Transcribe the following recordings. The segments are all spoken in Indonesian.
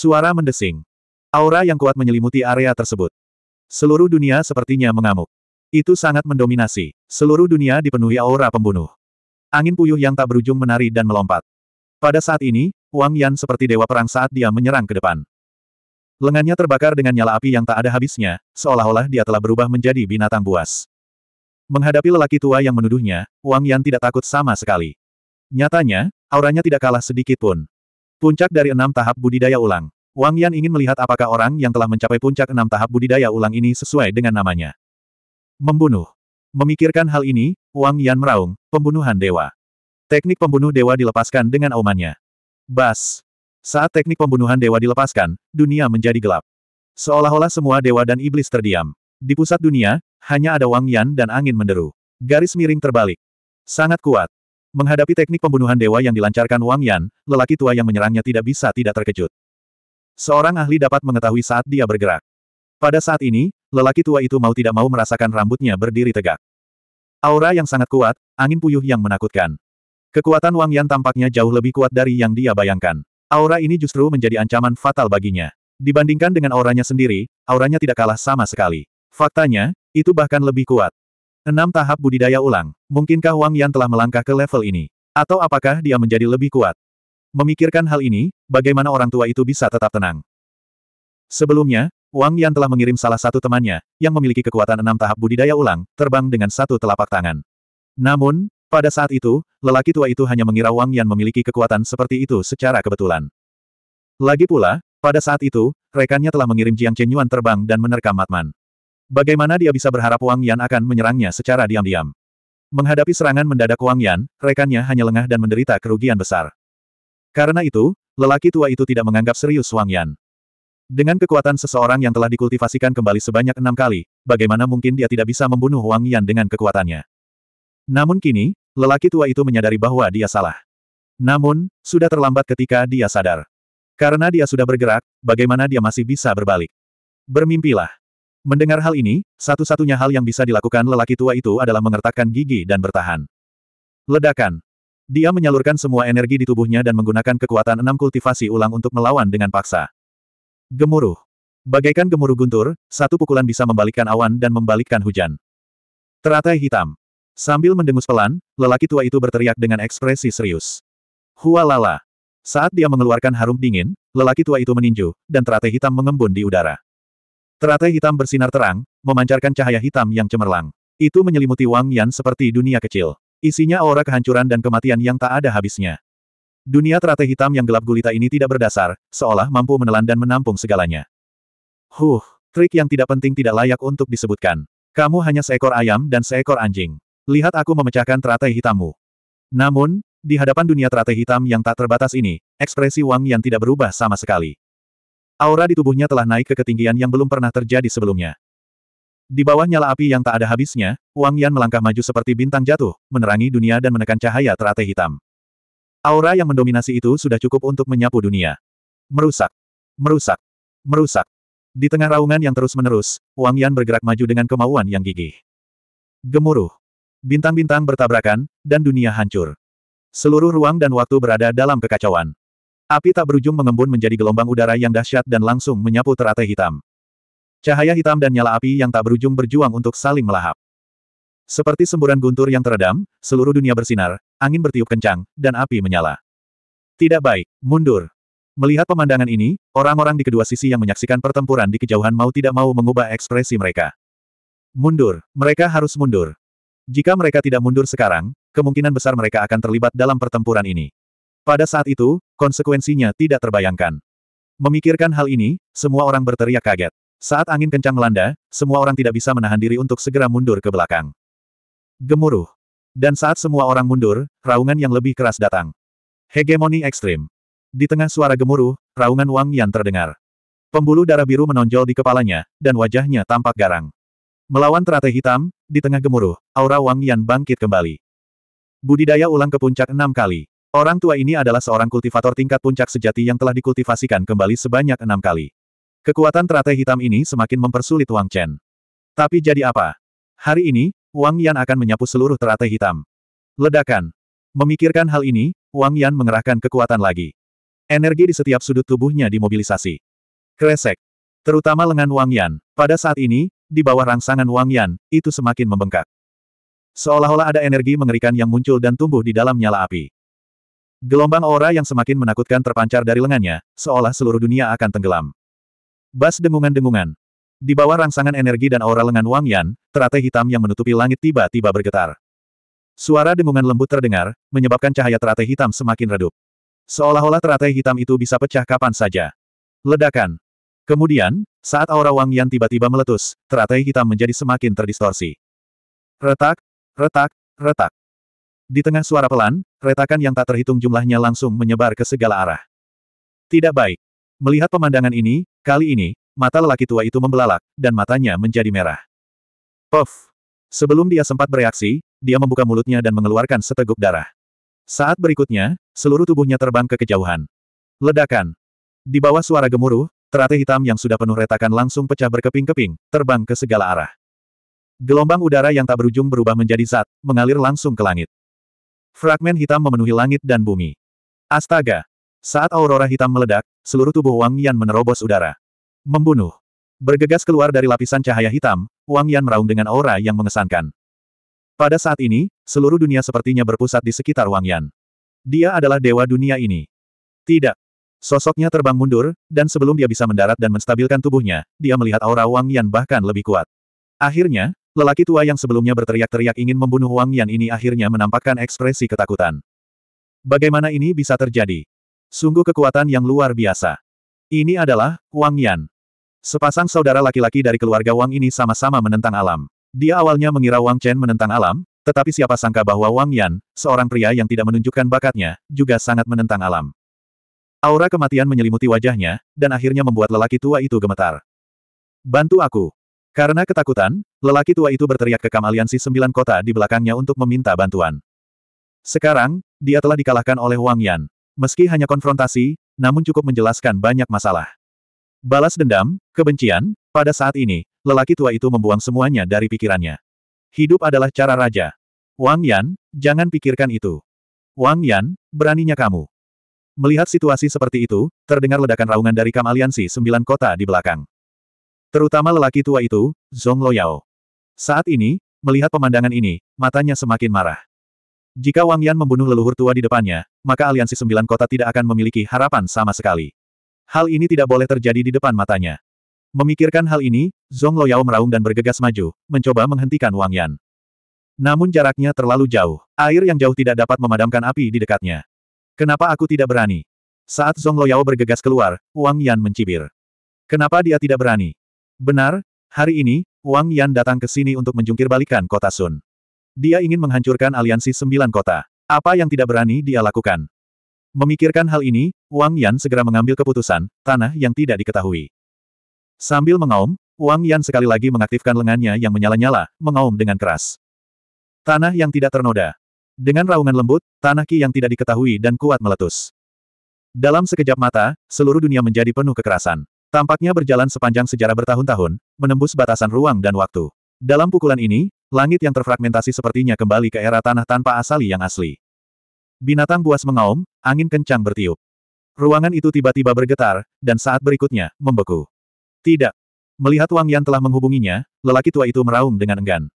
Suara mendesing. Aura yang kuat menyelimuti area tersebut. Seluruh dunia sepertinya mengamuk. Itu sangat mendominasi. Seluruh dunia dipenuhi aura pembunuh. Angin puyuh yang tak berujung menari dan melompat. Pada saat ini, Wang Yan seperti dewa perang saat dia menyerang ke depan. Lengannya terbakar dengan nyala api yang tak ada habisnya, seolah-olah dia telah berubah menjadi binatang buas. Menghadapi lelaki tua yang menuduhnya, Wang Yan tidak takut sama sekali. Nyatanya, auranya tidak kalah sedikit pun. Puncak dari enam tahap budidaya ulang. Wang Yan ingin melihat apakah orang yang telah mencapai puncak enam tahap budidaya ulang ini sesuai dengan namanya. Membunuh. Memikirkan hal ini, Wang Yan meraung, pembunuhan dewa. Teknik pembunuh dewa dilepaskan dengan aumannya. Bas. Saat teknik pembunuhan dewa dilepaskan, dunia menjadi gelap. Seolah-olah semua dewa dan iblis terdiam. Di pusat dunia, hanya ada Wang Yan dan angin menderu. Garis miring terbalik. Sangat kuat. Menghadapi teknik pembunuhan dewa yang dilancarkan Wang Yan, lelaki tua yang menyerangnya tidak bisa tidak terkejut. Seorang ahli dapat mengetahui saat dia bergerak. Pada saat ini, lelaki tua itu mau tidak mau merasakan rambutnya berdiri tegak. Aura yang sangat kuat, angin puyuh yang menakutkan. Kekuatan Wang Yan tampaknya jauh lebih kuat dari yang dia bayangkan. Aura ini justru menjadi ancaman fatal baginya. Dibandingkan dengan auranya sendiri, auranya tidak kalah sama sekali. Faktanya, itu bahkan lebih kuat. Enam tahap budidaya ulang, mungkinkah Wang Yan telah melangkah ke level ini? Atau apakah dia menjadi lebih kuat? Memikirkan hal ini, bagaimana orang tua itu bisa tetap tenang? Sebelumnya, Wang Yan telah mengirim salah satu temannya, yang memiliki kekuatan enam tahap budidaya ulang, terbang dengan satu telapak tangan. Namun, pada saat itu, lelaki tua itu hanya mengira Wang Yan memiliki kekuatan seperti itu secara kebetulan. Lagi pula, pada saat itu, rekannya telah mengirim Jiang Chenyuan terbang dan menerkam Matman. Bagaimana dia bisa berharap Wang Yan akan menyerangnya secara diam-diam? Menghadapi serangan mendadak Wang Yan, rekannya hanya lengah dan menderita kerugian besar. Karena itu, lelaki tua itu tidak menganggap serius Wang Yan. Dengan kekuatan seseorang yang telah dikultivasikan kembali sebanyak enam kali, bagaimana mungkin dia tidak bisa membunuh Wang Yan dengan kekuatannya? Namun kini, lelaki tua itu menyadari bahwa dia salah. Namun, sudah terlambat ketika dia sadar. Karena dia sudah bergerak, bagaimana dia masih bisa berbalik? Bermimpilah. Mendengar hal ini, satu-satunya hal yang bisa dilakukan lelaki tua itu adalah mengertakkan gigi dan bertahan. Ledakan. Dia menyalurkan semua energi di tubuhnya dan menggunakan kekuatan enam kultivasi ulang untuk melawan dengan paksa. Gemuruh. Bagaikan gemuruh guntur, satu pukulan bisa membalikkan awan dan membalikkan hujan. Teratai hitam. Sambil mendengus pelan, lelaki tua itu berteriak dengan ekspresi serius. Hualala. Saat dia mengeluarkan harum dingin, lelaki tua itu meninju, dan teratai hitam mengembun di udara. Teratai hitam bersinar terang, memancarkan cahaya hitam yang cemerlang. Itu menyelimuti Wang Yan seperti dunia kecil. Isinya aura kehancuran dan kematian yang tak ada habisnya. Dunia teratai hitam yang gelap gulita ini tidak berdasar, seolah mampu menelan dan menampung segalanya. Huh, trik yang tidak penting tidak layak untuk disebutkan. Kamu hanya seekor ayam dan seekor anjing. Lihat aku memecahkan teratai hitammu. Namun, di hadapan dunia teratai hitam yang tak terbatas ini, ekspresi Wang Yan tidak berubah sama sekali. Aura di tubuhnya telah naik ke ketinggian yang belum pernah terjadi sebelumnya. Di bawah nyala api yang tak ada habisnya, Wang Yan melangkah maju seperti bintang jatuh, menerangi dunia dan menekan cahaya teratai hitam. Aura yang mendominasi itu sudah cukup untuk menyapu dunia. Merusak. Merusak. Merusak. Di tengah raungan yang terus-menerus, Wang Yan bergerak maju dengan kemauan yang gigih. Gemuruh. Bintang-bintang bertabrakan, dan dunia hancur. Seluruh ruang dan waktu berada dalam kekacauan. Api tak berujung mengembun menjadi gelombang udara yang dahsyat dan langsung menyapu teratai hitam. Cahaya hitam dan nyala api yang tak berujung berjuang untuk saling melahap. Seperti semburan guntur yang teredam, seluruh dunia bersinar, angin bertiup kencang, dan api menyala. Tidak baik, mundur. Melihat pemandangan ini, orang-orang di kedua sisi yang menyaksikan pertempuran di kejauhan mau tidak mau mengubah ekspresi mereka. Mundur, mereka harus mundur. Jika mereka tidak mundur sekarang, kemungkinan besar mereka akan terlibat dalam pertempuran ini. Pada saat itu, konsekuensinya tidak terbayangkan. Memikirkan hal ini, semua orang berteriak kaget. Saat angin kencang melanda, semua orang tidak bisa menahan diri untuk segera mundur ke belakang. Gemuruh. Dan saat semua orang mundur, raungan yang lebih keras datang. Hegemoni ekstrim. Di tengah suara gemuruh, raungan Wang Yan terdengar. Pembuluh darah biru menonjol di kepalanya, dan wajahnya tampak garang. Melawan teratai hitam, di tengah gemuruh, aura Wang Yan bangkit kembali. Budidaya ulang ke puncak enam kali. Orang tua ini adalah seorang kultivator tingkat puncak sejati yang telah dikultivasikan kembali sebanyak enam kali. Kekuatan teratai hitam ini semakin mempersulit Wang Chen. Tapi jadi apa? Hari ini, Wang Yan akan menyapu seluruh teratai hitam. Ledakan. Memikirkan hal ini, Wang Yan mengerahkan kekuatan lagi. Energi di setiap sudut tubuhnya dimobilisasi. Kresek. Terutama lengan Wang Yan. Pada saat ini, di bawah rangsangan Wang Yan, itu semakin membengkak. Seolah-olah ada energi mengerikan yang muncul dan tumbuh di dalam nyala api. Gelombang aura yang semakin menakutkan terpancar dari lengannya, seolah seluruh dunia akan tenggelam. Bas dengungan-dengungan. Di bawah rangsangan energi dan aura lengan Wang Yan, teratai hitam yang menutupi langit tiba-tiba bergetar. Suara dengungan lembut terdengar, menyebabkan cahaya teratai hitam semakin redup. Seolah-olah teratai hitam itu bisa pecah kapan saja. Ledakan. Kemudian, saat aura Wang Yan tiba-tiba meletus, teratai hitam menjadi semakin terdistorsi. Retak, retak, retak. Di tengah suara pelan, retakan yang tak terhitung jumlahnya langsung menyebar ke segala arah. Tidak baik. Melihat pemandangan ini, kali ini, mata lelaki tua itu membelalak, dan matanya menjadi merah. Puff! Sebelum dia sempat bereaksi, dia membuka mulutnya dan mengeluarkan seteguk darah. Saat berikutnya, seluruh tubuhnya terbang ke kejauhan. Ledakan. Di bawah suara gemuruh, teratai hitam yang sudah penuh retakan langsung pecah berkeping-keping, terbang ke segala arah. Gelombang udara yang tak berujung berubah menjadi zat, mengalir langsung ke langit. Fragmen hitam memenuhi langit dan bumi. Astaga! Saat aurora hitam meledak, seluruh tubuh Wang Yan menerobos udara. Membunuh. Bergegas keluar dari lapisan cahaya hitam, Wang Yan meraung dengan aura yang mengesankan. Pada saat ini, seluruh dunia sepertinya berpusat di sekitar Wang Yan. Dia adalah dewa dunia ini. Tidak. Sosoknya terbang mundur, dan sebelum dia bisa mendarat dan menstabilkan tubuhnya, dia melihat aura Wang Yan bahkan lebih kuat. Akhirnya, Lelaki tua yang sebelumnya berteriak-teriak ingin membunuh Wang Yan ini akhirnya menampakkan ekspresi ketakutan. Bagaimana ini bisa terjadi? Sungguh kekuatan yang luar biasa. Ini adalah Wang Yan. Sepasang saudara laki-laki dari keluarga Wang ini sama-sama menentang alam. Dia awalnya mengira Wang Chen menentang alam, tetapi siapa sangka bahwa Wang Yan, seorang pria yang tidak menunjukkan bakatnya, juga sangat menentang alam. Aura kematian menyelimuti wajahnya, dan akhirnya membuat lelaki tua itu gemetar. Bantu aku. Karena ketakutan, lelaki tua itu berteriak ke kam aliansi sembilan kota di belakangnya untuk meminta bantuan. Sekarang, dia telah dikalahkan oleh Wang Yan. Meski hanya konfrontasi, namun cukup menjelaskan banyak masalah. Balas dendam, kebencian, pada saat ini, lelaki tua itu membuang semuanya dari pikirannya. Hidup adalah cara raja. Wang Yan, jangan pikirkan itu. Wang Yan, beraninya kamu. Melihat situasi seperti itu, terdengar ledakan raungan dari kam aliansi sembilan kota di belakang. Terutama lelaki tua itu, Zong Loyao. Saat ini, melihat pemandangan ini, matanya semakin marah. Jika Wang Yan membunuh leluhur tua di depannya, maka aliansi sembilan kota tidak akan memiliki harapan sama sekali. Hal ini tidak boleh terjadi di depan matanya. Memikirkan hal ini, Zong Loyao meraung dan bergegas maju, mencoba menghentikan Wang Yan. Namun jaraknya terlalu jauh. Air yang jauh tidak dapat memadamkan api di dekatnya. Kenapa aku tidak berani? Saat Zong Loyao bergegas keluar, Wang Yan mencibir. Kenapa dia tidak berani? Benar, hari ini, Wang Yan datang ke sini untuk menjungkir kota Sun. Dia ingin menghancurkan aliansi sembilan kota. Apa yang tidak berani dia lakukan? Memikirkan hal ini, Wang Yan segera mengambil keputusan, tanah yang tidak diketahui. Sambil mengaum, Wang Yan sekali lagi mengaktifkan lengannya yang menyala-nyala, mengaum dengan keras. Tanah yang tidak ternoda. Dengan raungan lembut, tanah ki yang tidak diketahui dan kuat meletus. Dalam sekejap mata, seluruh dunia menjadi penuh kekerasan. Tampaknya berjalan sepanjang sejarah bertahun-tahun, menembus batasan ruang dan waktu. Dalam pukulan ini, langit yang terfragmentasi sepertinya kembali ke era tanah tanpa asali yang asli. Binatang buas mengaum, angin kencang bertiup. Ruangan itu tiba-tiba bergetar, dan saat berikutnya, membeku. Tidak. Melihat Wang Yan telah menghubunginya, lelaki tua itu meraung dengan enggan.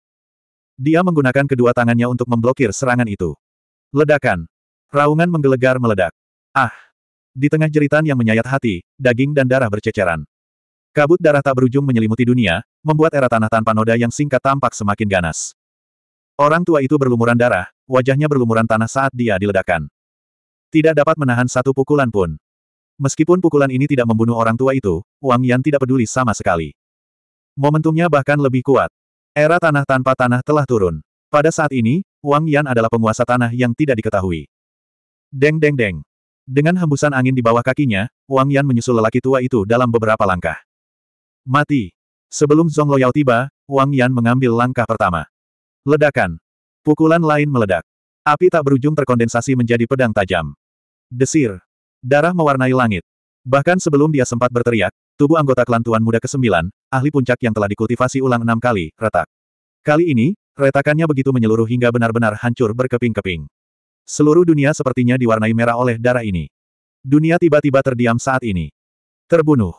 Dia menggunakan kedua tangannya untuk memblokir serangan itu. Ledakan. Raungan menggelegar meledak. Ah! Di tengah jeritan yang menyayat hati, daging dan darah berceceran. Kabut darah tak berujung menyelimuti dunia, membuat era tanah tanpa noda yang singkat tampak semakin ganas. Orang tua itu berlumuran darah, wajahnya berlumuran tanah saat dia diledakkan. Tidak dapat menahan satu pukulan pun. Meskipun pukulan ini tidak membunuh orang tua itu, Wang Yan tidak peduli sama sekali. Momentumnya bahkan lebih kuat. Era tanah tanpa tanah telah turun. Pada saat ini, Wang Yan adalah penguasa tanah yang tidak diketahui. Deng deng deng. Dengan hembusan angin di bawah kakinya, Wang Yan menyusul lelaki tua itu dalam beberapa langkah. Mati. Sebelum Zong Loyao tiba, Wang Yan mengambil langkah pertama. Ledakan. Pukulan lain meledak. Api tak berujung terkondensasi menjadi pedang tajam. Desir. Darah mewarnai langit. Bahkan sebelum dia sempat berteriak, tubuh anggota kelantuan Muda ke-9, ahli puncak yang telah dikultivasi ulang enam kali, retak. Kali ini, retakannya begitu menyeluruh hingga benar-benar hancur berkeping-keping. Seluruh dunia sepertinya diwarnai merah oleh darah ini. Dunia tiba-tiba terdiam saat ini. Terbunuh.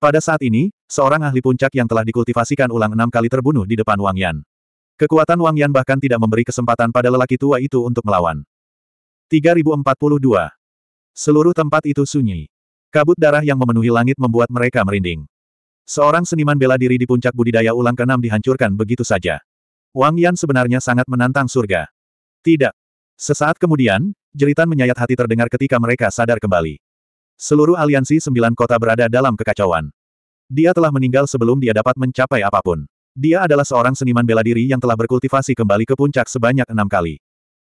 Pada saat ini, seorang ahli puncak yang telah dikultivasikan ulang enam kali terbunuh di depan Wang Yan. Kekuatan Wang Yan bahkan tidak memberi kesempatan pada lelaki tua itu untuk melawan. 3042. Seluruh tempat itu sunyi. Kabut darah yang memenuhi langit membuat mereka merinding. Seorang seniman bela diri di puncak budidaya ulang keenam dihancurkan begitu saja. Wang Yan sebenarnya sangat menantang surga. Tidak, Sesaat kemudian, jeritan menyayat hati terdengar ketika mereka sadar kembali. Seluruh aliansi sembilan kota berada dalam kekacauan. Dia telah meninggal sebelum dia dapat mencapai apapun. Dia adalah seorang seniman bela diri yang telah berkultivasi kembali ke puncak sebanyak enam kali.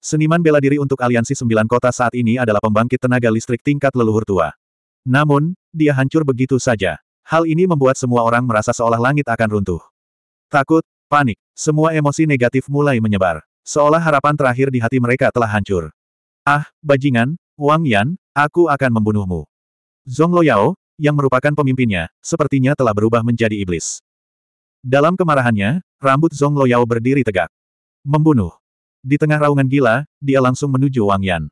Seniman bela diri untuk aliansi sembilan kota saat ini adalah pembangkit tenaga listrik tingkat leluhur tua. Namun, dia hancur begitu saja. Hal ini membuat semua orang merasa seolah langit akan runtuh. Takut, panik, semua emosi negatif mulai menyebar. Seolah harapan terakhir di hati mereka telah hancur. Ah, bajingan, Wang Yan, aku akan membunuhmu. Zong Loyao, yang merupakan pemimpinnya, sepertinya telah berubah menjadi iblis. Dalam kemarahannya, rambut Zong Loyao berdiri tegak. Membunuh. Di tengah raungan gila, dia langsung menuju Wang Yan.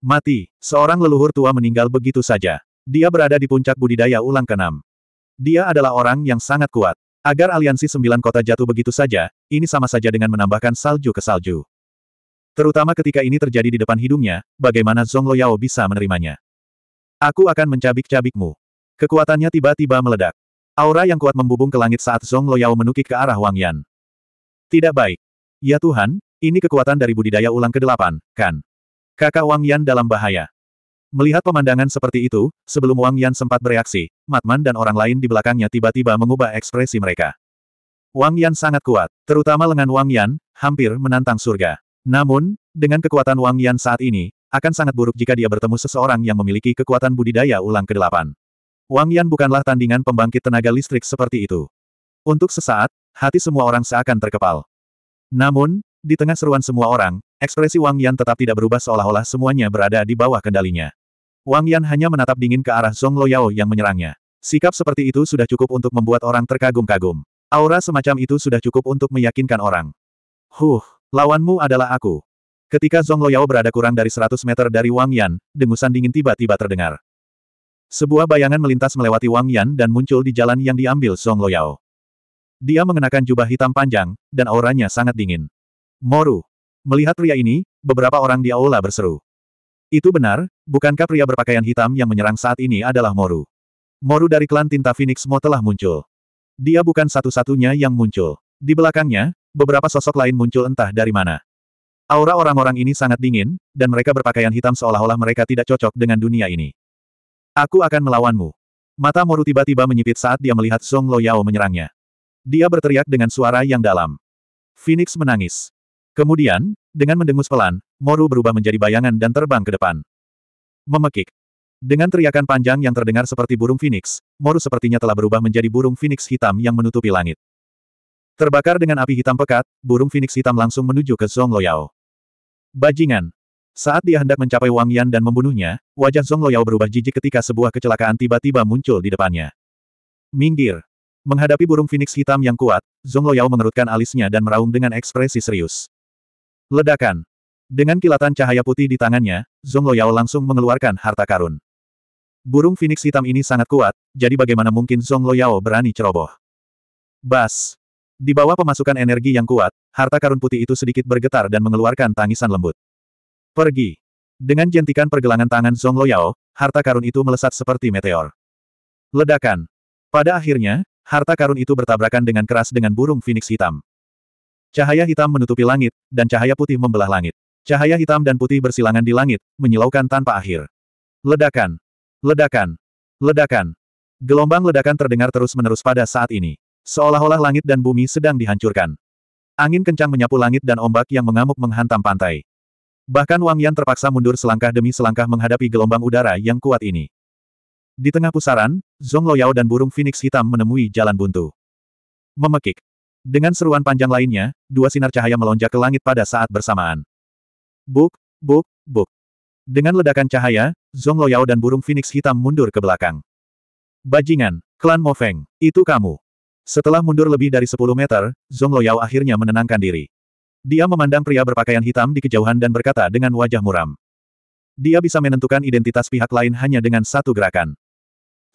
Mati, seorang leluhur tua meninggal begitu saja. Dia berada di puncak budidaya ulang keenam. Dia adalah orang yang sangat kuat. Agar aliansi sembilan kota jatuh begitu saja, ini sama saja dengan menambahkan salju ke salju. Terutama ketika ini terjadi di depan hidungnya, bagaimana Zong Loyao bisa menerimanya. Aku akan mencabik-cabikmu. Kekuatannya tiba-tiba meledak. Aura yang kuat membubung ke langit saat Zong Loyao menukik ke arah Wang Yan. Tidak baik. Ya Tuhan, ini kekuatan dari budidaya ulang ke-8, kan? Kakak Wang Yan dalam bahaya. Melihat pemandangan seperti itu, sebelum Wang Yan sempat bereaksi, Matman dan orang lain di belakangnya tiba-tiba mengubah ekspresi mereka. Wang Yan sangat kuat, terutama lengan Wang Yan, hampir menantang surga. Namun, dengan kekuatan Wang Yan saat ini, akan sangat buruk jika dia bertemu seseorang yang memiliki kekuatan budidaya ulang ke-8. Wang Yan bukanlah tandingan pembangkit tenaga listrik seperti itu. Untuk sesaat, hati semua orang seakan terkepal. Namun, di tengah seruan semua orang, ekspresi Wang Yan tetap tidak berubah seolah-olah semuanya berada di bawah kendalinya. Wang Yan hanya menatap dingin ke arah Zhong Loyao yang menyerangnya. Sikap seperti itu sudah cukup untuk membuat orang terkagum-kagum. Aura semacam itu sudah cukup untuk meyakinkan orang. Huh, lawanmu adalah aku. Ketika Zhong Loyao berada kurang dari 100 meter dari Wang Yan, dengusan dingin tiba-tiba terdengar. Sebuah bayangan melintas melewati Wang Yan dan muncul di jalan yang diambil Zhong Loyao. Dia mengenakan jubah hitam panjang, dan auranya sangat dingin. Moru. Melihat pria ini, beberapa orang di aula berseru. Itu benar, bukankah pria berpakaian hitam yang menyerang saat ini adalah Moru? Moru dari klan Tinta Phoenix Mo telah muncul. Dia bukan satu-satunya yang muncul. Di belakangnya, beberapa sosok lain muncul entah dari mana. Aura orang-orang ini sangat dingin, dan mereka berpakaian hitam seolah-olah mereka tidak cocok dengan dunia ini. Aku akan melawanmu. Mata Moru tiba-tiba menyipit saat dia melihat Song Lo Yao menyerangnya. Dia berteriak dengan suara yang dalam. Phoenix menangis. Kemudian, dengan mendengus pelan, Moru berubah menjadi bayangan dan terbang ke depan. Memekik. Dengan teriakan panjang yang terdengar seperti burung phoenix, Moru sepertinya telah berubah menjadi burung phoenix hitam yang menutupi langit. Terbakar dengan api hitam pekat, burung phoenix hitam langsung menuju ke Zhong Loyao. Bajingan. Saat dia hendak mencapai Wang Yan dan membunuhnya, wajah Zhong Loyao berubah jijik ketika sebuah kecelakaan tiba-tiba muncul di depannya. Minggir. Menghadapi burung phoenix hitam yang kuat, Zhong Loyao mengerutkan alisnya dan meraung dengan ekspresi serius. Ledakan. Dengan kilatan cahaya putih di tangannya, Zong Loyao langsung mengeluarkan harta karun. Burung Phoenix hitam ini sangat kuat, jadi bagaimana mungkin Zong Loyao berani ceroboh? Bas. Di bawah pemasukan energi yang kuat, harta karun putih itu sedikit bergetar dan mengeluarkan tangisan lembut. Pergi. Dengan jentikan pergelangan tangan Zong Loyao, harta karun itu melesat seperti meteor. Ledakan. Pada akhirnya, harta karun itu bertabrakan dengan keras dengan burung Phoenix hitam. Cahaya hitam menutupi langit, dan cahaya putih membelah langit. Cahaya hitam dan putih bersilangan di langit, menyilaukan tanpa akhir. Ledakan! Ledakan! Ledakan! Gelombang ledakan terdengar terus-menerus pada saat ini. Seolah-olah langit dan bumi sedang dihancurkan. Angin kencang menyapu langit dan ombak yang mengamuk menghantam pantai. Bahkan Wang Yan terpaksa mundur selangkah demi selangkah menghadapi gelombang udara yang kuat ini. Di tengah pusaran, Zhong Loyao dan burung Phoenix hitam menemui jalan buntu. Memekik. Dengan seruan panjang lainnya, dua sinar cahaya melonjak ke langit pada saat bersamaan. Buk, buk, buk. Dengan ledakan cahaya, Zhong Loyao dan burung Phoenix hitam mundur ke belakang. Bajingan, klan Mo Feng, itu kamu. Setelah mundur lebih dari 10 meter, Zhong Loyao akhirnya menenangkan diri. Dia memandang pria berpakaian hitam di kejauhan dan berkata dengan wajah muram. Dia bisa menentukan identitas pihak lain hanya dengan satu gerakan.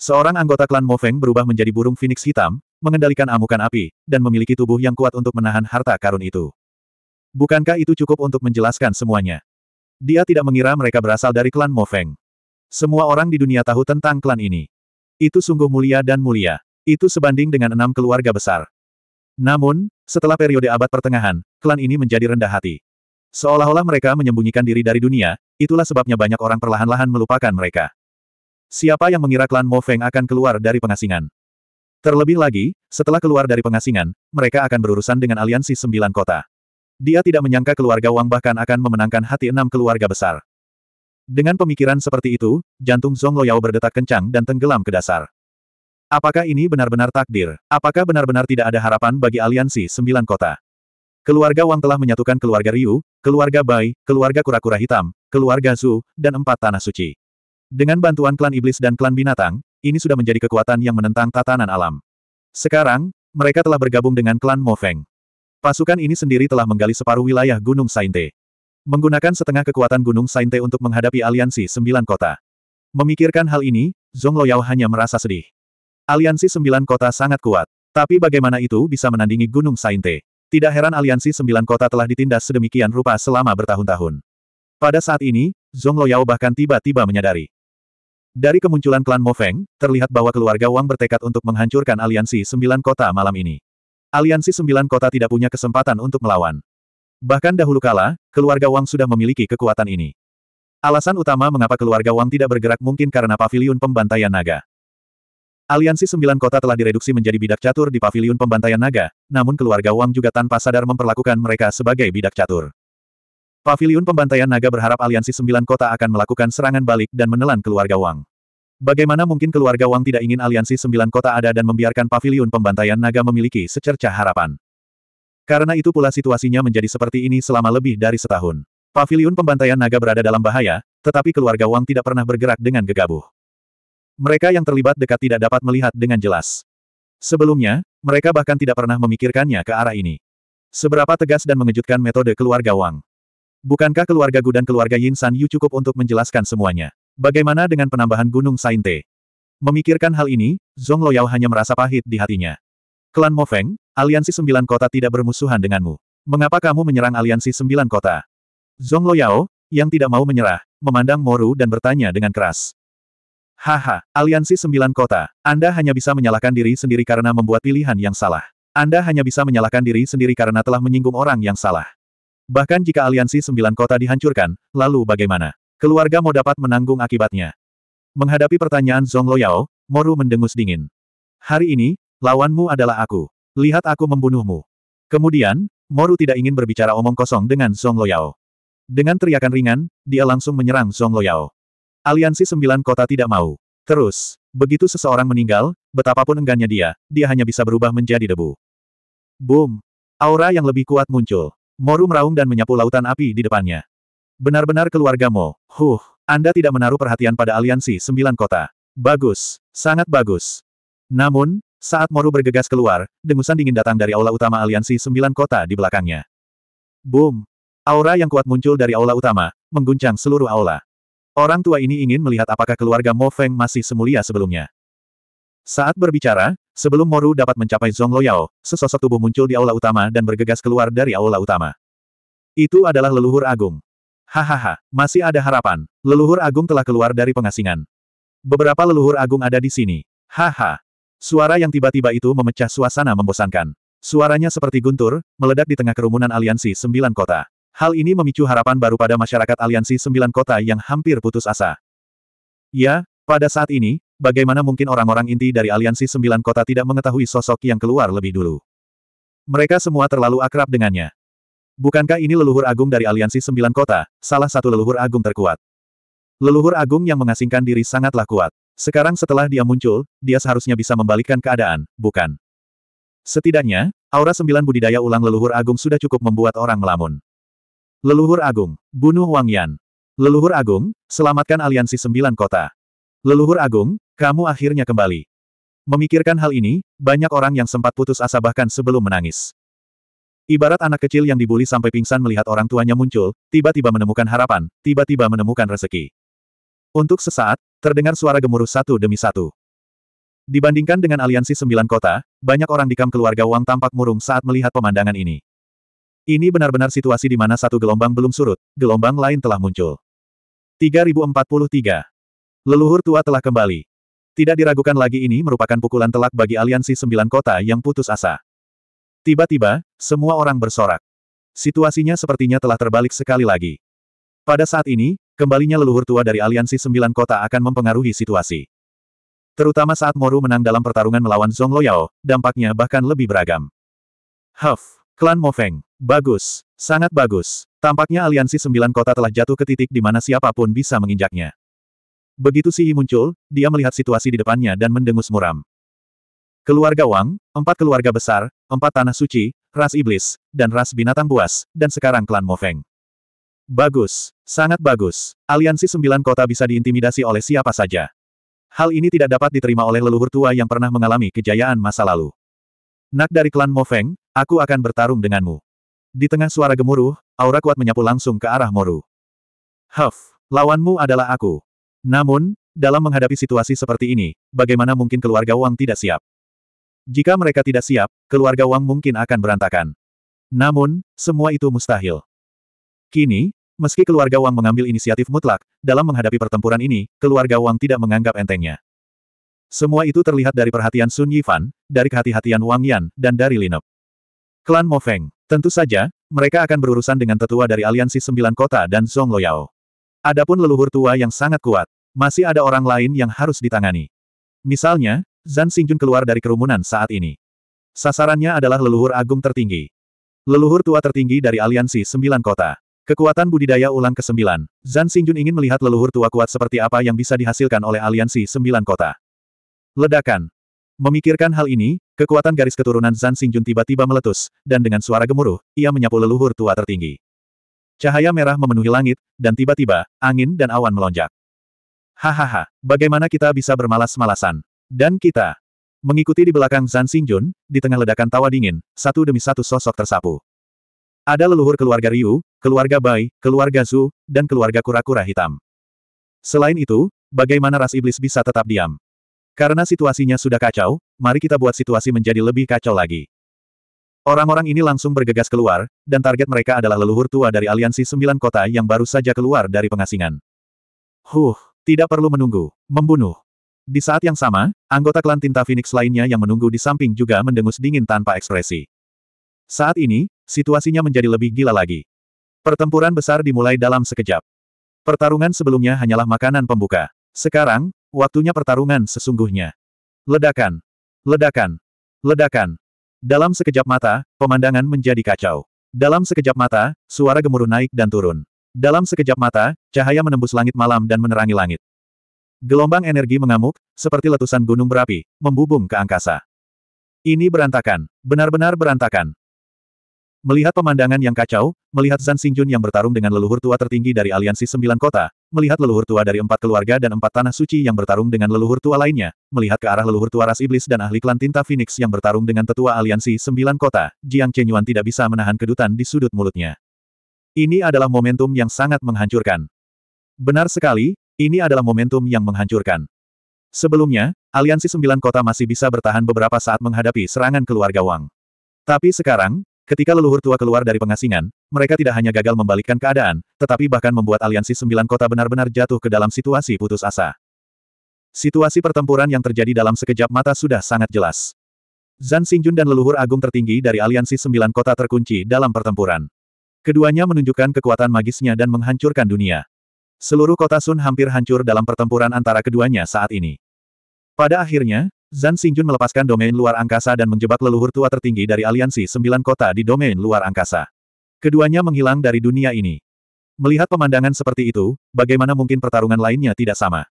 Seorang anggota klan Mo Feng berubah menjadi burung Phoenix hitam, mengendalikan amukan api, dan memiliki tubuh yang kuat untuk menahan harta karun itu. Bukankah itu cukup untuk menjelaskan semuanya? Dia tidak mengira mereka berasal dari klan Mo Feng. Semua orang di dunia tahu tentang klan ini. Itu sungguh mulia dan mulia. Itu sebanding dengan enam keluarga besar. Namun, setelah periode abad pertengahan, klan ini menjadi rendah hati. Seolah-olah mereka menyembunyikan diri dari dunia, itulah sebabnya banyak orang perlahan-lahan melupakan mereka. Siapa yang mengira klan Mo Feng akan keluar dari pengasingan? Terlebih lagi, setelah keluar dari pengasingan, mereka akan berurusan dengan aliansi sembilan kota. Dia tidak menyangka keluarga Wang bahkan akan memenangkan hati enam keluarga besar. Dengan pemikiran seperti itu, jantung Zhong Loyao berdetak kencang dan tenggelam ke dasar. Apakah ini benar-benar takdir? Apakah benar-benar tidak ada harapan bagi aliansi sembilan kota? Keluarga Wang telah menyatukan keluarga Ryu, keluarga Bai, keluarga kura-kura hitam, keluarga Zhu, dan empat tanah suci. Dengan bantuan klan iblis dan klan binatang, ini sudah menjadi kekuatan yang menentang tatanan alam. Sekarang, mereka telah bergabung dengan klan Mo Feng. Pasukan ini sendiri telah menggali separuh wilayah Gunung Sainte. Menggunakan setengah kekuatan Gunung Sainte untuk menghadapi aliansi sembilan kota. Memikirkan hal ini, Zhong Loyao hanya merasa sedih. Aliansi sembilan kota sangat kuat. Tapi bagaimana itu bisa menandingi Gunung Sainte? Tidak heran aliansi sembilan kota telah ditindas sedemikian rupa selama bertahun-tahun. Pada saat ini, Zhong Loyao bahkan tiba-tiba menyadari. Dari kemunculan klan Mo Feng terlihat bahwa keluarga Wang bertekad untuk menghancurkan aliansi sembilan kota malam ini. Aliansi sembilan kota tidak punya kesempatan untuk melawan. Bahkan dahulu kala, keluarga Wang sudah memiliki kekuatan ini. Alasan utama mengapa keluarga Wang tidak bergerak mungkin karena pavilion pembantaian naga. Aliansi sembilan kota telah direduksi menjadi bidak catur di pavilion pembantaian naga, namun keluarga Wang juga tanpa sadar memperlakukan mereka sebagai bidak catur. Pavilion Pembantaian Naga berharap aliansi sembilan kota akan melakukan serangan balik dan menelan keluarga Wang. Bagaimana mungkin keluarga Wang tidak ingin aliansi sembilan kota ada dan membiarkan Pavilion Pembantaian Naga memiliki secercah harapan? Karena itu pula situasinya menjadi seperti ini selama lebih dari setahun. Pavilion Pembantaian Naga berada dalam bahaya, tetapi keluarga Wang tidak pernah bergerak dengan gegabah. Mereka yang terlibat dekat tidak dapat melihat dengan jelas. Sebelumnya, mereka bahkan tidak pernah memikirkannya ke arah ini. Seberapa tegas dan mengejutkan metode keluarga Wang. Bukankah keluarga Gu dan keluarga Yin San Yu cukup untuk menjelaskan semuanya? Bagaimana dengan penambahan Gunung Sainte? Memikirkan hal ini, Zhong Loyao hanya merasa pahit di hatinya. Klan Mo Feng, aliansi sembilan kota tidak bermusuhan denganmu. Mengapa kamu menyerang aliansi sembilan kota? Zhong Loyao, yang tidak mau menyerah, memandang Moru dan bertanya dengan keras. Haha, aliansi sembilan kota, Anda hanya bisa menyalahkan diri sendiri karena membuat pilihan yang salah. Anda hanya bisa menyalahkan diri sendiri karena telah menyinggung orang yang salah. Bahkan jika aliansi sembilan kota dihancurkan, lalu bagaimana? Keluarga mau dapat menanggung akibatnya. Menghadapi pertanyaan Zhong Loyao, Moru mendengus dingin. Hari ini, lawanmu adalah aku. Lihat aku membunuhmu. Kemudian, Moru tidak ingin berbicara omong kosong dengan Zhong Loyao. Dengan teriakan ringan, dia langsung menyerang Zhong Loyao. Aliansi sembilan kota tidak mau. Terus, begitu seseorang meninggal, betapapun enggannya dia, dia hanya bisa berubah menjadi debu. Boom! Aura yang lebih kuat muncul. Moru meraung dan menyapu lautan api di depannya. Benar-benar keluarga Mo. Huh, Anda tidak menaruh perhatian pada aliansi sembilan kota. Bagus, sangat bagus. Namun, saat Moru bergegas keluar, dengusan dingin datang dari aula utama aliansi sembilan kota di belakangnya. Boom! Aura yang kuat muncul dari aula utama, mengguncang seluruh aula. Orang tua ini ingin melihat apakah keluarga Mo Feng masih semulia sebelumnya. Saat berbicara, sebelum Moru dapat mencapai Zhong Loyao, sesosok tubuh muncul di aula utama dan bergegas keluar dari aula utama. Itu adalah leluhur agung. Hahaha, masih ada harapan. Leluhur agung telah keluar dari pengasingan. Beberapa leluhur agung ada di sini. Haha. Suara yang tiba-tiba itu memecah suasana membosankan. Suaranya seperti guntur, meledak di tengah kerumunan aliansi sembilan kota. Hal ini memicu harapan baru pada masyarakat aliansi sembilan kota yang hampir putus asa. Ya, pada saat ini, bagaimana mungkin orang-orang inti dari aliansi sembilan kota tidak mengetahui sosok yang keluar lebih dulu? Mereka semua terlalu akrab dengannya. Bukankah ini leluhur agung dari aliansi sembilan kota, salah satu leluhur agung terkuat? Leluhur agung yang mengasingkan diri sangatlah kuat. Sekarang setelah dia muncul, dia seharusnya bisa membalikkan keadaan, bukan? Setidaknya, aura sembilan budidaya ulang leluhur agung sudah cukup membuat orang melamun. Leluhur agung, bunuh Wang Yan. Leluhur agung, selamatkan aliansi sembilan kota. Leluhur Agung, kamu akhirnya kembali. Memikirkan hal ini, banyak orang yang sempat putus asa bahkan sebelum menangis. Ibarat anak kecil yang dibuli sampai pingsan melihat orang tuanya muncul, tiba-tiba menemukan harapan, tiba-tiba menemukan rezeki. Untuk sesaat, terdengar suara gemuruh satu demi satu. Dibandingkan dengan aliansi sembilan kota, banyak orang di kam keluarga Wang tampak murung saat melihat pemandangan ini. Ini benar-benar situasi di mana satu gelombang belum surut, gelombang lain telah muncul. 3043 Leluhur tua telah kembali. Tidak diragukan lagi ini merupakan pukulan telak bagi aliansi sembilan kota yang putus asa. Tiba-tiba, semua orang bersorak. Situasinya sepertinya telah terbalik sekali lagi. Pada saat ini, kembalinya leluhur tua dari aliansi sembilan kota akan mempengaruhi situasi. Terutama saat Moru menang dalam pertarungan melawan Zhong Loyao, dampaknya bahkan lebih beragam. Huff, klan Mo Feng, bagus, sangat bagus. Tampaknya aliansi sembilan kota telah jatuh ke titik di mana siapapun bisa menginjaknya. Begitu Si Yi muncul, dia melihat situasi di depannya dan mendengus muram. Keluarga Wang, empat keluarga besar, empat tanah suci, ras iblis, dan ras binatang buas, dan sekarang klan Mofeng. Bagus, sangat bagus. Aliansi sembilan kota bisa diintimidasi oleh siapa saja. Hal ini tidak dapat diterima oleh leluhur tua yang pernah mengalami kejayaan masa lalu. Nak dari klan Mofeng, aku akan bertarung denganmu. Di tengah suara gemuruh, aura kuat menyapu langsung ke arah Moru. Huff, lawanmu adalah aku. Namun, dalam menghadapi situasi seperti ini, bagaimana mungkin keluarga Wang tidak siap? Jika mereka tidak siap, keluarga Wang mungkin akan berantakan. Namun, semua itu mustahil. Kini, meski keluarga Wang mengambil inisiatif mutlak, dalam menghadapi pertempuran ini, keluarga Wang tidak menganggap entengnya. Semua itu terlihat dari perhatian Sun Yifan, dari kehati-hatian Wang Yan, dan dari Linop. Klan Mo Feng. Tentu saja, mereka akan berurusan dengan tetua dari aliansi sembilan kota dan Song Loyao. Adapun leluhur tua yang sangat kuat, masih ada orang lain yang harus ditangani. Misalnya, Zan Xingjun keluar dari kerumunan saat ini. Sasarannya adalah leluhur agung tertinggi. Leluhur tua tertinggi dari aliansi sembilan kota. Kekuatan budidaya ulang ke-9, Zan Xingjun ingin melihat leluhur tua kuat seperti apa yang bisa dihasilkan oleh aliansi sembilan kota. Ledakan. Memikirkan hal ini, kekuatan garis keturunan Zan Xingjun tiba-tiba meletus, dan dengan suara gemuruh, ia menyapu leluhur tua tertinggi. Cahaya merah memenuhi langit, dan tiba-tiba, angin dan awan melonjak. Hahaha, bagaimana kita bisa bermalas-malasan? Dan kita. Mengikuti di belakang Zan Xinjun di tengah ledakan tawa dingin, satu demi satu sosok tersapu. Ada leluhur keluarga Ryu, keluarga Bai, keluarga Zhu, dan keluarga kura-kura hitam. Selain itu, bagaimana ras iblis bisa tetap diam? Karena situasinya sudah kacau, mari kita buat situasi menjadi lebih kacau lagi. Orang-orang ini langsung bergegas keluar, dan target mereka adalah leluhur tua dari aliansi sembilan kota yang baru saja keluar dari pengasingan. Huh, tidak perlu menunggu, membunuh. Di saat yang sama, anggota klan tinta Phoenix lainnya yang menunggu di samping juga mendengus dingin tanpa ekspresi. Saat ini, situasinya menjadi lebih gila lagi. Pertempuran besar dimulai dalam sekejap. Pertarungan sebelumnya hanyalah makanan pembuka. Sekarang, waktunya pertarungan sesungguhnya. Ledakan. Ledakan. Ledakan. Dalam sekejap mata, pemandangan menjadi kacau. Dalam sekejap mata, suara gemuruh naik dan turun. Dalam sekejap mata, cahaya menembus langit malam dan menerangi langit. Gelombang energi mengamuk, seperti letusan gunung berapi, membubung ke angkasa. Ini berantakan, benar-benar berantakan. Melihat pemandangan yang kacau, melihat Zan Xingjun yang bertarung dengan leluhur tua tertinggi dari aliansi sembilan kota, melihat leluhur tua dari empat keluarga dan empat tanah suci yang bertarung dengan leluhur tua lainnya, melihat ke arah leluhur tua ras iblis dan ahli klan tinta Phoenix yang bertarung dengan tetua aliansi sembilan kota, Jiang Chenyuan tidak bisa menahan kedutan di sudut mulutnya. Ini adalah momentum yang sangat menghancurkan. Benar sekali, ini adalah momentum yang menghancurkan. Sebelumnya, aliansi sembilan kota masih bisa bertahan beberapa saat menghadapi serangan keluarga Wang. Tapi sekarang, Ketika leluhur tua keluar dari pengasingan, mereka tidak hanya gagal membalikkan keadaan, tetapi bahkan membuat aliansi sembilan kota benar-benar jatuh ke dalam situasi putus asa. Situasi pertempuran yang terjadi dalam sekejap mata sudah sangat jelas. Zan Xingjun dan leluhur agung tertinggi dari aliansi sembilan kota terkunci dalam pertempuran. Keduanya menunjukkan kekuatan magisnya dan menghancurkan dunia. Seluruh kota Sun hampir hancur dalam pertempuran antara keduanya saat ini. Pada akhirnya, Zan Xingjun melepaskan domain luar angkasa dan menjebak leluhur tua tertinggi dari aliansi sembilan kota di domain luar angkasa. Keduanya menghilang dari dunia ini. Melihat pemandangan seperti itu, bagaimana mungkin pertarungan lainnya tidak sama?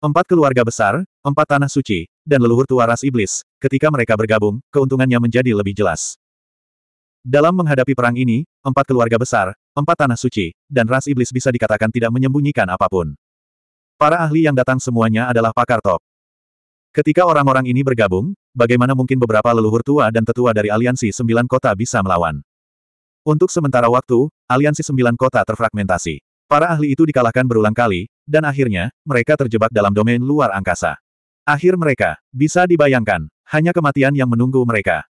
Empat keluarga besar, empat tanah suci, dan leluhur tua ras iblis, ketika mereka bergabung, keuntungannya menjadi lebih jelas. Dalam menghadapi perang ini, empat keluarga besar, empat tanah suci, dan ras iblis bisa dikatakan tidak menyembunyikan apapun. Para ahli yang datang semuanya adalah pakar top. Ketika orang-orang ini bergabung, bagaimana mungkin beberapa leluhur tua dan tetua dari aliansi sembilan kota bisa melawan? Untuk sementara waktu, aliansi sembilan kota terfragmentasi. Para ahli itu dikalahkan berulang kali, dan akhirnya, mereka terjebak dalam domain luar angkasa. Akhir mereka, bisa dibayangkan, hanya kematian yang menunggu mereka.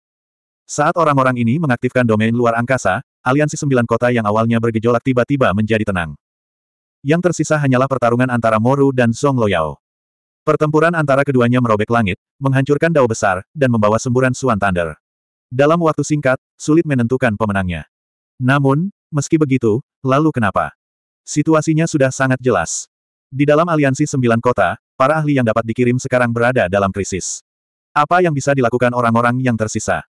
Saat orang-orang ini mengaktifkan domain luar angkasa, aliansi sembilan kota yang awalnya bergejolak tiba-tiba menjadi tenang. Yang tersisa hanyalah pertarungan antara Moru dan Song Loyao. Pertempuran antara keduanya merobek langit, menghancurkan dao besar, dan membawa semburan suan thunder. Dalam waktu singkat, sulit menentukan pemenangnya. Namun, meski begitu, lalu kenapa? Situasinya sudah sangat jelas. Di dalam aliansi sembilan kota, para ahli yang dapat dikirim sekarang berada dalam krisis. Apa yang bisa dilakukan orang-orang yang tersisa?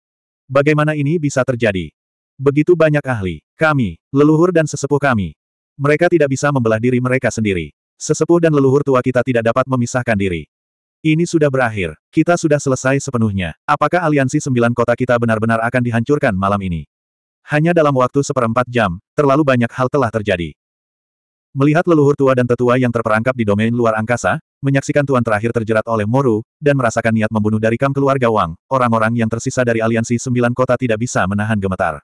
Bagaimana ini bisa terjadi? Begitu banyak ahli, kami, leluhur dan sesepuh kami. Mereka tidak bisa membelah diri mereka sendiri. Sesepuh dan leluhur tua kita tidak dapat memisahkan diri. Ini sudah berakhir. Kita sudah selesai sepenuhnya. Apakah aliansi sembilan kota kita benar-benar akan dihancurkan malam ini? Hanya dalam waktu seperempat jam, terlalu banyak hal telah terjadi. Melihat leluhur tua dan tetua yang terperangkap di domain luar angkasa, menyaksikan tuan terakhir terjerat oleh Moru, dan merasakan niat membunuh dari kam keluarga Wang, orang-orang yang tersisa dari aliansi sembilan kota tidak bisa menahan gemetar.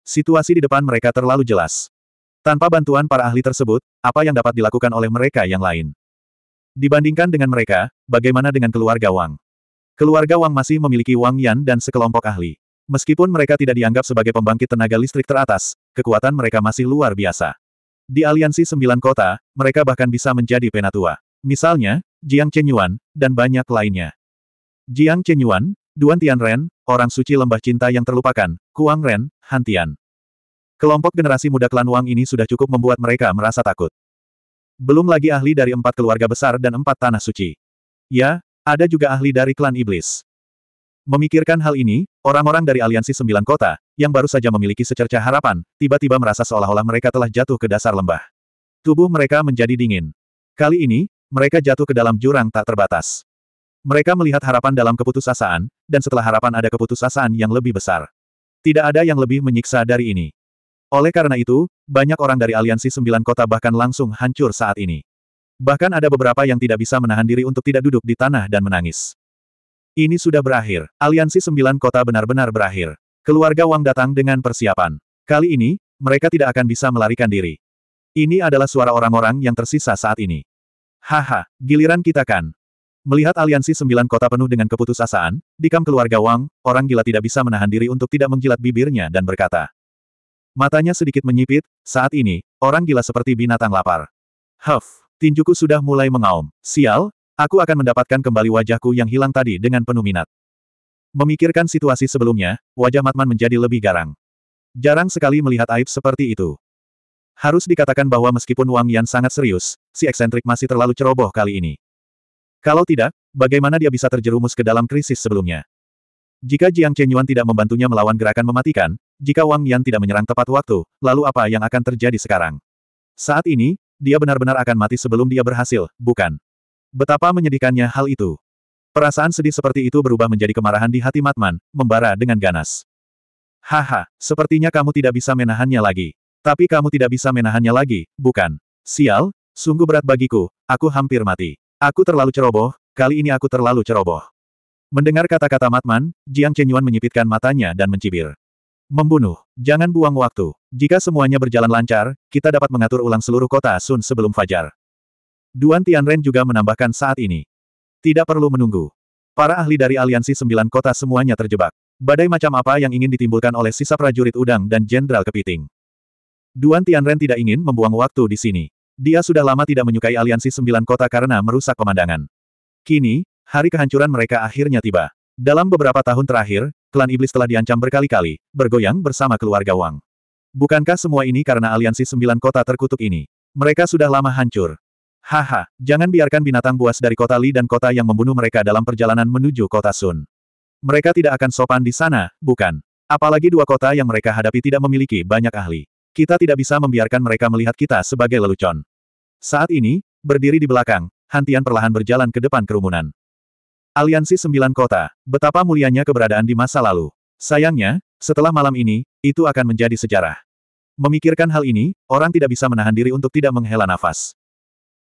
Situasi di depan mereka terlalu jelas. Tanpa bantuan para ahli tersebut, apa yang dapat dilakukan oleh mereka yang lain? Dibandingkan dengan mereka, bagaimana dengan keluarga Wang? Keluarga Wang masih memiliki Wang Yan dan sekelompok ahli. Meskipun mereka tidak dianggap sebagai pembangkit tenaga listrik teratas, kekuatan mereka masih luar biasa. Di aliansi sembilan kota, mereka bahkan bisa menjadi penatua. Misalnya, Jiang Chenyuan, dan banyak lainnya. Jiang Chenyuan, Duan Tianren, orang suci lembah cinta yang terlupakan, Kuang Ren, Hantian. Kelompok generasi muda klan Wang ini sudah cukup membuat mereka merasa takut. Belum lagi ahli dari empat keluarga besar dan empat tanah suci. Ya, ada juga ahli dari klan iblis. Memikirkan hal ini, orang-orang dari aliansi sembilan kota, yang baru saja memiliki secerca harapan, tiba-tiba merasa seolah-olah mereka telah jatuh ke dasar lembah. Tubuh mereka menjadi dingin. Kali ini, mereka jatuh ke dalam jurang tak terbatas. Mereka melihat harapan dalam keputusasaan, dan setelah harapan ada keputusasaan yang lebih besar. Tidak ada yang lebih menyiksa dari ini. Oleh karena itu, banyak orang dari aliansi sembilan kota bahkan langsung hancur saat ini. Bahkan ada beberapa yang tidak bisa menahan diri untuk tidak duduk di tanah dan menangis. Ini sudah berakhir, aliansi sembilan kota benar-benar berakhir. Keluarga Wang datang dengan persiapan. Kali ini, mereka tidak akan bisa melarikan diri. Ini adalah suara orang-orang yang tersisa saat ini. Haha, giliran kita kan. Melihat aliansi sembilan kota penuh dengan keputusasaan, di kam keluarga Wang, orang gila tidak bisa menahan diri untuk tidak menggilat bibirnya dan berkata. Matanya sedikit menyipit, saat ini, orang gila seperti binatang lapar. Huff, tinjuku sudah mulai mengaum. Sial, aku akan mendapatkan kembali wajahku yang hilang tadi dengan penuh minat. Memikirkan situasi sebelumnya, wajah Matman menjadi lebih garang. Jarang sekali melihat aib seperti itu. Harus dikatakan bahwa meskipun Wang Yan sangat serius, si eksentrik masih terlalu ceroboh kali ini. Kalau tidak, bagaimana dia bisa terjerumus ke dalam krisis sebelumnya? Jika Jiang Chenyuan tidak membantunya melawan gerakan mematikan, jika Wang Yan tidak menyerang tepat waktu, lalu apa yang akan terjadi sekarang? Saat ini, dia benar-benar akan mati sebelum dia berhasil, bukan? Betapa menyedihkannya hal itu. Perasaan sedih seperti itu berubah menjadi kemarahan di hati Matman, membara dengan ganas. Haha, sepertinya kamu tidak bisa menahannya lagi. Tapi kamu tidak bisa menahannya lagi, bukan? Sial, sungguh berat bagiku, aku hampir mati. Aku terlalu ceroboh, kali ini aku terlalu ceroboh. Mendengar kata-kata Matman, Jiang Chenyuan menyipitkan matanya dan mencibir. Membunuh, jangan buang waktu. Jika semuanya berjalan lancar, kita dapat mengatur ulang seluruh kota Sun sebelum fajar. Duan Tianren juga menambahkan saat ini. Tidak perlu menunggu. Para ahli dari aliansi sembilan kota semuanya terjebak. Badai macam apa yang ingin ditimbulkan oleh sisa prajurit udang dan jenderal kepiting. Duan Tianren tidak ingin membuang waktu di sini. Dia sudah lama tidak menyukai aliansi sembilan kota karena merusak pemandangan. Kini, Hari kehancuran mereka akhirnya tiba. Dalam beberapa tahun terakhir, klan iblis telah diancam berkali-kali, bergoyang bersama keluarga Wang. Bukankah semua ini karena aliansi sembilan kota terkutuk ini? Mereka sudah lama hancur. Haha, jangan biarkan binatang buas dari kota Li dan kota yang membunuh mereka dalam perjalanan menuju kota Sun. Mereka tidak akan sopan di sana, bukan? Apalagi dua kota yang mereka hadapi tidak memiliki banyak ahli. Kita tidak bisa membiarkan mereka melihat kita sebagai lelucon. Saat ini, berdiri di belakang, Hantian perlahan berjalan ke depan kerumunan. Aliansi Sembilan Kota, betapa mulianya keberadaan di masa lalu. Sayangnya, setelah malam ini, itu akan menjadi sejarah. Memikirkan hal ini, orang tidak bisa menahan diri untuk tidak menghela nafas.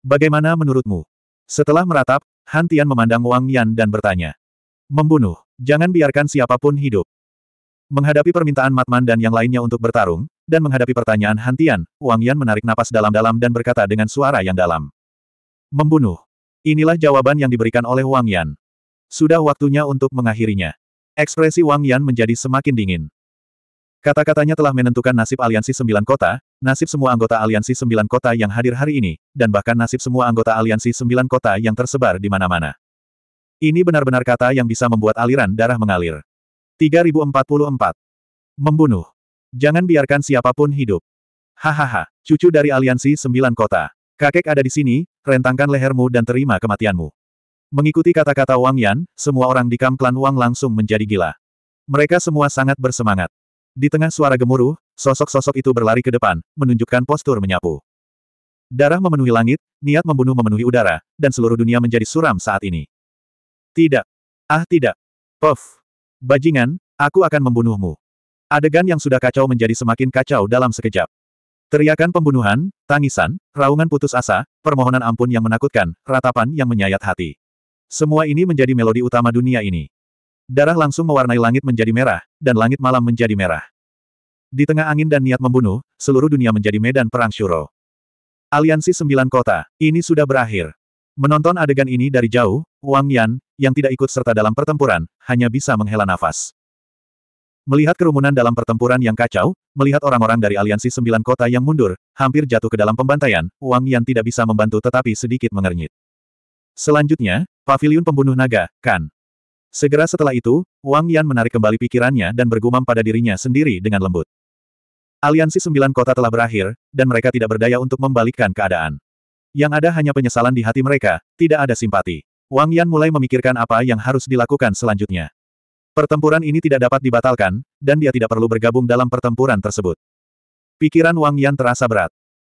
Bagaimana menurutmu? Setelah meratap, Han Tian memandang Wang Yan dan bertanya. Membunuh, jangan biarkan siapapun hidup. Menghadapi permintaan Matman dan yang lainnya untuk bertarung, dan menghadapi pertanyaan Han Tian, Wang Yan menarik napas dalam-dalam dan berkata dengan suara yang dalam. Membunuh. Inilah jawaban yang diberikan oleh Wang Yan sudah waktunya untuk mengakhirinya. Ekspresi Wang Yan menjadi semakin dingin. Kata-katanya telah menentukan nasib aliansi sembilan kota, nasib semua anggota aliansi sembilan kota yang hadir hari ini, dan bahkan nasib semua anggota aliansi sembilan kota yang tersebar di mana-mana. Ini benar-benar kata yang bisa membuat aliran darah mengalir. 3044. Membunuh. Jangan biarkan siapapun hidup. Hahaha, cucu dari aliansi sembilan kota. Kakek ada di sini, rentangkan lehermu dan terima kematianmu. Mengikuti kata-kata Wang Yan, semua orang di kamp klan Wang langsung menjadi gila. Mereka semua sangat bersemangat. Di tengah suara gemuruh, sosok-sosok itu berlari ke depan, menunjukkan postur menyapu. Darah memenuhi langit, niat membunuh memenuhi udara, dan seluruh dunia menjadi suram saat ini. Tidak. Ah tidak. Puff. Bajingan, aku akan membunuhmu. Adegan yang sudah kacau menjadi semakin kacau dalam sekejap. Teriakan pembunuhan, tangisan, raungan putus asa, permohonan ampun yang menakutkan, ratapan yang menyayat hati. Semua ini menjadi melodi utama dunia ini. Darah langsung mewarnai langit menjadi merah, dan langit malam menjadi merah. Di tengah angin dan niat membunuh, seluruh dunia menjadi medan perang Shuro. Aliansi Sembilan Kota, ini sudah berakhir. Menonton adegan ini dari jauh, Wang Yan, yang tidak ikut serta dalam pertempuran, hanya bisa menghela nafas. Melihat kerumunan dalam pertempuran yang kacau, melihat orang-orang dari aliansi sembilan kota yang mundur, hampir jatuh ke dalam pembantaian, Wang Yan tidak bisa membantu tetapi sedikit mengernyit. Selanjutnya, Paviliun Pembunuh Naga, kan. Segera setelah itu, Wang Yan menarik kembali pikirannya dan bergumam pada dirinya sendiri dengan lembut. Aliansi Sembilan Kota telah berakhir, dan mereka tidak berdaya untuk membalikkan keadaan. Yang ada hanya penyesalan di hati mereka, tidak ada simpati. Wang Yan mulai memikirkan apa yang harus dilakukan selanjutnya. Pertempuran ini tidak dapat dibatalkan, dan dia tidak perlu bergabung dalam pertempuran tersebut. Pikiran Wang Yan terasa berat.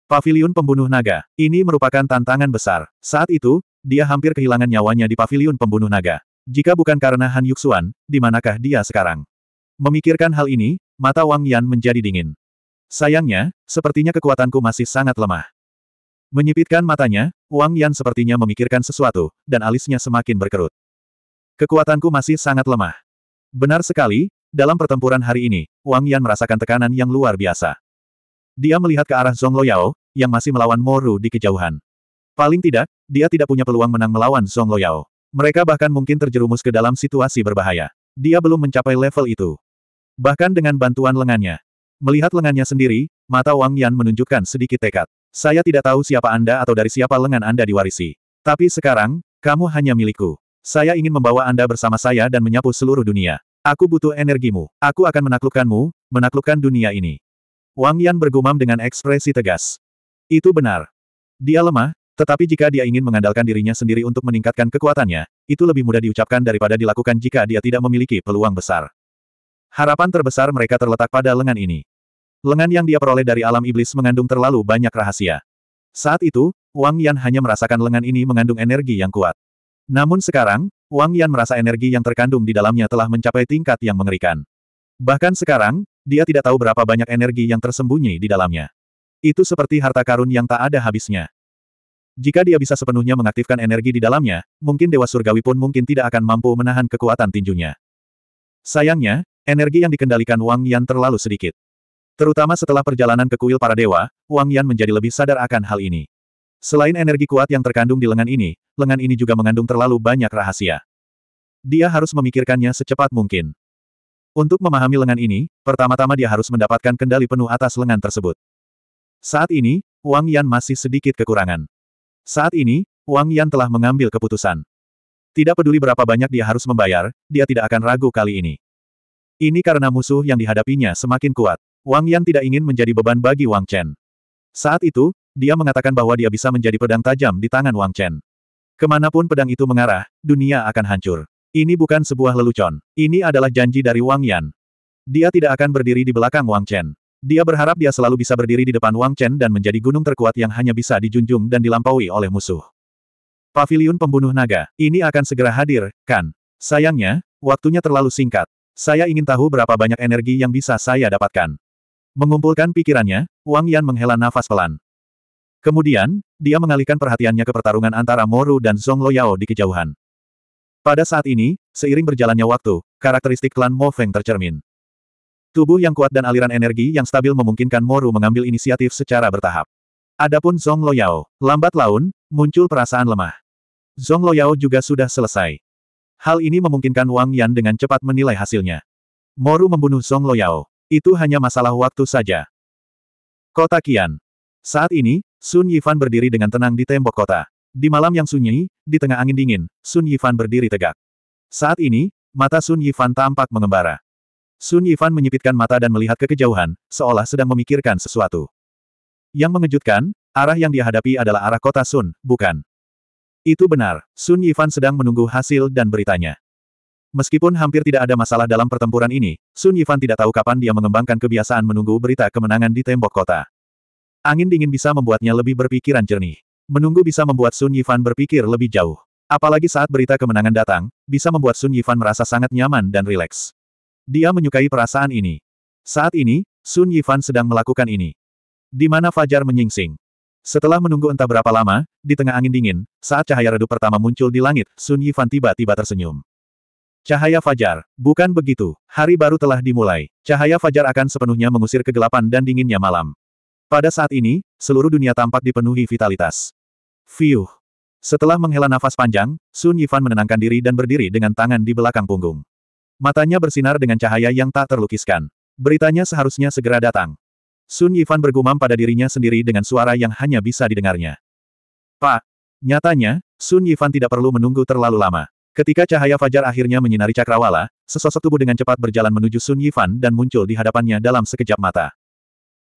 Paviliun Pembunuh Naga, ini merupakan tantangan besar. Saat itu, dia hampir kehilangan nyawanya di paviliun pembunuh naga. Jika bukan karena Han Yuxuan, di manakah dia sekarang? Memikirkan hal ini, mata Wang Yan menjadi dingin. Sayangnya, sepertinya kekuatanku masih sangat lemah. Menyipitkan matanya, Wang Yan sepertinya memikirkan sesuatu, dan alisnya semakin berkerut. Kekuatanku masih sangat lemah. Benar sekali, dalam pertempuran hari ini, Wang Yan merasakan tekanan yang luar biasa. Dia melihat ke arah Zhong Loyao, yang masih melawan Moru di kejauhan. Paling tidak, dia tidak punya peluang menang melawan Song Loyao. Mereka bahkan mungkin terjerumus ke dalam situasi berbahaya. Dia belum mencapai level itu. Bahkan dengan bantuan lengannya. Melihat lengannya sendiri, mata Wang Yan menunjukkan sedikit tekad. Saya tidak tahu siapa Anda atau dari siapa lengan Anda diwarisi. Tapi sekarang, kamu hanya milikku. Saya ingin membawa Anda bersama saya dan menyapu seluruh dunia. Aku butuh energimu. Aku akan menaklukkanmu, menaklukkan dunia ini. Wang Yan bergumam dengan ekspresi tegas. Itu benar. Dia lemah, tetapi jika dia ingin mengandalkan dirinya sendiri untuk meningkatkan kekuatannya, itu lebih mudah diucapkan daripada dilakukan jika dia tidak memiliki peluang besar. Harapan terbesar mereka terletak pada lengan ini. Lengan yang dia peroleh dari alam iblis mengandung terlalu banyak rahasia. Saat itu, Wang Yan hanya merasakan lengan ini mengandung energi yang kuat. Namun sekarang, Wang Yan merasa energi yang terkandung di dalamnya telah mencapai tingkat yang mengerikan. Bahkan sekarang, dia tidak tahu berapa banyak energi yang tersembunyi di dalamnya. Itu seperti harta karun yang tak ada habisnya. Jika dia bisa sepenuhnya mengaktifkan energi di dalamnya, mungkin Dewa Surgawi pun mungkin tidak akan mampu menahan kekuatan tinjunya. Sayangnya, energi yang dikendalikan Wang Yan terlalu sedikit. Terutama setelah perjalanan ke kuil para dewa, Wang Yan menjadi lebih sadar akan hal ini. Selain energi kuat yang terkandung di lengan ini, lengan ini juga mengandung terlalu banyak rahasia. Dia harus memikirkannya secepat mungkin. Untuk memahami lengan ini, pertama-tama dia harus mendapatkan kendali penuh atas lengan tersebut. Saat ini, Wang Yan masih sedikit kekurangan. Saat ini, Wang Yan telah mengambil keputusan. Tidak peduli berapa banyak dia harus membayar, dia tidak akan ragu kali ini. Ini karena musuh yang dihadapinya semakin kuat. Wang Yan tidak ingin menjadi beban bagi Wang Chen. Saat itu, dia mengatakan bahwa dia bisa menjadi pedang tajam di tangan Wang Chen. Kemanapun pedang itu mengarah, dunia akan hancur. Ini bukan sebuah lelucon. Ini adalah janji dari Wang Yan. Dia tidak akan berdiri di belakang Wang Chen. Dia berharap dia selalu bisa berdiri di depan Wang Chen dan menjadi gunung terkuat yang hanya bisa dijunjung dan dilampaui oleh musuh. Paviliun pembunuh naga, ini akan segera hadir, kan? Sayangnya, waktunya terlalu singkat. Saya ingin tahu berapa banyak energi yang bisa saya dapatkan. Mengumpulkan pikirannya, Wang Yan menghela nafas pelan. Kemudian, dia mengalihkan perhatiannya ke pertarungan antara Moru dan Zhong Loyao di kejauhan. Pada saat ini, seiring berjalannya waktu, karakteristik klan Mo Feng tercermin. Tubuh yang kuat dan aliran energi yang stabil memungkinkan Moru mengambil inisiatif secara bertahap. Adapun Zong Loyao, lambat laun, muncul perasaan lemah. Zong Loyao juga sudah selesai. Hal ini memungkinkan Wang Yan dengan cepat menilai hasilnya. Moru membunuh Zong Loyao. Itu hanya masalah waktu saja. Kota Kian. Saat ini, Sun Yifan berdiri dengan tenang di tembok kota. Di malam yang sunyi, di tengah angin dingin, Sun Yifan berdiri tegak. Saat ini, mata Sun Yifan tampak mengembara. Sun Yifan menyipitkan mata dan melihat ke kejauhan, seolah sedang memikirkan sesuatu. Yang mengejutkan, arah yang dihadapi adalah arah kota Sun, bukan. Itu benar, Sun Yifan sedang menunggu hasil dan beritanya. Meskipun hampir tidak ada masalah dalam pertempuran ini, Sun Yifan tidak tahu kapan dia mengembangkan kebiasaan menunggu berita kemenangan di tembok kota. Angin dingin bisa membuatnya lebih berpikiran jernih. Menunggu bisa membuat Sun Yifan berpikir lebih jauh. Apalagi saat berita kemenangan datang, bisa membuat Sun Yifan merasa sangat nyaman dan rileks. Dia menyukai perasaan ini. Saat ini, Sun Yifan sedang melakukan ini. Di mana Fajar menyingsing. Setelah menunggu entah berapa lama, di tengah angin dingin, saat cahaya redup pertama muncul di langit, Sun Yifan tiba-tiba tersenyum. Cahaya Fajar, bukan begitu, hari baru telah dimulai. Cahaya Fajar akan sepenuhnya mengusir kegelapan dan dinginnya malam. Pada saat ini, seluruh dunia tampak dipenuhi vitalitas. Fiuh. Setelah menghela nafas panjang, Sun Yifan menenangkan diri dan berdiri dengan tangan di belakang punggung. Matanya bersinar dengan cahaya yang tak terlukiskan. Beritanya seharusnya segera datang. Sun Yifan bergumam pada dirinya sendiri dengan suara yang hanya bisa didengarnya. Pak! Nyatanya, Sun Yifan tidak perlu menunggu terlalu lama. Ketika cahaya fajar akhirnya menyinari cakrawala, sesosok tubuh dengan cepat berjalan menuju Sun Yifan dan muncul di hadapannya dalam sekejap mata.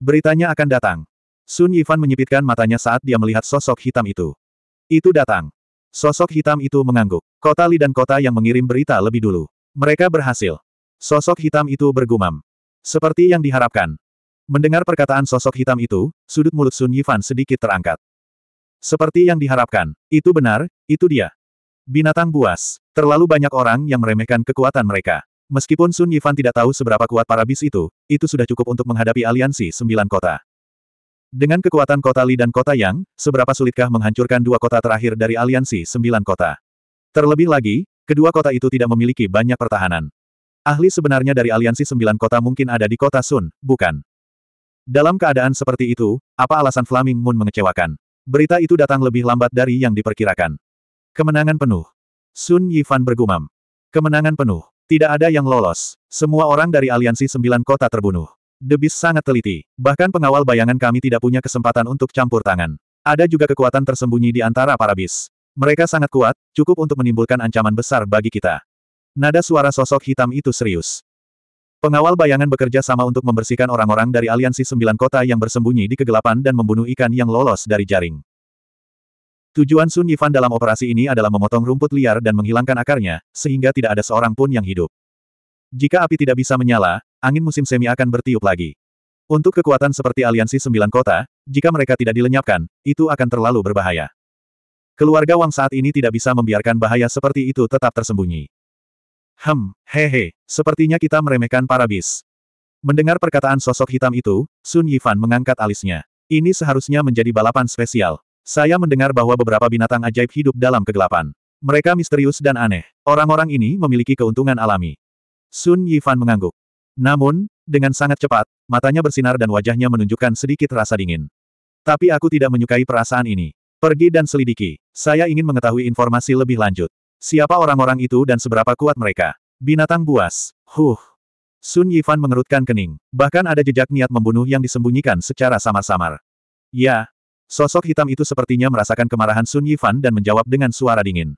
Beritanya akan datang. Sun Yifan menyipitkan matanya saat dia melihat sosok hitam itu. Itu datang. Sosok hitam itu mengangguk. Kota Li dan kota yang mengirim berita lebih dulu. Mereka berhasil. Sosok hitam itu bergumam. Seperti yang diharapkan. Mendengar perkataan sosok hitam itu, sudut mulut Sun Yifan sedikit terangkat. Seperti yang diharapkan. Itu benar, itu dia. Binatang buas. Terlalu banyak orang yang meremehkan kekuatan mereka. Meskipun Sun Yifan tidak tahu seberapa kuat para bis itu, itu sudah cukup untuk menghadapi aliansi sembilan kota. Dengan kekuatan kota Li dan kota Yang, seberapa sulitkah menghancurkan dua kota terakhir dari aliansi sembilan kota? Terlebih lagi, Kedua kota itu tidak memiliki banyak pertahanan. Ahli sebenarnya dari aliansi sembilan kota mungkin ada di kota Sun, bukan? Dalam keadaan seperti itu, apa alasan Flaming Moon mengecewakan? Berita itu datang lebih lambat dari yang diperkirakan. Kemenangan penuh. Sun Yifan bergumam. Kemenangan penuh. Tidak ada yang lolos. Semua orang dari aliansi sembilan kota terbunuh. Debis sangat teliti. Bahkan pengawal bayangan kami tidak punya kesempatan untuk campur tangan. Ada juga kekuatan tersembunyi di antara para bis. Mereka sangat kuat, cukup untuk menimbulkan ancaman besar bagi kita. Nada suara sosok hitam itu serius. Pengawal bayangan bekerja sama untuk membersihkan orang-orang dari aliansi sembilan kota yang bersembunyi di kegelapan dan membunuh ikan yang lolos dari jaring. Tujuan Sun Yifan dalam operasi ini adalah memotong rumput liar dan menghilangkan akarnya, sehingga tidak ada seorang pun yang hidup. Jika api tidak bisa menyala, angin musim semi akan bertiup lagi. Untuk kekuatan seperti aliansi sembilan kota, jika mereka tidak dilenyapkan, itu akan terlalu berbahaya. Keluarga Wang saat ini tidak bisa membiarkan bahaya seperti itu tetap tersembunyi. Hem, hehe, sepertinya kita meremehkan para bis. Mendengar perkataan sosok hitam itu, Sun Yifan mengangkat alisnya. Ini seharusnya menjadi balapan spesial. Saya mendengar bahwa beberapa binatang ajaib hidup dalam kegelapan. Mereka misterius dan aneh. Orang-orang ini memiliki keuntungan alami. Sun Yifan mengangguk. Namun, dengan sangat cepat, matanya bersinar dan wajahnya menunjukkan sedikit rasa dingin. Tapi aku tidak menyukai perasaan ini. Pergi dan selidiki. Saya ingin mengetahui informasi lebih lanjut. Siapa orang-orang itu dan seberapa kuat mereka? Binatang buas. Huh. Sun Yifan mengerutkan kening. Bahkan ada jejak niat membunuh yang disembunyikan secara samar-samar. Ya. Sosok hitam itu sepertinya merasakan kemarahan Sun Yifan dan menjawab dengan suara dingin.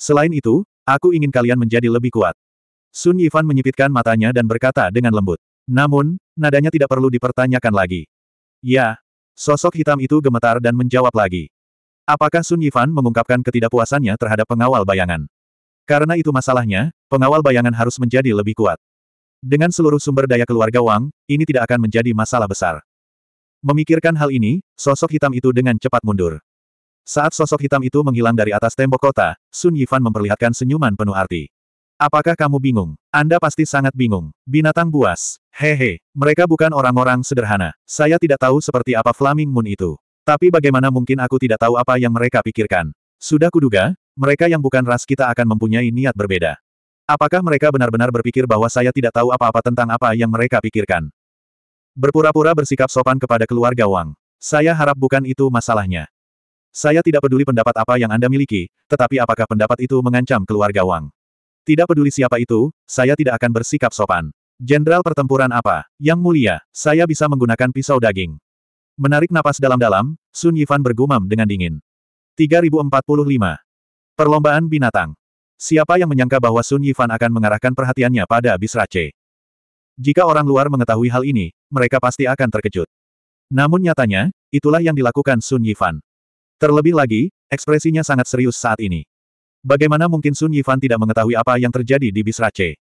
Selain itu, aku ingin kalian menjadi lebih kuat. Sun Yifan menyipitkan matanya dan berkata dengan lembut. Namun, nadanya tidak perlu dipertanyakan lagi. Ya, Sosok hitam itu gemetar dan menjawab lagi. Apakah Sun Yifan mengungkapkan ketidakpuasannya terhadap pengawal bayangan? Karena itu masalahnya, pengawal bayangan harus menjadi lebih kuat. Dengan seluruh sumber daya keluarga Wang, ini tidak akan menjadi masalah besar. Memikirkan hal ini, sosok hitam itu dengan cepat mundur. Saat sosok hitam itu menghilang dari atas tembok kota, Sun Yifan memperlihatkan senyuman penuh arti. Apakah kamu bingung? Anda pasti sangat bingung. Binatang buas. Hehe, mereka bukan orang-orang sederhana. Saya tidak tahu seperti apa Flaming Moon itu. Tapi bagaimana mungkin aku tidak tahu apa yang mereka pikirkan? Sudah kuduga, mereka yang bukan ras kita akan mempunyai niat berbeda. Apakah mereka benar-benar berpikir bahwa saya tidak tahu apa-apa tentang apa yang mereka pikirkan? Berpura-pura bersikap sopan kepada keluarga Wang. Saya harap bukan itu masalahnya. Saya tidak peduli pendapat apa yang Anda miliki, tetapi apakah pendapat itu mengancam keluarga Wang? Tidak peduli siapa itu, saya tidak akan bersikap sopan. Jenderal pertempuran apa? Yang mulia, saya bisa menggunakan pisau daging. Menarik napas dalam-dalam, Sun Yifan bergumam dengan dingin. 3045. Perlombaan binatang. Siapa yang menyangka bahwa Sun Yifan akan mengarahkan perhatiannya pada abis Rache? Jika orang luar mengetahui hal ini, mereka pasti akan terkejut. Namun nyatanya, itulah yang dilakukan Sun Yifan. Terlebih lagi, ekspresinya sangat serius saat ini. Bagaimana mungkin Sun Yifan tidak mengetahui apa yang terjadi di Bisrace?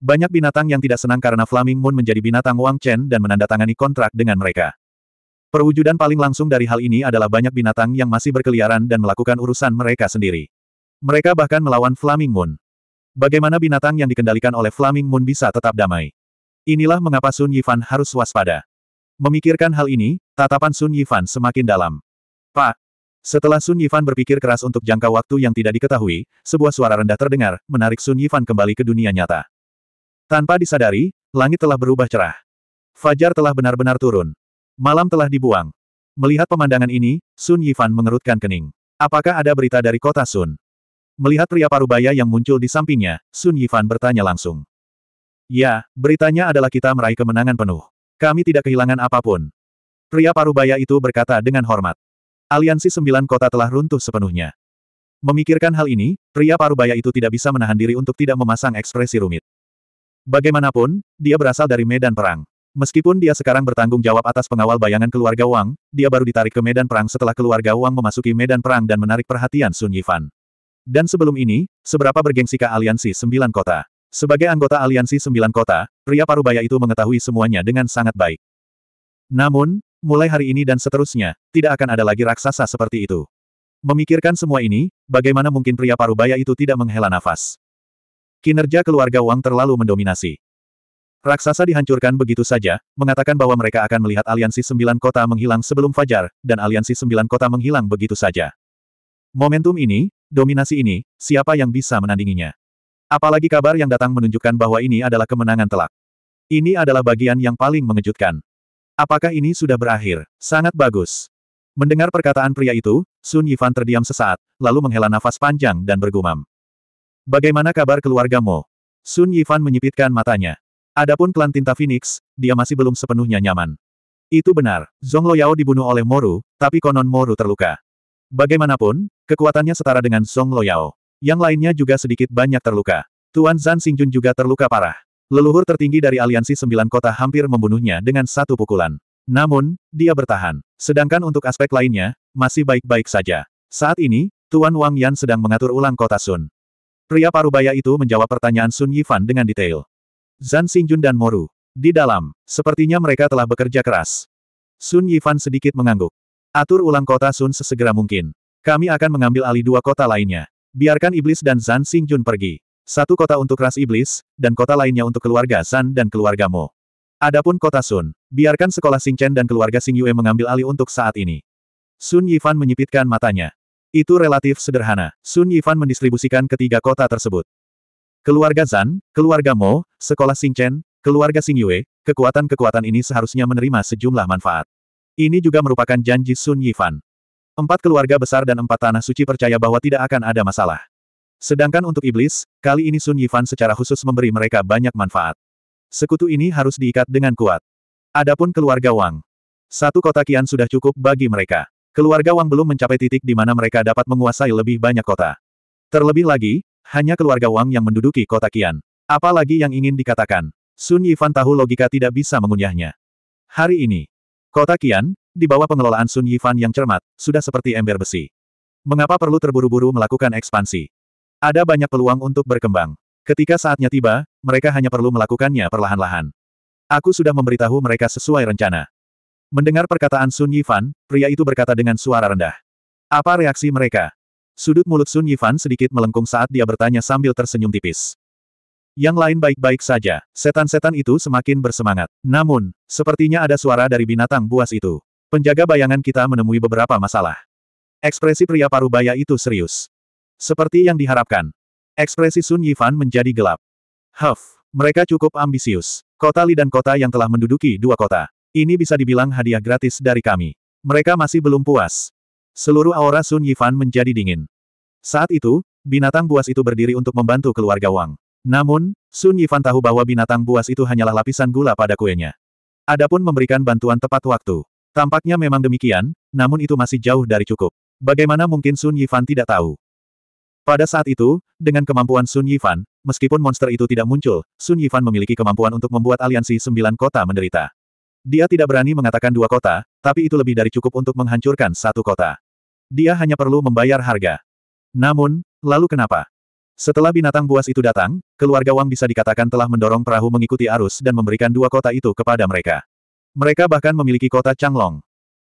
Banyak binatang yang tidak senang karena Flaming Moon menjadi binatang Wang Chen dan menandatangani kontrak dengan mereka. Perwujudan paling langsung dari hal ini adalah banyak binatang yang masih berkeliaran dan melakukan urusan mereka sendiri. Mereka bahkan melawan Flaming Moon. Bagaimana binatang yang dikendalikan oleh Flaming Moon bisa tetap damai? Inilah mengapa Sun Yifan harus waspada. Memikirkan hal ini, tatapan Sun Yifan semakin dalam. Pak, setelah Sun Yifan berpikir keras untuk jangka waktu yang tidak diketahui, sebuah suara rendah terdengar, menarik Sun Yifan kembali ke dunia nyata. Tanpa disadari, langit telah berubah cerah. Fajar telah benar-benar turun. Malam telah dibuang. Melihat pemandangan ini, Sun Yifan mengerutkan kening. Apakah ada berita dari kota Sun? Melihat pria parubaya yang muncul di sampingnya, Sun Yifan bertanya langsung. Ya, beritanya adalah kita meraih kemenangan penuh. Kami tidak kehilangan apapun. Pria parubaya itu berkata dengan hormat. Aliansi sembilan kota telah runtuh sepenuhnya. Memikirkan hal ini, pria parubaya itu tidak bisa menahan diri untuk tidak memasang ekspresi rumit. Bagaimanapun, dia berasal dari medan perang. Meskipun dia sekarang bertanggung jawab atas pengawal bayangan keluarga Wang, dia baru ditarik ke medan perang setelah keluarga Wang memasuki medan perang dan menarik perhatian Sun Yifan. Dan sebelum ini, seberapa bergengsikah aliansi sembilan kota? Sebagai anggota aliansi sembilan kota, pria parubaya itu mengetahui semuanya dengan sangat baik. Namun, mulai hari ini dan seterusnya, tidak akan ada lagi raksasa seperti itu. Memikirkan semua ini, bagaimana mungkin pria parubaya itu tidak menghela nafas? Kinerja keluarga Wang terlalu mendominasi. Raksasa dihancurkan begitu saja, mengatakan bahwa mereka akan melihat aliansi sembilan kota menghilang sebelum fajar, dan aliansi sembilan kota menghilang begitu saja. Momentum ini, dominasi ini, siapa yang bisa menandinginya? Apalagi kabar yang datang menunjukkan bahwa ini adalah kemenangan telak. Ini adalah bagian yang paling mengejutkan. Apakah ini sudah berakhir? Sangat bagus. Mendengar perkataan pria itu, Sun Yifan terdiam sesaat, lalu menghela nafas panjang dan bergumam. Bagaimana kabar keluargamu? Sun Yifan menyipitkan matanya. Adapun klan tinta Phoenix, dia masih belum sepenuhnya nyaman. Itu benar, Zhong Loyao dibunuh oleh Moru, tapi konon Moru terluka. Bagaimanapun, kekuatannya setara dengan Zhong Loyao. Yang lainnya juga sedikit banyak terluka. Tuan Zan Xingjun juga terluka parah. Leluhur tertinggi dari aliansi sembilan kota hampir membunuhnya dengan satu pukulan. Namun, dia bertahan. Sedangkan untuk aspek lainnya, masih baik-baik saja. Saat ini, Tuan Wang Yan sedang mengatur ulang kota Sun. Pria parubaya itu menjawab pertanyaan Sun Yifan dengan detail. Zan Xingjun dan Moru. Di dalam, sepertinya mereka telah bekerja keras. Sun Yifan sedikit mengangguk. Atur ulang kota Sun sesegera mungkin. Kami akan mengambil alih dua kota lainnya. Biarkan iblis dan Zan Xingjun pergi. Satu kota untuk ras iblis, dan kota lainnya untuk keluarga San dan keluarga Mo. Adapun kota Sun, biarkan sekolah Chen dan keluarga Sing Yue mengambil alih untuk saat ini. Sun Yifan menyipitkan matanya. Itu relatif sederhana. Sun Yifan mendistribusikan ketiga kota tersebut. Keluarga Zan, keluarga Mo, sekolah Chen, keluarga Sing Yue, kekuatan-kekuatan ini seharusnya menerima sejumlah manfaat. Ini juga merupakan janji Sun Yifan. Empat keluarga besar dan empat tanah suci percaya bahwa tidak akan ada masalah. Sedangkan untuk iblis, kali ini Sun Yifan secara khusus memberi mereka banyak manfaat. Sekutu ini harus diikat dengan kuat. Adapun keluarga Wang. Satu kota kian sudah cukup bagi mereka. Keluarga Wang belum mencapai titik di mana mereka dapat menguasai lebih banyak kota. Terlebih lagi, hanya keluarga Wang yang menduduki kota kian. Apalagi yang ingin dikatakan. Sun Yifan tahu logika tidak bisa mengunyahnya. Hari ini, kota kian, di bawah pengelolaan Sun Yifan yang cermat, sudah seperti ember besi. Mengapa perlu terburu-buru melakukan ekspansi? Ada banyak peluang untuk berkembang. Ketika saatnya tiba, mereka hanya perlu melakukannya perlahan-lahan. Aku sudah memberitahu mereka sesuai rencana. Mendengar perkataan Sun Yifan, pria itu berkata dengan suara rendah. Apa reaksi mereka? Sudut mulut Sun Yifan sedikit melengkung saat dia bertanya sambil tersenyum tipis. Yang lain baik-baik saja, setan-setan itu semakin bersemangat. Namun, sepertinya ada suara dari binatang buas itu. Penjaga bayangan kita menemui beberapa masalah. Ekspresi pria parubaya itu serius. Seperti yang diharapkan. Ekspresi Sun Yifan menjadi gelap. Huff, mereka cukup ambisius. Kota Li dan kota yang telah menduduki dua kota. Ini bisa dibilang hadiah gratis dari kami. Mereka masih belum puas. Seluruh aura Sun Yifan menjadi dingin. Saat itu, binatang buas itu berdiri untuk membantu keluarga Wang. Namun, Sun Yifan tahu bahwa binatang buas itu hanyalah lapisan gula pada kuenya. Adapun memberikan bantuan tepat waktu. Tampaknya memang demikian, namun itu masih jauh dari cukup. Bagaimana mungkin Sun Yifan tidak tahu? Pada saat itu, dengan kemampuan Sun Yifan, meskipun monster itu tidak muncul, Sun Yifan memiliki kemampuan untuk membuat aliansi sembilan kota menderita. Dia tidak berani mengatakan dua kota, tapi itu lebih dari cukup untuk menghancurkan satu kota. Dia hanya perlu membayar harga. Namun, lalu kenapa? Setelah binatang buas itu datang, keluarga Wang bisa dikatakan telah mendorong perahu mengikuti arus dan memberikan dua kota itu kepada mereka. Mereka bahkan memiliki kota Changlong.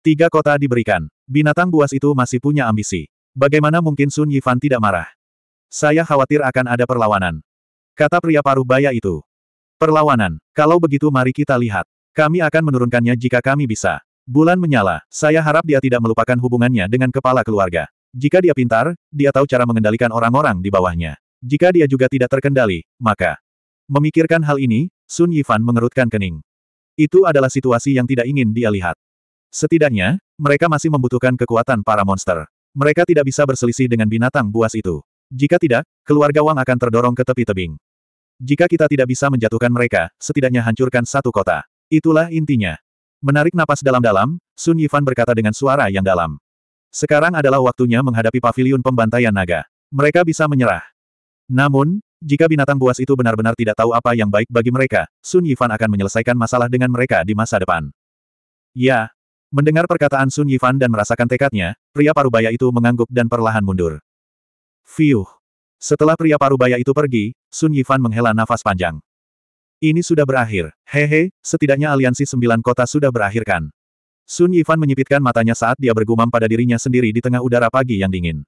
Tiga kota diberikan. Binatang buas itu masih punya ambisi. Bagaimana mungkin Sun Yifan tidak marah? Saya khawatir akan ada perlawanan. Kata pria paruh baya itu. Perlawanan, kalau begitu mari kita lihat. Kami akan menurunkannya jika kami bisa. Bulan menyala, saya harap dia tidak melupakan hubungannya dengan kepala keluarga. Jika dia pintar, dia tahu cara mengendalikan orang-orang di bawahnya. Jika dia juga tidak terkendali, maka... Memikirkan hal ini, Sun Yifan mengerutkan kening. Itu adalah situasi yang tidak ingin dia lihat. Setidaknya, mereka masih membutuhkan kekuatan para monster. Mereka tidak bisa berselisih dengan binatang buas itu. Jika tidak, keluarga Wang akan terdorong ke tepi tebing. Jika kita tidak bisa menjatuhkan mereka, setidaknya hancurkan satu kota. Itulah intinya. Menarik napas dalam-dalam, Sun Yifan berkata dengan suara yang dalam. Sekarang adalah waktunya menghadapi paviliun pembantaian naga. Mereka bisa menyerah. Namun, jika binatang buas itu benar-benar tidak tahu apa yang baik bagi mereka, Sun Yifan akan menyelesaikan masalah dengan mereka di masa depan. Ya, Mendengar perkataan Sun Yifan dan merasakan tekadnya, pria parubaya itu mengangguk dan perlahan mundur. Fiuh! Setelah pria parubaya itu pergi, Sun Yifan menghela nafas panjang. Ini sudah berakhir, hehe, setidaknya aliansi sembilan kota sudah berakhirkan. Sun Yifan menyipitkan matanya saat dia bergumam pada dirinya sendiri di tengah udara pagi yang dingin.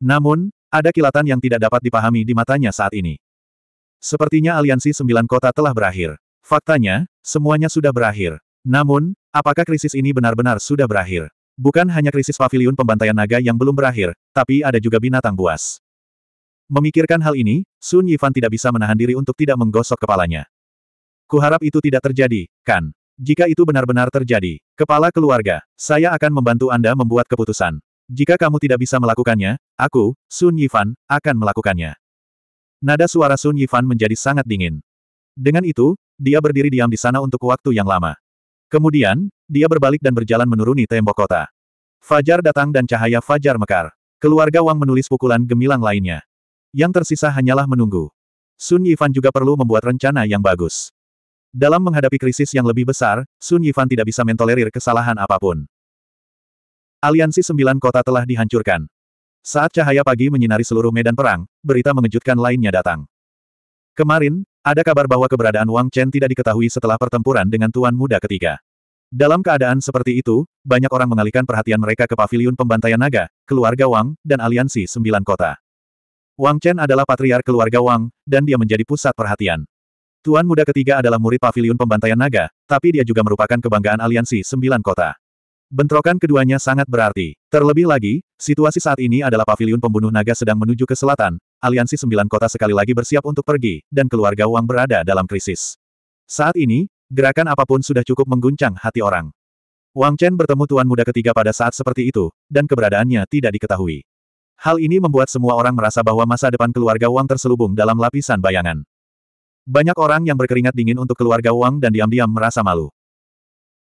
Namun, ada kilatan yang tidak dapat dipahami di matanya saat ini. Sepertinya aliansi sembilan kota telah berakhir. Faktanya, semuanya sudah berakhir. Namun, Apakah krisis ini benar-benar sudah berakhir? Bukan hanya krisis pavilion pembantaian naga yang belum berakhir, tapi ada juga binatang buas. Memikirkan hal ini, Sun Yifan tidak bisa menahan diri untuk tidak menggosok kepalanya. Kuharap itu tidak terjadi, kan? Jika itu benar-benar terjadi, kepala keluarga, saya akan membantu Anda membuat keputusan. Jika kamu tidak bisa melakukannya, aku, Sun Yifan, akan melakukannya. Nada suara Sun Yifan menjadi sangat dingin. Dengan itu, dia berdiri diam di sana untuk waktu yang lama. Kemudian, dia berbalik dan berjalan menuruni tembok kota. Fajar datang dan cahaya Fajar mekar. Keluarga Wang menulis pukulan gemilang lainnya. Yang tersisa hanyalah menunggu. Sun Yifan juga perlu membuat rencana yang bagus. Dalam menghadapi krisis yang lebih besar, Sun Yifan tidak bisa mentolerir kesalahan apapun. Aliansi Sembilan Kota telah dihancurkan. Saat cahaya pagi menyinari seluruh medan perang, berita mengejutkan lainnya datang. Kemarin, ada kabar bahwa keberadaan Wang Chen tidak diketahui setelah pertempuran dengan Tuan Muda ketiga. Dalam keadaan seperti itu, banyak orang mengalihkan perhatian mereka ke paviliun pembantaian naga, keluarga Wang, dan aliansi sembilan kota. Wang Chen adalah patriar keluarga Wang, dan dia menjadi pusat perhatian. Tuan Muda ketiga adalah murid paviliun pembantaian naga, tapi dia juga merupakan kebanggaan aliansi sembilan kota. Bentrokan keduanya sangat berarti. Terlebih lagi, situasi saat ini adalah pavilion pembunuh naga sedang menuju ke selatan, aliansi sembilan kota sekali lagi bersiap untuk pergi, dan keluarga Wang berada dalam krisis. Saat ini, gerakan apapun sudah cukup mengguncang hati orang. Wang Chen bertemu tuan muda ketiga pada saat seperti itu, dan keberadaannya tidak diketahui. Hal ini membuat semua orang merasa bahwa masa depan keluarga Wang terselubung dalam lapisan bayangan. Banyak orang yang berkeringat dingin untuk keluarga Wang dan diam-diam merasa malu.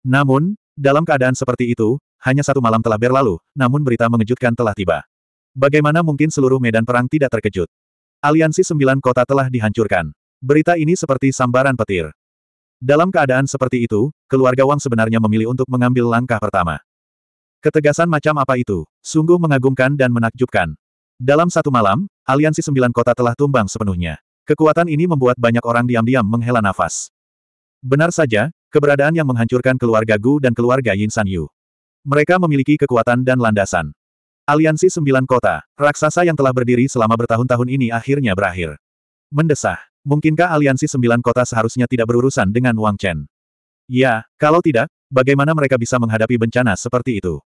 Namun, dalam keadaan seperti itu, hanya satu malam telah berlalu, namun berita mengejutkan telah tiba. Bagaimana mungkin seluruh medan perang tidak terkejut? Aliansi sembilan kota telah dihancurkan. Berita ini seperti sambaran petir. Dalam keadaan seperti itu, keluarga Wang sebenarnya memilih untuk mengambil langkah pertama. Ketegasan macam apa itu? Sungguh mengagumkan dan menakjubkan. Dalam satu malam, aliansi sembilan kota telah tumbang sepenuhnya. Kekuatan ini membuat banyak orang diam-diam menghela nafas. Benar saja, Keberadaan yang menghancurkan keluarga Gu dan keluarga Yin San Yu. Mereka memiliki kekuatan dan landasan. Aliansi Sembilan Kota, raksasa yang telah berdiri selama bertahun-tahun ini akhirnya berakhir. Mendesah. Mungkinkah aliansi sembilan kota seharusnya tidak berurusan dengan Wang Chen? Ya, kalau tidak, bagaimana mereka bisa menghadapi bencana seperti itu?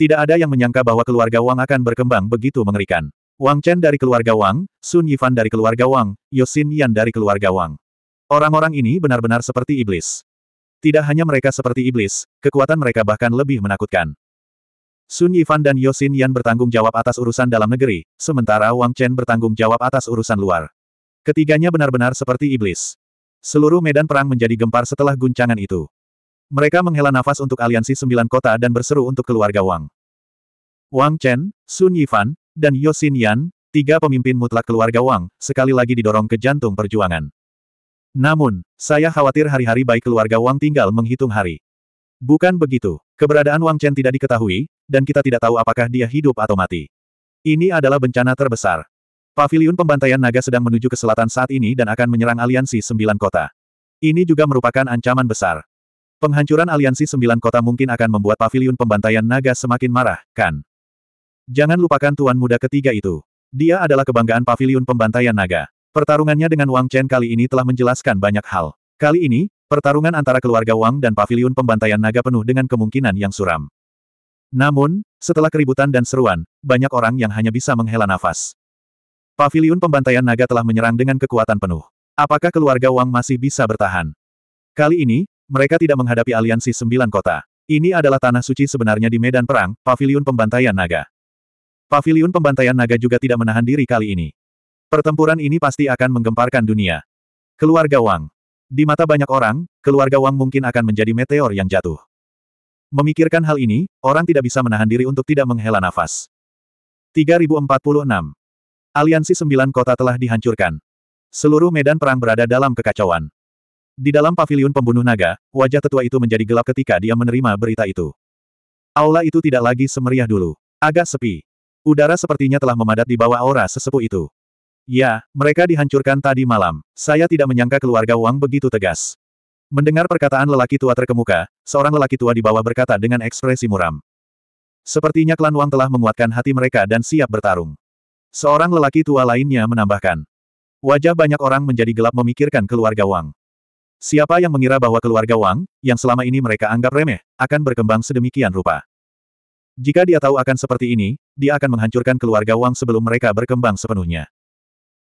Tidak ada yang menyangka bahwa keluarga Wang akan berkembang begitu mengerikan. Wang Chen dari keluarga Wang, Sun Yifan dari keluarga Wang, Yosin Yan dari keluarga Wang. Orang-orang ini benar-benar seperti iblis. Tidak hanya mereka seperti iblis, kekuatan mereka bahkan lebih menakutkan. Sun Yifan dan Yosin Yan bertanggung jawab atas urusan dalam negeri, sementara Wang Chen bertanggung jawab atas urusan luar. Ketiganya benar-benar seperti iblis. Seluruh medan perang menjadi gempar setelah guncangan itu. Mereka menghela nafas untuk aliansi sembilan kota dan berseru untuk keluarga Wang. Wang Chen, Sun Yifan, dan Yosin Yan, tiga pemimpin mutlak keluarga Wang, sekali lagi didorong ke jantung perjuangan. Namun, saya khawatir hari-hari baik keluarga Wang tinggal menghitung hari. Bukan begitu. Keberadaan Wang Chen tidak diketahui, dan kita tidak tahu apakah dia hidup atau mati. Ini adalah bencana terbesar. Paviliun pembantaian naga sedang menuju ke selatan saat ini dan akan menyerang aliansi sembilan kota. Ini juga merupakan ancaman besar. Penghancuran aliansi sembilan kota mungkin akan membuat paviliun pembantaian naga semakin marah, kan? Jangan lupakan tuan muda ketiga itu. Dia adalah kebanggaan paviliun pembantaian naga. Pertarungannya dengan Wang Chen kali ini telah menjelaskan banyak hal. Kali ini, pertarungan antara keluarga Wang dan paviliun pembantaian naga penuh dengan kemungkinan yang suram. Namun, setelah keributan dan seruan, banyak orang yang hanya bisa menghela nafas. Paviliun pembantaian naga telah menyerang dengan kekuatan penuh. Apakah keluarga Wang masih bisa bertahan? Kali ini, mereka tidak menghadapi aliansi sembilan kota. Ini adalah tanah suci sebenarnya di medan perang, paviliun pembantaian naga. Paviliun pembantaian naga juga tidak menahan diri kali ini. Pertempuran ini pasti akan menggemparkan dunia. Keluarga Wang. Di mata banyak orang, keluarga Wang mungkin akan menjadi meteor yang jatuh. Memikirkan hal ini, orang tidak bisa menahan diri untuk tidak menghela nafas. 3046. Aliansi Sembilan Kota telah dihancurkan. Seluruh medan perang berada dalam kekacauan. Di dalam paviliun pembunuh naga, wajah tetua itu menjadi gelap ketika dia menerima berita itu. Aula itu tidak lagi semeriah dulu. Agak sepi. Udara sepertinya telah memadat di bawah aura sesepuh itu. Ya, mereka dihancurkan tadi malam. Saya tidak menyangka keluarga Wang begitu tegas. Mendengar perkataan lelaki tua terkemuka, seorang lelaki tua di bawah berkata dengan ekspresi muram. Sepertinya klan Wang telah menguatkan hati mereka dan siap bertarung. Seorang lelaki tua lainnya menambahkan. Wajah banyak orang menjadi gelap memikirkan keluarga Wang. Siapa yang mengira bahwa keluarga Wang, yang selama ini mereka anggap remeh, akan berkembang sedemikian rupa. Jika dia tahu akan seperti ini, dia akan menghancurkan keluarga Wang sebelum mereka berkembang sepenuhnya.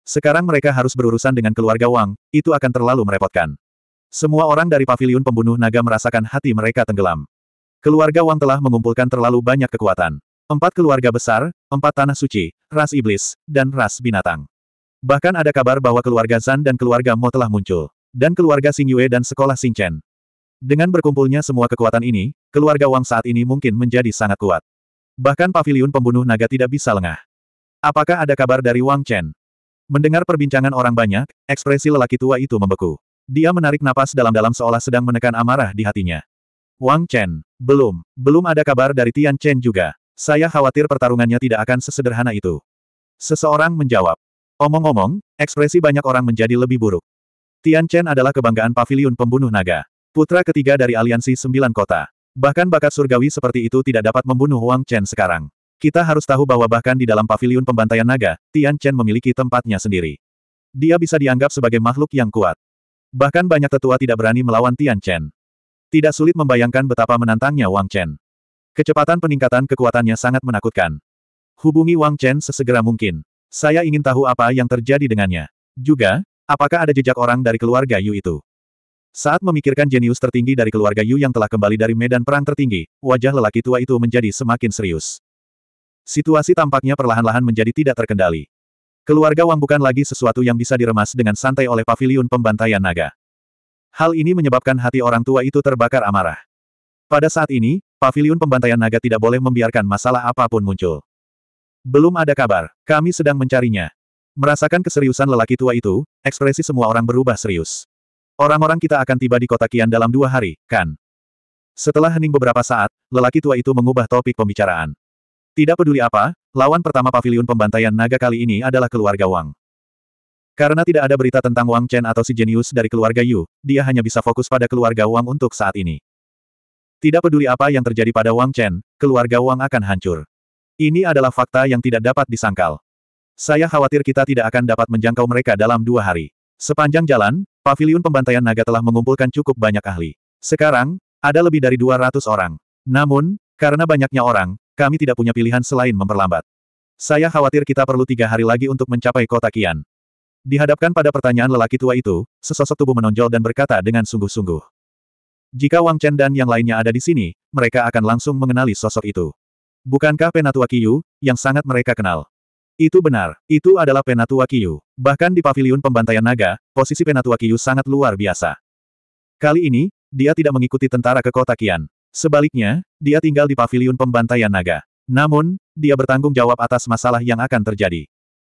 Sekarang mereka harus berurusan dengan keluarga Wang, itu akan terlalu merepotkan. Semua orang dari paviliun pembunuh naga merasakan hati mereka tenggelam. Keluarga Wang telah mengumpulkan terlalu banyak kekuatan. Empat keluarga besar, empat tanah suci, ras iblis, dan ras binatang. Bahkan ada kabar bahwa keluarga Zan dan keluarga Mo telah muncul. Dan keluarga Xing Yue dan sekolah Xing Chen. Dengan berkumpulnya semua kekuatan ini, keluarga Wang saat ini mungkin menjadi sangat kuat. Bahkan paviliun pembunuh naga tidak bisa lengah. Apakah ada kabar dari Wang Chen? Mendengar perbincangan orang banyak, ekspresi lelaki tua itu membeku. Dia menarik napas dalam-dalam seolah sedang menekan amarah di hatinya. Wang Chen, belum, belum ada kabar dari Tian Chen juga. Saya khawatir pertarungannya tidak akan sesederhana itu. Seseorang menjawab. Omong-omong, ekspresi banyak orang menjadi lebih buruk. Tian Chen adalah kebanggaan paviliun pembunuh naga. Putra ketiga dari aliansi sembilan kota. Bahkan bakat surgawi seperti itu tidak dapat membunuh Wang Chen sekarang. Kita harus tahu bahwa bahkan di dalam pavilion pembantaian naga, Tian Chen memiliki tempatnya sendiri. Dia bisa dianggap sebagai makhluk yang kuat. Bahkan banyak tetua tidak berani melawan Tian Chen. Tidak sulit membayangkan betapa menantangnya Wang Chen. Kecepatan peningkatan kekuatannya sangat menakutkan. Hubungi Wang Chen sesegera mungkin. Saya ingin tahu apa yang terjadi dengannya. Juga, apakah ada jejak orang dari keluarga Yu itu? Saat memikirkan jenius tertinggi dari keluarga Yu yang telah kembali dari medan perang tertinggi, wajah lelaki tua itu menjadi semakin serius. Situasi tampaknya perlahan-lahan menjadi tidak terkendali. Keluarga Wang bukan lagi sesuatu yang bisa diremas dengan santai oleh paviliun pembantaian naga. Hal ini menyebabkan hati orang tua itu terbakar amarah. Pada saat ini, paviliun pembantaian naga tidak boleh membiarkan masalah apapun muncul. Belum ada kabar, kami sedang mencarinya. Merasakan keseriusan lelaki tua itu, ekspresi semua orang berubah serius. Orang-orang kita akan tiba di kota Kian dalam dua hari, kan? Setelah hening beberapa saat, lelaki tua itu mengubah topik pembicaraan. Tidak peduli apa, lawan pertama paviliun pembantaian naga kali ini adalah keluarga Wang. Karena tidak ada berita tentang Wang Chen atau si jenius dari keluarga Yu, dia hanya bisa fokus pada keluarga Wang untuk saat ini. Tidak peduli apa yang terjadi pada Wang Chen, keluarga Wang akan hancur. Ini adalah fakta yang tidak dapat disangkal. Saya khawatir kita tidak akan dapat menjangkau mereka dalam dua hari. Sepanjang jalan, paviliun pembantaian naga telah mengumpulkan cukup banyak ahli. Sekarang, ada lebih dari 200 orang. Namun, karena banyaknya orang, kami tidak punya pilihan selain memperlambat. Saya khawatir kita perlu tiga hari lagi untuk mencapai kota Kian. Dihadapkan pada pertanyaan lelaki tua itu, sesosok tubuh menonjol dan berkata dengan sungguh-sungguh. Jika Wang Chen dan yang lainnya ada di sini, mereka akan langsung mengenali sosok itu. Bukankah Penatua Kiyu, yang sangat mereka kenal? Itu benar, itu adalah Penatua Kiyu. Bahkan di paviliun pembantaian naga, posisi Penatua Kiyu sangat luar biasa. Kali ini, dia tidak mengikuti tentara ke kota Kian. Sebaliknya, dia tinggal di paviliun pembantaian naga. Namun, dia bertanggung jawab atas masalah yang akan terjadi.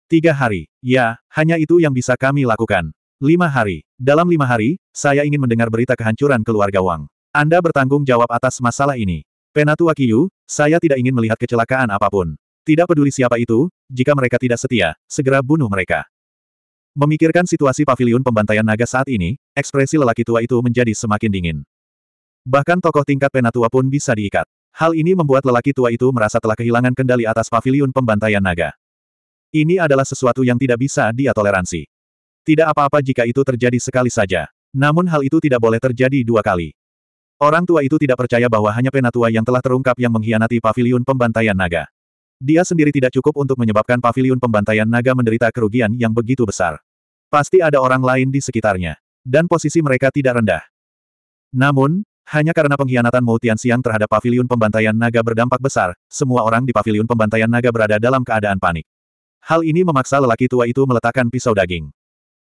Tiga hari, ya, hanya itu yang bisa kami lakukan. Lima hari. Dalam lima hari, saya ingin mendengar berita kehancuran keluarga Wang. Anda bertanggung jawab atas masalah ini. Penatua Kiyu, saya tidak ingin melihat kecelakaan apapun. Tidak peduli siapa itu, jika mereka tidak setia, segera bunuh mereka. Memikirkan situasi paviliun pembantaian naga saat ini, ekspresi lelaki tua itu menjadi semakin dingin. Bahkan tokoh tingkat penatua pun bisa diikat. Hal ini membuat lelaki tua itu merasa telah kehilangan kendali atas paviliun pembantaian naga. Ini adalah sesuatu yang tidak bisa dia toleransi. Tidak apa-apa jika itu terjadi sekali saja. Namun hal itu tidak boleh terjadi dua kali. Orang tua itu tidak percaya bahwa hanya penatua yang telah terungkap yang mengkhianati paviliun pembantaian naga. Dia sendiri tidak cukup untuk menyebabkan paviliun pembantaian naga menderita kerugian yang begitu besar. Pasti ada orang lain di sekitarnya. Dan posisi mereka tidak rendah. Namun, hanya karena pengkhianatan Mou Tianxiang terhadap paviliun pembantaian naga berdampak besar, semua orang di paviliun pembantaian naga berada dalam keadaan panik. Hal ini memaksa lelaki tua itu meletakkan pisau daging.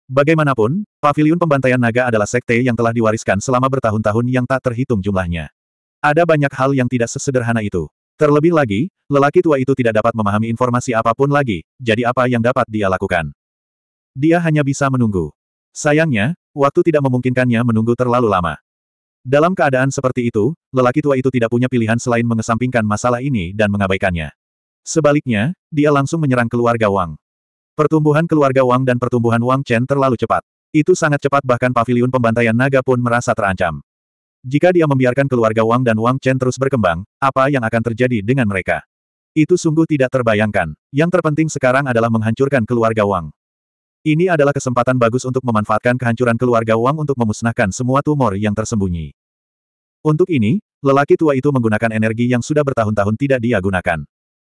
Bagaimanapun, paviliun pembantaian naga adalah sekte yang telah diwariskan selama bertahun-tahun yang tak terhitung jumlahnya. Ada banyak hal yang tidak sesederhana itu. Terlebih lagi, lelaki tua itu tidak dapat memahami informasi apapun lagi, jadi apa yang dapat dia lakukan? Dia hanya bisa menunggu. Sayangnya, waktu tidak memungkinkannya menunggu terlalu lama. Dalam keadaan seperti itu, lelaki tua itu tidak punya pilihan selain mengesampingkan masalah ini dan mengabaikannya. Sebaliknya, dia langsung menyerang keluarga Wang. Pertumbuhan keluarga Wang dan pertumbuhan Wang Chen terlalu cepat. Itu sangat cepat bahkan pavilion pembantaian naga pun merasa terancam. Jika dia membiarkan keluarga Wang dan Wang Chen terus berkembang, apa yang akan terjadi dengan mereka? Itu sungguh tidak terbayangkan. Yang terpenting sekarang adalah menghancurkan keluarga Wang. Ini adalah kesempatan bagus untuk memanfaatkan kehancuran keluarga Wang untuk memusnahkan semua tumor yang tersembunyi. Untuk ini, lelaki tua itu menggunakan energi yang sudah bertahun-tahun tidak dia gunakan.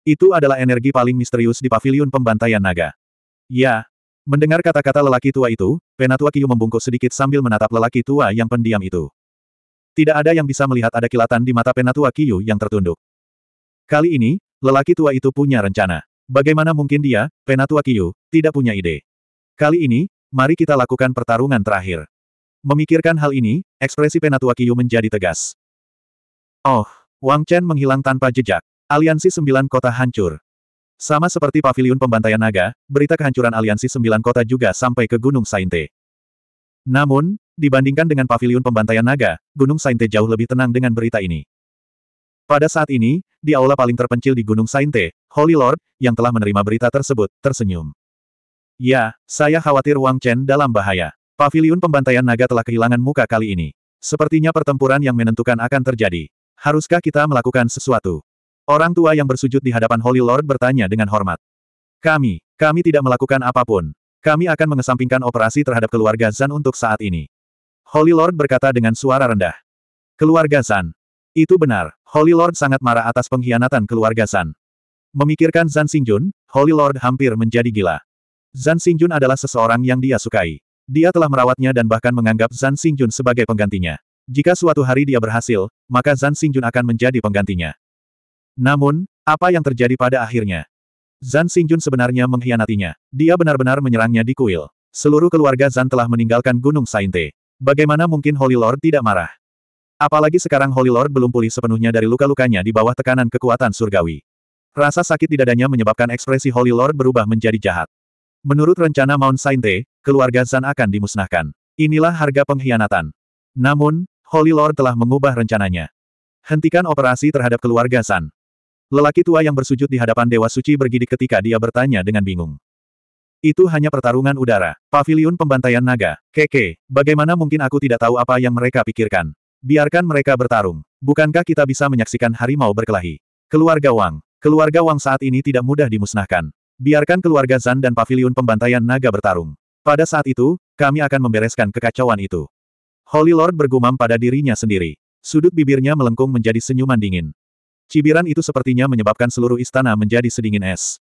Itu adalah energi paling misterius di paviliun pembantaian naga. Ya. Mendengar kata-kata lelaki tua itu, Penatua Kiyu membungkuk sedikit sambil menatap lelaki tua yang pendiam itu. Tidak ada yang bisa melihat ada kilatan di mata Penatua Kiyu yang tertunduk. Kali ini, lelaki tua itu punya rencana. Bagaimana mungkin dia, Penatua Kiyu, tidak punya ide. Kali ini, mari kita lakukan pertarungan terakhir. Memikirkan hal ini, ekspresi Penatua Kiyu menjadi tegas. Oh, Wang Chen menghilang tanpa jejak. Aliansi Sembilan Kota hancur. Sama seperti paviliun pembantaian naga, berita kehancuran aliansi sembilan kota juga sampai ke Gunung Sainte. Namun, dibandingkan dengan paviliun pembantaian naga, Gunung Sainte jauh lebih tenang dengan berita ini. Pada saat ini, di aula paling terpencil di Gunung Sainte, Holy Lord, yang telah menerima berita tersebut, tersenyum. Ya, saya khawatir Wang Chen dalam bahaya. Paviliun pembantaian naga telah kehilangan muka kali ini. Sepertinya pertempuran yang menentukan akan terjadi. Haruskah kita melakukan sesuatu? Orang tua yang bersujud di hadapan Holy Lord bertanya dengan hormat. Kami, kami tidak melakukan apapun. Kami akan mengesampingkan operasi terhadap keluarga Zan untuk saat ini. Holy Lord berkata dengan suara rendah. Keluarga Zan. Itu benar, Holy Lord sangat marah atas pengkhianatan keluarga Zan. Memikirkan Zan Xingjun, Holy Lord hampir menjadi gila. Zan Xingjun adalah seseorang yang dia sukai. Dia telah merawatnya dan bahkan menganggap Zan Xingjun sebagai penggantinya. Jika suatu hari dia berhasil, maka Zan Xingjun akan menjadi penggantinya. Namun, apa yang terjadi pada akhirnya? Zan Xingjun sebenarnya mengkhianatinya. Dia benar-benar menyerangnya di kuil. Seluruh keluarga Zan telah meninggalkan Gunung Sainte. Bagaimana mungkin Holy Lord tidak marah? Apalagi sekarang Holy Lord belum pulih sepenuhnya dari luka-lukanya di bawah tekanan kekuatan surgawi. Rasa sakit di dadanya menyebabkan ekspresi Holy Lord berubah menjadi jahat. Menurut rencana Mount Sainte, keluarga Zan akan dimusnahkan. Inilah harga pengkhianatan. Namun, Holy Lord telah mengubah rencananya. Hentikan operasi terhadap keluarga Zan. Lelaki tua yang bersujud di hadapan Dewa Suci bergidik ketika dia bertanya dengan bingung. Itu hanya pertarungan udara, pavilion pembantaian naga, keke, bagaimana mungkin aku tidak tahu apa yang mereka pikirkan. Biarkan mereka bertarung. Bukankah kita bisa menyaksikan harimau berkelahi? Keluarga Wang. Keluarga Wang saat ini tidak mudah dimusnahkan. Biarkan keluarga Zan dan paviliun pembantaian naga bertarung. Pada saat itu, kami akan membereskan kekacauan itu. Holy Lord bergumam pada dirinya sendiri. Sudut bibirnya melengkung menjadi senyuman dingin. Cibiran itu sepertinya menyebabkan seluruh istana menjadi sedingin es.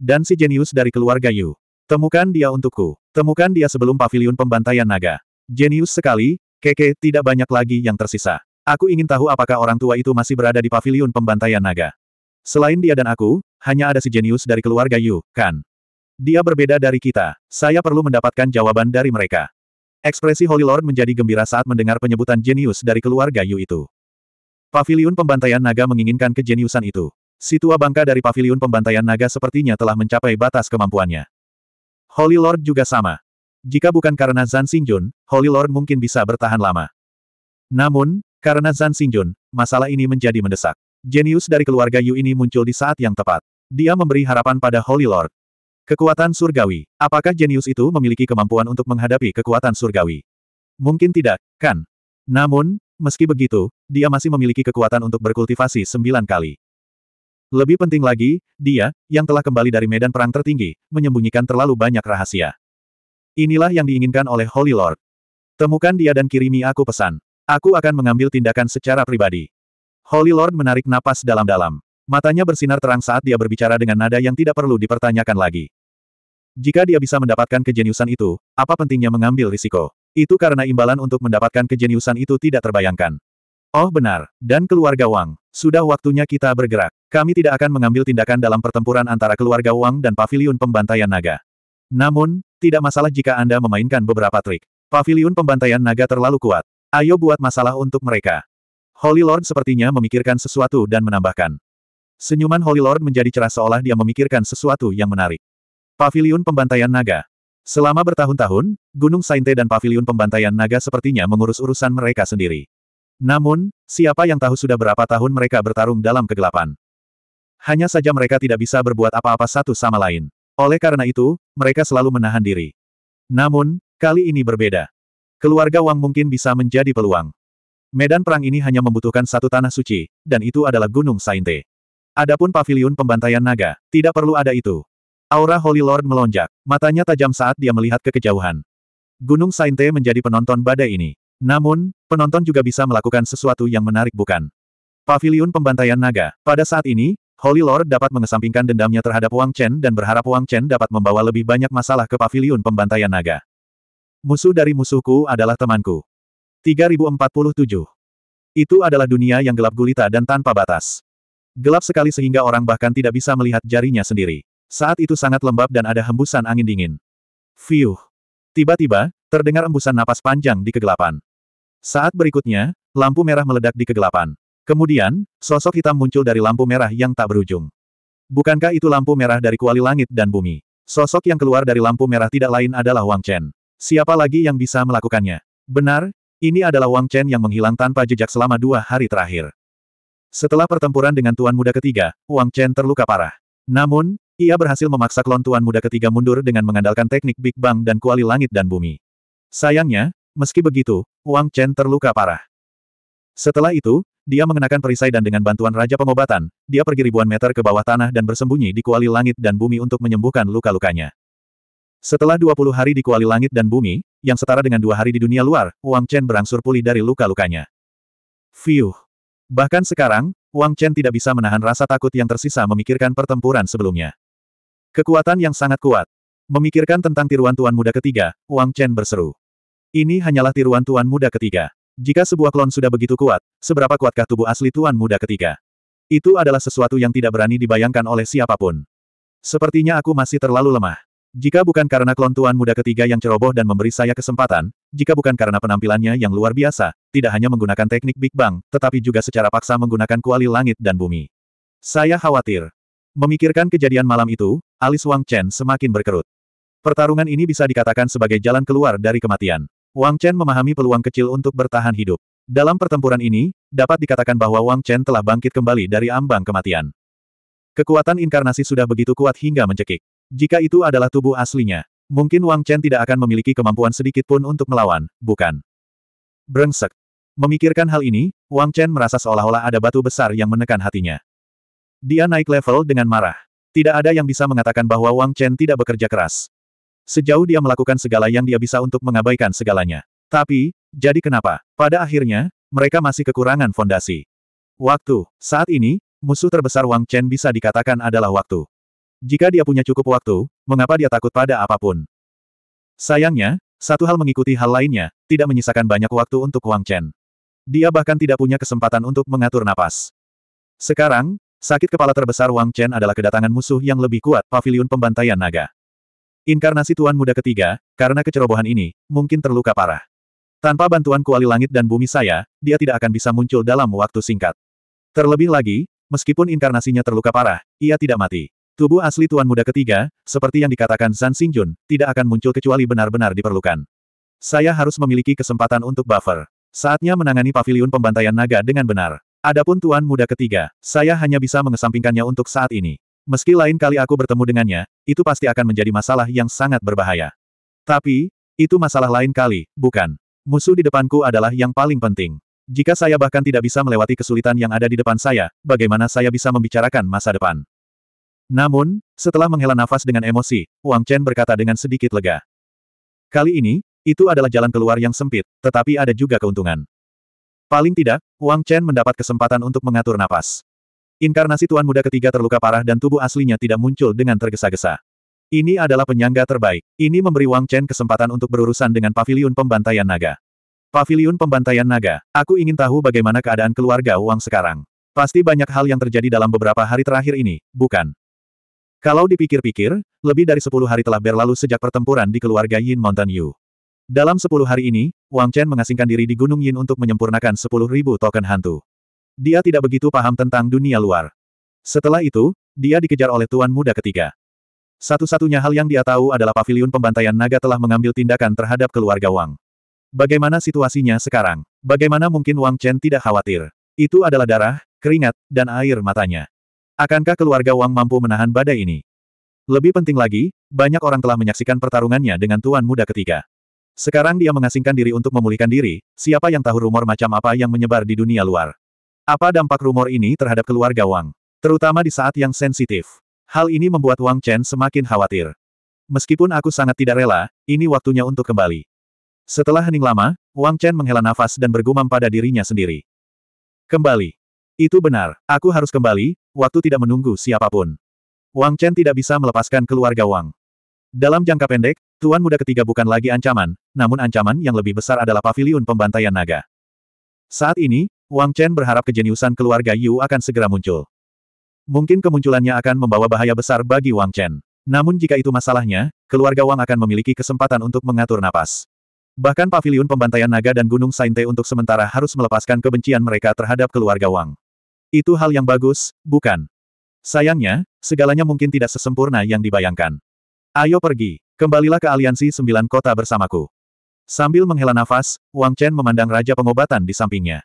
Dan si jenius dari keluarga Yu. Temukan dia untukku. Temukan dia sebelum paviliun pembantaian naga. Jenius sekali, keke, tidak banyak lagi yang tersisa. Aku ingin tahu apakah orang tua itu masih berada di paviliun pembantaian naga. Selain dia dan aku, hanya ada si jenius dari keluarga Yu, kan? Dia berbeda dari kita. Saya perlu mendapatkan jawaban dari mereka. Ekspresi Holy Lord menjadi gembira saat mendengar penyebutan jenius dari keluarga Yu itu. Paviliun pembantaian naga menginginkan kejeniusan itu. Situa bangka dari paviliun pembantaian naga sepertinya telah mencapai batas kemampuannya. Holy Lord juga sama. Jika bukan karena Zan Xingjun, Holy Lord mungkin bisa bertahan lama. Namun, karena Zan Xingjun, masalah ini menjadi mendesak. Jenius dari keluarga Yu ini muncul di saat yang tepat. Dia memberi harapan pada Holy Lord. Kekuatan surgawi. Apakah jenius itu memiliki kemampuan untuk menghadapi kekuatan surgawi? Mungkin tidak, kan? Namun, meski begitu, dia masih memiliki kekuatan untuk berkultivasi sembilan kali. Lebih penting lagi, dia, yang telah kembali dari medan perang tertinggi, menyembunyikan terlalu banyak rahasia. Inilah yang diinginkan oleh Holy Lord. Temukan dia dan kirimi aku pesan. Aku akan mengambil tindakan secara pribadi. Holy Lord menarik napas dalam-dalam. Matanya bersinar terang saat dia berbicara dengan nada yang tidak perlu dipertanyakan lagi. Jika dia bisa mendapatkan kejeniusan itu, apa pentingnya mengambil risiko? Itu karena imbalan untuk mendapatkan kejeniusan itu tidak terbayangkan. Oh benar, dan keluarga Wang, sudah waktunya kita bergerak. Kami tidak akan mengambil tindakan dalam pertempuran antara keluarga Wang dan paviliun pembantaian naga. Namun, tidak masalah jika Anda memainkan beberapa trik. Paviliun pembantaian naga terlalu kuat. Ayo buat masalah untuk mereka. Holy Lord sepertinya memikirkan sesuatu dan menambahkan. Senyuman Holy Lord menjadi cerah seolah dia memikirkan sesuatu yang menarik. Paviliun Pembantaian Naga Selama bertahun-tahun, Gunung Sainte dan Paviliun Pembantaian Naga sepertinya mengurus urusan mereka sendiri. Namun, siapa yang tahu sudah berapa tahun mereka bertarung dalam kegelapan. Hanya saja mereka tidak bisa berbuat apa-apa satu sama lain. Oleh karena itu, mereka selalu menahan diri. Namun, kali ini berbeda. Keluarga Wang mungkin bisa menjadi peluang. Medan perang ini hanya membutuhkan satu tanah suci, dan itu adalah Gunung Sainte. Adapun pavilion pembantaian naga, tidak perlu ada itu. Aura Holy Lord melonjak, matanya tajam saat dia melihat ke kejauhan. Gunung Sainte menjadi penonton badai ini. Namun, penonton juga bisa melakukan sesuatu yang menarik bukan? Pavilion pembantaian naga, pada saat ini, Holy Lord dapat mengesampingkan dendamnya terhadap Wang Chen dan berharap Wang Chen dapat membawa lebih banyak masalah ke pavilion pembantaian naga. Musuh dari musuhku adalah temanku. 3047. Itu adalah dunia yang gelap gulita dan tanpa batas. Gelap sekali sehingga orang bahkan tidak bisa melihat jarinya sendiri. Saat itu sangat lembab dan ada hembusan angin dingin. Fiuh. Tiba-tiba, terdengar embusan napas panjang di kegelapan. Saat berikutnya, lampu merah meledak di kegelapan. Kemudian, sosok hitam muncul dari lampu merah yang tak berujung. Bukankah itu lampu merah dari kuali langit dan bumi? Sosok yang keluar dari lampu merah tidak lain adalah Wang Chen. Siapa lagi yang bisa melakukannya? Benar, ini adalah Wang Chen yang menghilang tanpa jejak selama dua hari terakhir. Setelah pertempuran dengan Tuan Muda ketiga, Wang Chen terluka parah. Namun, ia berhasil memaksa klon Tuan Muda ketiga mundur dengan mengandalkan teknik Big Bang dan kuali langit dan bumi. Sayangnya, meski begitu, Wang Chen terluka parah. Setelah itu, dia mengenakan perisai dan dengan bantuan Raja Pengobatan, dia pergi ribuan meter ke bawah tanah dan bersembunyi di kuali langit dan bumi untuk menyembuhkan luka-lukanya. Setelah 20 hari di kuali langit dan bumi, yang setara dengan dua hari di dunia luar, Wang Chen berangsur pulih dari luka-lukanya. Fiuh! Bahkan sekarang, Wang Chen tidak bisa menahan rasa takut yang tersisa memikirkan pertempuran sebelumnya. Kekuatan yang sangat kuat. Memikirkan tentang tiruan tuan muda ketiga, Wang Chen berseru. Ini hanyalah tiruan tuan muda ketiga. Jika sebuah klon sudah begitu kuat, seberapa kuatkah tubuh asli tuan muda ketiga? Itu adalah sesuatu yang tidak berani dibayangkan oleh siapapun. Sepertinya aku masih terlalu lemah. Jika bukan karena klon tuan muda ketiga yang ceroboh dan memberi saya kesempatan, jika bukan karena penampilannya yang luar biasa, tidak hanya menggunakan teknik Big Bang, tetapi juga secara paksa menggunakan kuali langit dan bumi. Saya khawatir. Memikirkan kejadian malam itu, alis Wang Chen semakin berkerut. Pertarungan ini bisa dikatakan sebagai jalan keluar dari kematian. Wang Chen memahami peluang kecil untuk bertahan hidup. Dalam pertempuran ini, dapat dikatakan bahwa Wang Chen telah bangkit kembali dari ambang kematian. Kekuatan inkarnasi sudah begitu kuat hingga mencekik. Jika itu adalah tubuh aslinya, mungkin Wang Chen tidak akan memiliki kemampuan sedikit pun untuk melawan, bukan? Brengsek. Memikirkan hal ini, Wang Chen merasa seolah-olah ada batu besar yang menekan hatinya. Dia naik level dengan marah. Tidak ada yang bisa mengatakan bahwa Wang Chen tidak bekerja keras. Sejauh dia melakukan segala yang dia bisa untuk mengabaikan segalanya. Tapi, jadi kenapa? Pada akhirnya, mereka masih kekurangan fondasi. Waktu. Saat ini, musuh terbesar Wang Chen bisa dikatakan adalah waktu. Jika dia punya cukup waktu, mengapa dia takut pada apapun? Sayangnya, satu hal mengikuti hal lainnya, tidak menyisakan banyak waktu untuk Wang Chen. Dia bahkan tidak punya kesempatan untuk mengatur napas. Sekarang, sakit kepala terbesar Wang Chen adalah kedatangan musuh yang lebih kuat, paviliun pembantaian naga. Inkarnasi Tuan Muda ketiga, karena kecerobohan ini, mungkin terluka parah. Tanpa bantuan kuali langit dan bumi saya, dia tidak akan bisa muncul dalam waktu singkat. Terlebih lagi, meskipun inkarnasinya terluka parah, ia tidak mati. Tubuh asli Tuan Muda ketiga, seperti yang dikatakan Zan Xingjun, tidak akan muncul kecuali benar-benar diperlukan. Saya harus memiliki kesempatan untuk buffer. Saatnya menangani pavilion pembantaian naga dengan benar. Adapun Tuan Muda ketiga, saya hanya bisa mengesampingkannya untuk saat ini. Meski lain kali aku bertemu dengannya, itu pasti akan menjadi masalah yang sangat berbahaya. Tapi, itu masalah lain kali, bukan. Musuh di depanku adalah yang paling penting. Jika saya bahkan tidak bisa melewati kesulitan yang ada di depan saya, bagaimana saya bisa membicarakan masa depan? Namun, setelah menghela nafas dengan emosi, Wang Chen berkata dengan sedikit lega. Kali ini, itu adalah jalan keluar yang sempit, tetapi ada juga keuntungan. Paling tidak, Wang Chen mendapat kesempatan untuk mengatur nafas. Inkarnasi Tuan Muda ketiga terluka parah dan tubuh aslinya tidak muncul dengan tergesa-gesa. Ini adalah penyangga terbaik. Ini memberi Wang Chen kesempatan untuk berurusan dengan Paviliun pembantaian naga. Paviliun pembantaian naga, aku ingin tahu bagaimana keadaan keluarga Wang sekarang. Pasti banyak hal yang terjadi dalam beberapa hari terakhir ini, bukan? Kalau dipikir-pikir, lebih dari sepuluh hari telah berlalu sejak pertempuran di keluarga Yin Mountain Yu. Dalam sepuluh hari ini, Wang Chen mengasingkan diri di Gunung Yin untuk menyempurnakan sepuluh ribu token hantu. Dia tidak begitu paham tentang dunia luar. Setelah itu, dia dikejar oleh Tuan Muda ketiga. Satu-satunya hal yang dia tahu adalah pavilion pembantaian naga telah mengambil tindakan terhadap keluarga Wang. Bagaimana situasinya sekarang? Bagaimana mungkin Wang Chen tidak khawatir? Itu adalah darah, keringat, dan air matanya. Akankah keluarga Wang mampu menahan badai ini? Lebih penting lagi, banyak orang telah menyaksikan pertarungannya dengan tuan muda ketiga. Sekarang dia mengasingkan diri untuk memulihkan diri, siapa yang tahu rumor macam apa yang menyebar di dunia luar. Apa dampak rumor ini terhadap keluarga Wang? Terutama di saat yang sensitif. Hal ini membuat Wang Chen semakin khawatir. Meskipun aku sangat tidak rela, ini waktunya untuk kembali. Setelah hening lama, Wang Chen menghela nafas dan bergumam pada dirinya sendiri. Kembali. Itu benar, aku harus kembali, waktu tidak menunggu siapapun. Wang Chen tidak bisa melepaskan keluarga Wang. Dalam jangka pendek, Tuan Muda ketiga bukan lagi ancaman, namun ancaman yang lebih besar adalah paviliun pembantaian naga. Saat ini, Wang Chen berharap kejeniusan keluarga Yu akan segera muncul. Mungkin kemunculannya akan membawa bahaya besar bagi Wang Chen. Namun jika itu masalahnya, keluarga Wang akan memiliki kesempatan untuk mengatur napas. Bahkan paviliun pembantaian naga dan Gunung Sainte untuk sementara harus melepaskan kebencian mereka terhadap keluarga Wang. Itu hal yang bagus, bukan? Sayangnya, segalanya mungkin tidak sesempurna yang dibayangkan. Ayo pergi, kembalilah ke aliansi sembilan kota bersamaku. Sambil menghela nafas, Wang Chen memandang Raja Pengobatan di sampingnya.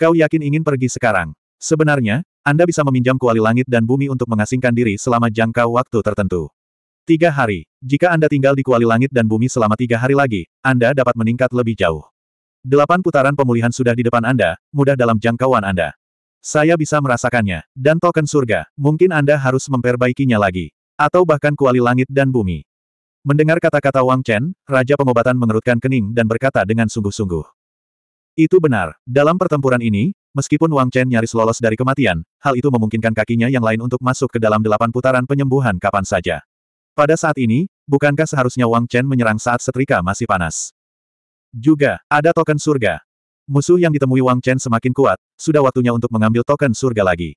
Kau yakin ingin pergi sekarang? Sebenarnya, Anda bisa meminjam kuali langit dan bumi untuk mengasingkan diri selama jangka waktu tertentu. Tiga hari. Jika Anda tinggal di kuali langit dan bumi selama tiga hari lagi, Anda dapat meningkat lebih jauh. Delapan putaran pemulihan sudah di depan Anda, mudah dalam jangkauan Anda. Saya bisa merasakannya. Dan token surga, mungkin Anda harus memperbaikinya lagi. Atau bahkan kuali langit dan bumi. Mendengar kata-kata Wang Chen, Raja Pengobatan mengerutkan kening dan berkata dengan sungguh-sungguh. Itu benar. Dalam pertempuran ini, meskipun Wang Chen nyaris lolos dari kematian, hal itu memungkinkan kakinya yang lain untuk masuk ke dalam delapan putaran penyembuhan kapan saja. Pada saat ini, bukankah seharusnya Wang Chen menyerang saat setrika masih panas? Juga, ada token surga, Musuh yang ditemui Wang Chen semakin kuat, sudah waktunya untuk mengambil token surga lagi.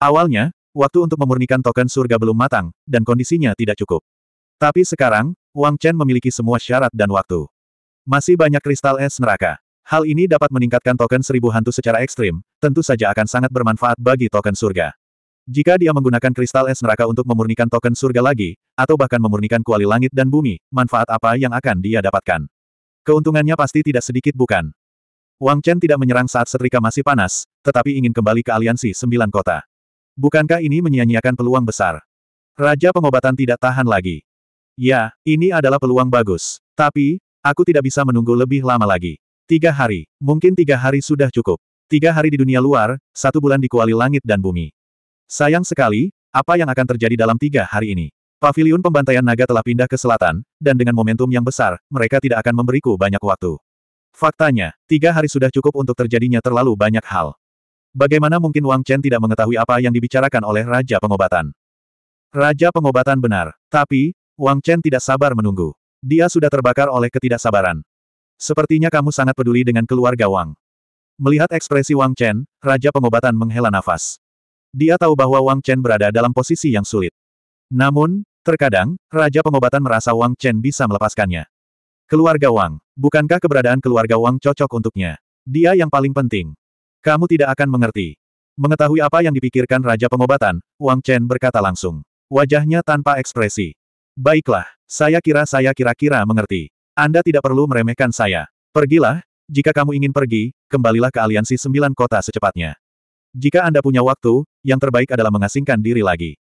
Awalnya, waktu untuk memurnikan token surga belum matang, dan kondisinya tidak cukup. Tapi sekarang, Wang Chen memiliki semua syarat dan waktu. Masih banyak kristal es neraka. Hal ini dapat meningkatkan token seribu hantu secara ekstrim, tentu saja akan sangat bermanfaat bagi token surga. Jika dia menggunakan kristal es neraka untuk memurnikan token surga lagi, atau bahkan memurnikan kuali langit dan bumi, manfaat apa yang akan dia dapatkan? Keuntungannya pasti tidak sedikit bukan? Wang Chen tidak menyerang saat setrika masih panas, tetapi ingin kembali ke aliansi sembilan kota. Bukankah ini menyia-nyiakan peluang besar? Raja pengobatan tidak tahan lagi. Ya, ini adalah peluang bagus. Tapi, aku tidak bisa menunggu lebih lama lagi. Tiga hari, mungkin tiga hari sudah cukup. Tiga hari di dunia luar, satu bulan di kuali langit dan bumi. Sayang sekali, apa yang akan terjadi dalam tiga hari ini? Paviliun pembantaian naga telah pindah ke selatan, dan dengan momentum yang besar, mereka tidak akan memberiku banyak waktu. Faktanya, tiga hari sudah cukup untuk terjadinya terlalu banyak hal. Bagaimana mungkin Wang Chen tidak mengetahui apa yang dibicarakan oleh Raja Pengobatan? Raja Pengobatan benar, tapi, Wang Chen tidak sabar menunggu. Dia sudah terbakar oleh ketidaksabaran. Sepertinya kamu sangat peduli dengan keluarga Wang. Melihat ekspresi Wang Chen, Raja Pengobatan menghela nafas. Dia tahu bahwa Wang Chen berada dalam posisi yang sulit. Namun, terkadang, Raja Pengobatan merasa Wang Chen bisa melepaskannya. Keluarga Wang. Bukankah keberadaan keluarga Wang cocok untuknya? Dia yang paling penting. Kamu tidak akan mengerti. Mengetahui apa yang dipikirkan Raja Pengobatan, Wang Chen berkata langsung. Wajahnya tanpa ekspresi. Baiklah, saya kira saya kira-kira mengerti. Anda tidak perlu meremehkan saya. Pergilah, jika kamu ingin pergi, kembalilah ke aliansi sembilan kota secepatnya. Jika Anda punya waktu, yang terbaik adalah mengasingkan diri lagi.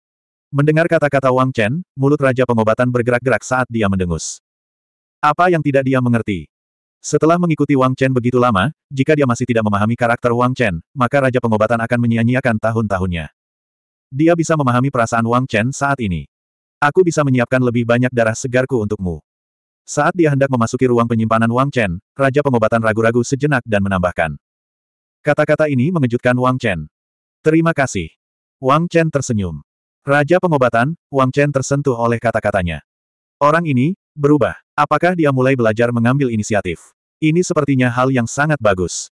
Mendengar kata-kata Wang Chen, mulut Raja Pengobatan bergerak-gerak saat dia mendengus. Apa yang tidak dia mengerti? Setelah mengikuti Wang Chen begitu lama, jika dia masih tidak memahami karakter Wang Chen, maka Raja Pengobatan akan menyia-nyiakan tahun-tahunnya. Dia bisa memahami perasaan Wang Chen saat ini. Aku bisa menyiapkan lebih banyak darah segarku untukmu. Saat dia hendak memasuki ruang penyimpanan Wang Chen, Raja Pengobatan ragu-ragu sejenak dan menambahkan. Kata-kata ini mengejutkan Wang Chen. Terima kasih. Wang Chen tersenyum. Raja Pengobatan, Wang Chen tersentuh oleh kata-katanya. Orang ini, berubah. Apakah dia mulai belajar mengambil inisiatif? Ini sepertinya hal yang sangat bagus.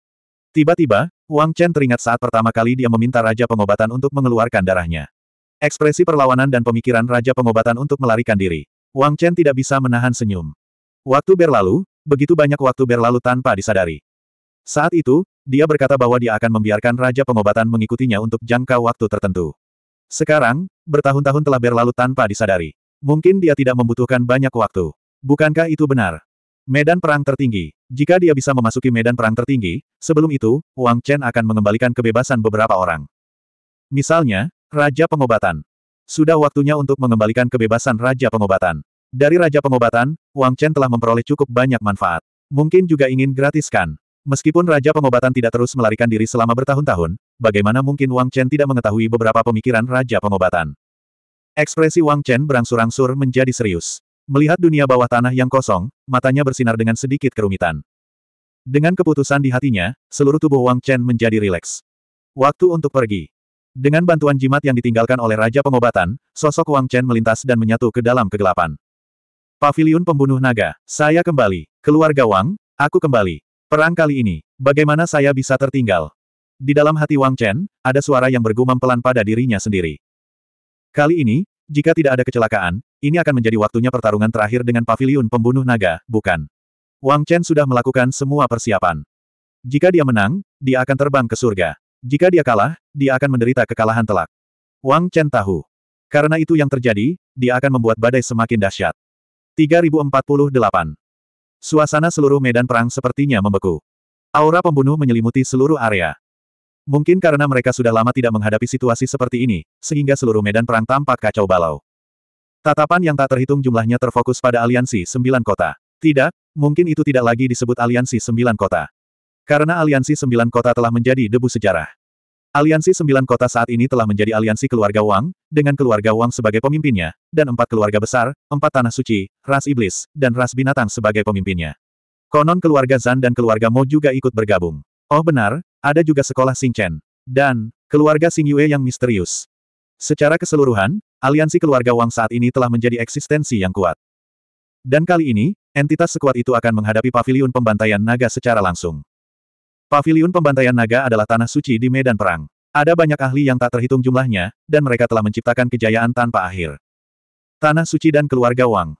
Tiba-tiba, Wang Chen teringat saat pertama kali dia meminta Raja Pengobatan untuk mengeluarkan darahnya. Ekspresi perlawanan dan pemikiran Raja Pengobatan untuk melarikan diri. Wang Chen tidak bisa menahan senyum. Waktu berlalu, begitu banyak waktu berlalu tanpa disadari. Saat itu, dia berkata bahwa dia akan membiarkan Raja Pengobatan mengikutinya untuk jangka waktu tertentu. Sekarang, bertahun-tahun telah berlalu tanpa disadari. Mungkin dia tidak membutuhkan banyak waktu. Bukankah itu benar? Medan perang tertinggi. Jika dia bisa memasuki medan perang tertinggi, sebelum itu, Wang Chen akan mengembalikan kebebasan beberapa orang. Misalnya, Raja Pengobatan. Sudah waktunya untuk mengembalikan kebebasan Raja Pengobatan. Dari Raja Pengobatan, Wang Chen telah memperoleh cukup banyak manfaat. Mungkin juga ingin gratiskan. Meskipun Raja Pengobatan tidak terus melarikan diri selama bertahun-tahun, bagaimana mungkin Wang Chen tidak mengetahui beberapa pemikiran Raja Pengobatan? Ekspresi Wang Chen berangsur-angsur menjadi serius. Melihat dunia bawah tanah yang kosong, matanya bersinar dengan sedikit kerumitan. Dengan keputusan di hatinya, seluruh tubuh Wang Chen menjadi rileks. Waktu untuk pergi. Dengan bantuan jimat yang ditinggalkan oleh Raja Pengobatan, sosok Wang Chen melintas dan menyatu ke dalam kegelapan. Paviliun Pembunuh Naga, saya kembali. Keluarga Wang, aku kembali. Perang kali ini, bagaimana saya bisa tertinggal? Di dalam hati Wang Chen, ada suara yang bergumam pelan pada dirinya sendiri. Kali ini, jika tidak ada kecelakaan, ini akan menjadi waktunya pertarungan terakhir dengan paviliun pembunuh naga, bukan? Wang Chen sudah melakukan semua persiapan. Jika dia menang, dia akan terbang ke surga. Jika dia kalah, dia akan menderita kekalahan telak. Wang Chen tahu. Karena itu yang terjadi, dia akan membuat badai semakin dahsyat. 3048. Suasana seluruh medan perang sepertinya membeku. Aura pembunuh menyelimuti seluruh area. Mungkin karena mereka sudah lama tidak menghadapi situasi seperti ini, sehingga seluruh medan perang tampak kacau balau. Tatapan yang tak terhitung jumlahnya terfokus pada aliansi sembilan kota. Tidak, mungkin itu tidak lagi disebut aliansi sembilan kota. Karena aliansi sembilan kota telah menjadi debu sejarah. Aliansi sembilan kota saat ini telah menjadi aliansi keluarga Wang, dengan keluarga Wang sebagai pemimpinnya, dan empat keluarga besar, empat tanah suci, ras iblis, dan ras binatang sebagai pemimpinnya. Konon keluarga Zan dan keluarga Mo juga ikut bergabung. Oh benar, ada juga sekolah Singchen Dan, keluarga Xing Yue yang misterius. Secara keseluruhan, aliansi keluarga Wang saat ini telah menjadi eksistensi yang kuat. Dan kali ini, entitas sekuat itu akan menghadapi paviliun pembantaian naga secara langsung. Paviliun pembantaian naga adalah tanah suci di medan perang. Ada banyak ahli yang tak terhitung jumlahnya, dan mereka telah menciptakan kejayaan tanpa akhir. Tanah suci dan keluarga Wang.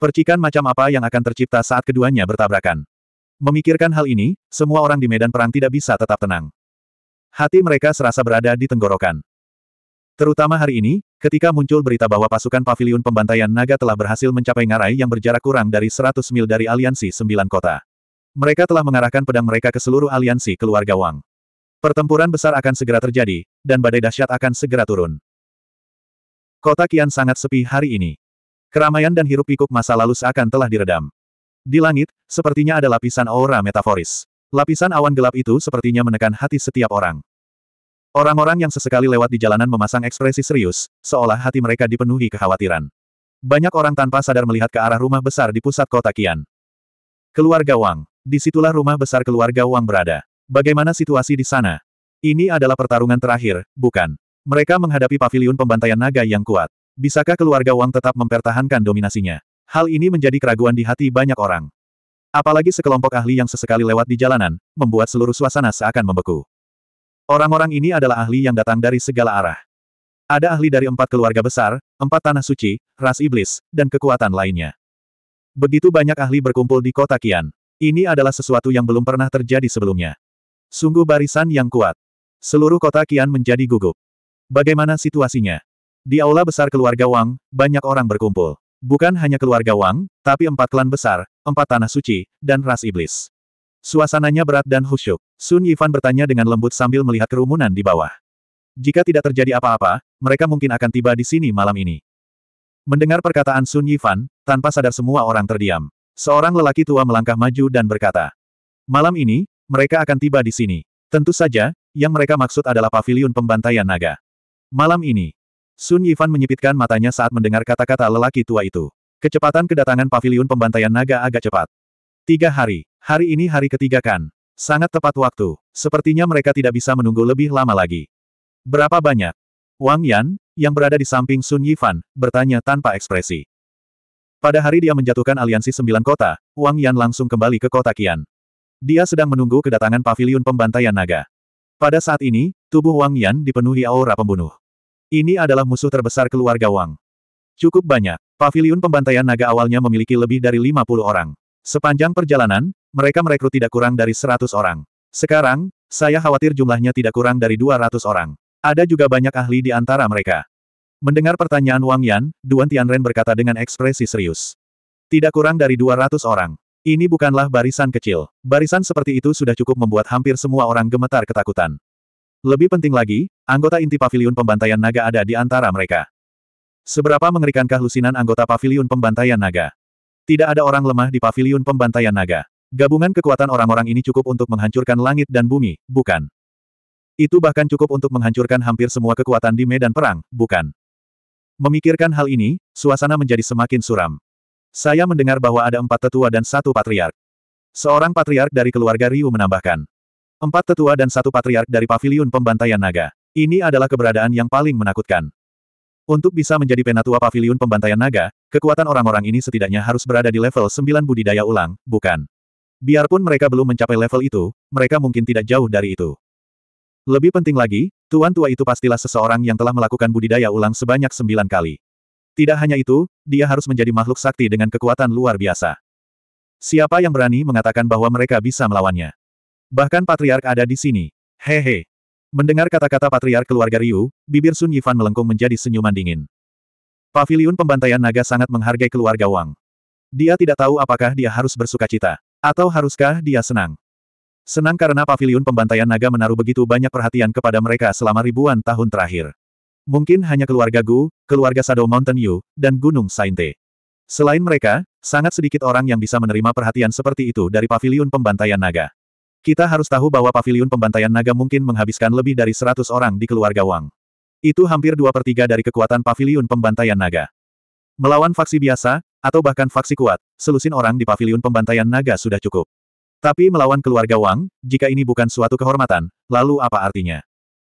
Percikan macam apa yang akan tercipta saat keduanya bertabrakan? Memikirkan hal ini, semua orang di medan perang tidak bisa tetap tenang. Hati mereka serasa berada di tenggorokan. Terutama hari ini, ketika muncul berita bahwa pasukan pavilion pembantaian naga telah berhasil mencapai ngarai yang berjarak kurang dari 100 mil dari aliansi sembilan kota. Mereka telah mengarahkan pedang mereka ke seluruh aliansi keluarga Wang. Pertempuran besar akan segera terjadi, dan badai dahsyat akan segera turun. Kota Kian sangat sepi hari ini. Keramaian dan hirup pikuk masa lalu seakan telah diredam. Di langit, sepertinya ada lapisan aura metaforis. Lapisan awan gelap itu sepertinya menekan hati setiap orang. Orang-orang yang sesekali lewat di jalanan memasang ekspresi serius, seolah hati mereka dipenuhi kekhawatiran. Banyak orang tanpa sadar melihat ke arah rumah besar di pusat kota Kian. Keluarga Wang. Disitulah rumah besar keluarga Wang berada. Bagaimana situasi di sana? Ini adalah pertarungan terakhir, bukan? Mereka menghadapi paviliun pembantaian naga yang kuat. Bisakah keluarga Wang tetap mempertahankan dominasinya? Hal ini menjadi keraguan di hati banyak orang. Apalagi sekelompok ahli yang sesekali lewat di jalanan, membuat seluruh suasana seakan membeku. Orang-orang ini adalah ahli yang datang dari segala arah. Ada ahli dari empat keluarga besar, empat tanah suci, ras iblis, dan kekuatan lainnya. Begitu banyak ahli berkumpul di kota Kian. Ini adalah sesuatu yang belum pernah terjadi sebelumnya. Sungguh barisan yang kuat. Seluruh kota Kian menjadi gugup. Bagaimana situasinya? Di aula besar keluarga Wang, banyak orang berkumpul. Bukan hanya keluarga Wang, tapi empat klan besar, empat tanah suci, dan ras iblis. Suasananya berat dan khusyuk. Sun Yifan bertanya dengan lembut sambil melihat kerumunan di bawah. Jika tidak terjadi apa-apa, mereka mungkin akan tiba di sini malam ini. Mendengar perkataan Sun Yifan, tanpa sadar semua orang terdiam. Seorang lelaki tua melangkah maju dan berkata, Malam ini, mereka akan tiba di sini. Tentu saja, yang mereka maksud adalah pavilion pembantaian naga. Malam ini, Sun Yifan menyipitkan matanya saat mendengar kata-kata lelaki tua itu. Kecepatan kedatangan pavilion pembantaian naga agak cepat. Tiga hari. Hari ini hari ketiga kan. Sangat tepat waktu. Sepertinya mereka tidak bisa menunggu lebih lama lagi. Berapa banyak? Wang Yan, yang berada di samping Sun Yifan, bertanya tanpa ekspresi. Pada hari dia menjatuhkan aliansi sembilan kota, Wang Yan langsung kembali ke kota Qian. Dia sedang menunggu kedatangan pavilion pembantaian naga. Pada saat ini, tubuh Wang Yan dipenuhi aura pembunuh. Ini adalah musuh terbesar keluarga Wang. Cukup banyak. Paviliun pembantaian naga awalnya memiliki lebih dari 50 orang. Sepanjang perjalanan, mereka merekrut tidak kurang dari 100 orang. Sekarang, saya khawatir jumlahnya tidak kurang dari 200 orang. Ada juga banyak ahli di antara mereka. Mendengar pertanyaan Wang Yan, Duan Tianren berkata dengan ekspresi serius. Tidak kurang dari 200 orang. Ini bukanlah barisan kecil. Barisan seperti itu sudah cukup membuat hampir semua orang gemetar ketakutan. Lebih penting lagi, anggota inti pavilion pembantaian naga ada di antara mereka. Seberapa mengerikankah lusinan anggota pavilion pembantaian naga? Tidak ada orang lemah di pavilion pembantaian naga. Gabungan kekuatan orang-orang ini cukup untuk menghancurkan langit dan bumi, bukan? Itu bahkan cukup untuk menghancurkan hampir semua kekuatan di medan perang, bukan? Memikirkan hal ini, suasana menjadi semakin suram. Saya mendengar bahwa ada empat tetua dan satu patriark. Seorang patriark dari keluarga Ryu menambahkan. Empat tetua dan satu patriark dari paviliun pembantaian naga. Ini adalah keberadaan yang paling menakutkan. Untuk bisa menjadi penatua paviliun pembantaian naga, kekuatan orang-orang ini setidaknya harus berada di level 9 budidaya ulang, bukan? Biarpun mereka belum mencapai level itu, mereka mungkin tidak jauh dari itu. Lebih penting lagi, tuan tua itu pastilah seseorang yang telah melakukan budidaya ulang sebanyak sembilan kali. Tidak hanya itu, dia harus menjadi makhluk sakti dengan kekuatan luar biasa. Siapa yang berani mengatakan bahwa mereka bisa melawannya? Bahkan patriark ada di sini. Hehe. Mendengar kata-kata patriark keluarga Ryu, bibir Sun Yifan melengkung menjadi senyuman dingin. Paviliun pembantaian naga sangat menghargai keluarga Wang. Dia tidak tahu apakah dia harus bersuka cita, atau haruskah dia senang. Senang karena paviliun pembantaian naga menaruh begitu banyak perhatian kepada mereka selama ribuan tahun terakhir. Mungkin hanya keluarga Gu, keluarga Sado Mountain Yu, dan Gunung Sainte. Selain mereka, sangat sedikit orang yang bisa menerima perhatian seperti itu dari paviliun pembantaian naga. Kita harus tahu bahwa pavilion pembantaian naga mungkin menghabiskan lebih dari 100 orang di keluarga Wang. Itu hampir dua per dari kekuatan pavilion pembantaian naga. Melawan faksi biasa, atau bahkan faksi kuat, selusin orang di pavilion pembantaian naga sudah cukup. Tapi melawan keluarga Wang, jika ini bukan suatu kehormatan, lalu apa artinya?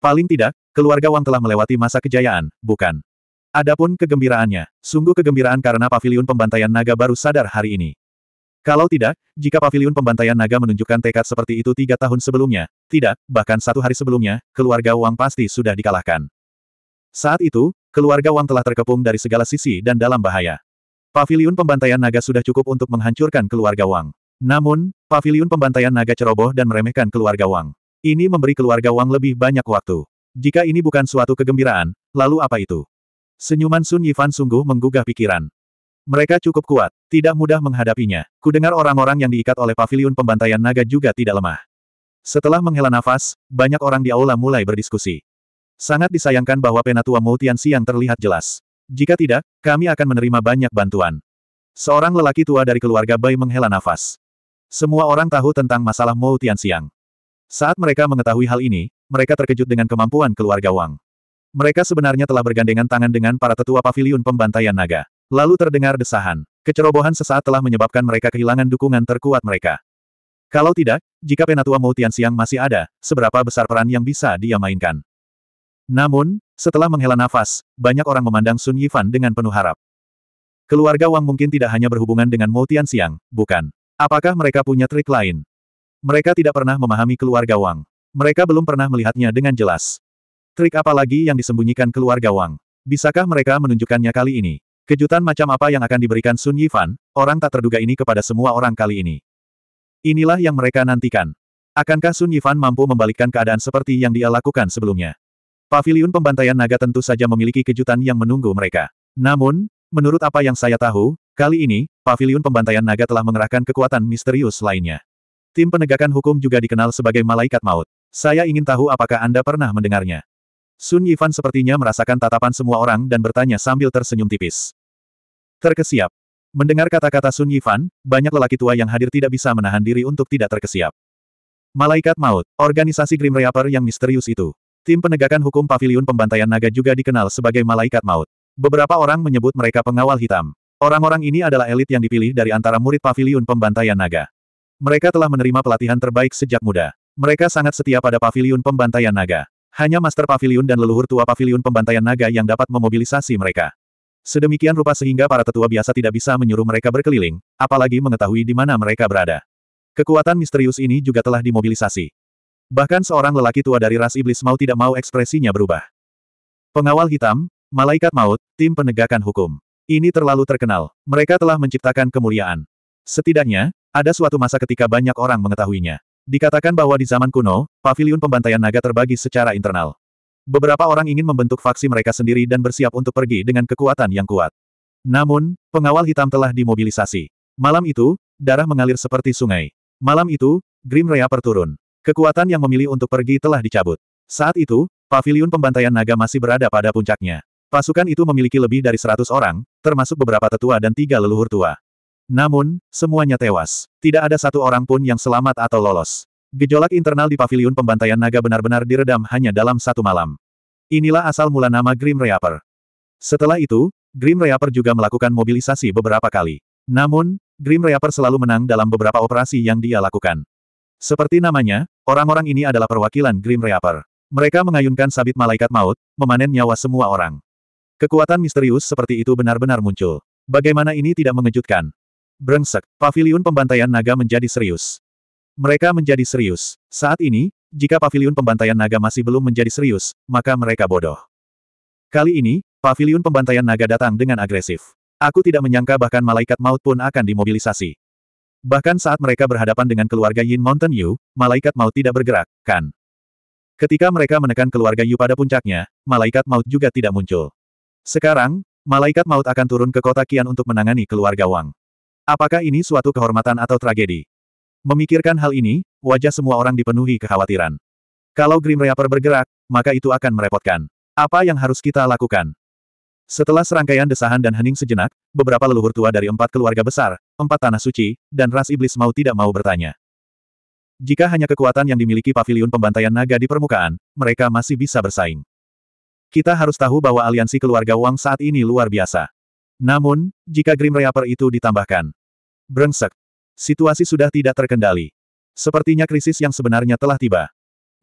Paling tidak, keluarga Wang telah melewati masa kejayaan, bukan? Adapun kegembiraannya, sungguh kegembiraan karena pavilion pembantaian naga baru sadar hari ini. Kalau tidak, jika Pavilion pembantaian naga menunjukkan tekad seperti itu tiga tahun sebelumnya, tidak, bahkan satu hari sebelumnya, keluarga Wang pasti sudah dikalahkan. Saat itu, keluarga Wang telah terkepung dari segala sisi dan dalam bahaya. Pavilion pembantaian naga sudah cukup untuk menghancurkan keluarga Wang. Namun, Pavilion pembantaian naga ceroboh dan meremehkan keluarga Wang. Ini memberi keluarga Wang lebih banyak waktu. Jika ini bukan suatu kegembiraan, lalu apa itu? Senyuman Sun Yifan sungguh menggugah pikiran. Mereka cukup kuat, tidak mudah menghadapinya. Kudengar orang-orang yang diikat oleh pavilion pembantaian naga juga tidak lemah. Setelah menghela nafas, banyak orang di aula mulai berdiskusi. Sangat disayangkan bahwa penatua Moutian Siang terlihat jelas. Jika tidak, kami akan menerima banyak bantuan. Seorang lelaki tua dari keluarga Bai menghela nafas. Semua orang tahu tentang masalah Moutian Siang. Saat mereka mengetahui hal ini, mereka terkejut dengan kemampuan keluarga Wang. Mereka sebenarnya telah bergandengan tangan dengan para tetua pavilion pembantaian naga. Lalu terdengar desahan. Kecerobohan sesaat telah menyebabkan mereka kehilangan dukungan terkuat mereka. Kalau tidak, jika Penatua Mou Siang masih ada, seberapa besar peran yang bisa dia mainkan? Namun, setelah menghela nafas, banyak orang memandang Sun Yifan dengan penuh harap. Keluarga Wang mungkin tidak hanya berhubungan dengan Mou Siang, bukan? Apakah mereka punya trik lain? Mereka tidak pernah memahami keluarga Wang. Mereka belum pernah melihatnya dengan jelas. Trik apa lagi yang disembunyikan keluarga Wang? Bisakah mereka menunjukkannya kali ini? Kejutan macam apa yang akan diberikan Sun Yifan, orang tak terduga ini kepada semua orang kali ini. Inilah yang mereka nantikan. Akankah Sun Yifan mampu membalikkan keadaan seperti yang dia lakukan sebelumnya? Paviliun pembantaian naga tentu saja memiliki kejutan yang menunggu mereka. Namun, menurut apa yang saya tahu, kali ini, paviliun pembantaian naga telah mengerahkan kekuatan misterius lainnya. Tim penegakan hukum juga dikenal sebagai malaikat maut. Saya ingin tahu apakah Anda pernah mendengarnya. Sun Yifan sepertinya merasakan tatapan semua orang dan bertanya sambil tersenyum tipis. Terkesiap. Mendengar kata-kata Sun Yifan, banyak lelaki tua yang hadir tidak bisa menahan diri untuk tidak terkesiap. Malaikat Maut, organisasi Grim Reaper yang misterius itu. Tim penegakan hukum Paviliun Pembantaian Naga juga dikenal sebagai Malaikat Maut. Beberapa orang menyebut mereka pengawal hitam. Orang-orang ini adalah elit yang dipilih dari antara murid Paviliun Pembantaian Naga. Mereka telah menerima pelatihan terbaik sejak muda. Mereka sangat setia pada Paviliun Pembantaian Naga. Hanya Master Paviliun dan leluhur tua Paviliun Pembantaian Naga yang dapat memobilisasi mereka. Sedemikian rupa sehingga para tetua biasa tidak bisa menyuruh mereka berkeliling, apalagi mengetahui di mana mereka berada. Kekuatan misterius ini juga telah dimobilisasi. Bahkan seorang lelaki tua dari ras iblis mau tidak mau ekspresinya berubah. Pengawal hitam, malaikat maut, tim penegakan hukum. Ini terlalu terkenal, mereka telah menciptakan kemuliaan. Setidaknya, ada suatu masa ketika banyak orang mengetahuinya. Dikatakan bahwa di zaman kuno, pavilion pembantaian naga terbagi secara internal. Beberapa orang ingin membentuk faksi mereka sendiri dan bersiap untuk pergi dengan kekuatan yang kuat. Namun, pengawal hitam telah dimobilisasi. Malam itu, darah mengalir seperti sungai. Malam itu, Grim Reaper turun. Kekuatan yang memilih untuk pergi telah dicabut. Saat itu, paviliun pembantaian naga masih berada pada puncaknya. Pasukan itu memiliki lebih dari seratus orang, termasuk beberapa tetua dan tiga leluhur tua. Namun, semuanya tewas. Tidak ada satu orang pun yang selamat atau lolos. Gejolak internal di paviliun pembantaian naga benar-benar diredam hanya dalam satu malam. Inilah asal mula nama Grim Reaper. Setelah itu, Grim Reaper juga melakukan mobilisasi beberapa kali. Namun, Grim Reaper selalu menang dalam beberapa operasi yang dia lakukan. Seperti namanya, orang-orang ini adalah perwakilan Grim Reaper. Mereka mengayunkan sabit malaikat maut, memanen nyawa semua orang. Kekuatan misterius seperti itu benar-benar muncul. Bagaimana ini tidak mengejutkan? Brengsek, paviliun pembantaian naga menjadi serius. Mereka menjadi serius. Saat ini, jika pavilion pembantaian naga masih belum menjadi serius, maka mereka bodoh. Kali ini, pavilion pembantaian naga datang dengan agresif. Aku tidak menyangka bahkan malaikat maut pun akan dimobilisasi. Bahkan saat mereka berhadapan dengan keluarga Yin Mountain Yu, malaikat maut tidak bergerak, kan? Ketika mereka menekan keluarga Yu pada puncaknya, malaikat maut juga tidak muncul. Sekarang, malaikat maut akan turun ke kota Kian untuk menangani keluarga Wang. Apakah ini suatu kehormatan atau tragedi? Memikirkan hal ini, wajah semua orang dipenuhi kekhawatiran. Kalau Grim Reaper bergerak, maka itu akan merepotkan. Apa yang harus kita lakukan? Setelah serangkaian desahan dan hening sejenak, beberapa leluhur tua dari empat keluarga besar, empat tanah suci, dan ras iblis mau tidak mau bertanya. Jika hanya kekuatan yang dimiliki pavilion pembantaian naga di permukaan, mereka masih bisa bersaing. Kita harus tahu bahwa aliansi keluarga Wang saat ini luar biasa. Namun, jika Grim Reaper itu ditambahkan, brengsek, Situasi sudah tidak terkendali. Sepertinya krisis yang sebenarnya telah tiba.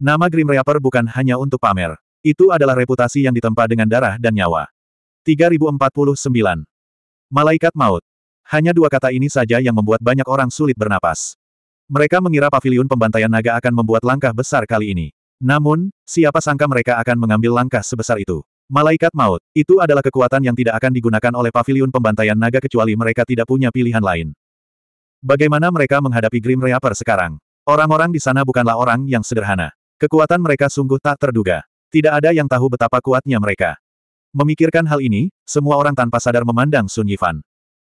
Nama Grim Reaper bukan hanya untuk pamer. Itu adalah reputasi yang ditempa dengan darah dan nyawa. 3049. Malaikat Maut. Hanya dua kata ini saja yang membuat banyak orang sulit bernapas. Mereka mengira Pavilion pembantaian naga akan membuat langkah besar kali ini. Namun, siapa sangka mereka akan mengambil langkah sebesar itu. Malaikat Maut, itu adalah kekuatan yang tidak akan digunakan oleh Pavilion pembantaian naga kecuali mereka tidak punya pilihan lain. Bagaimana mereka menghadapi Grim Reaper sekarang? Orang-orang di sana bukanlah orang yang sederhana. Kekuatan mereka sungguh tak terduga. Tidak ada yang tahu betapa kuatnya mereka. Memikirkan hal ini, semua orang tanpa sadar memandang Sun Yifan.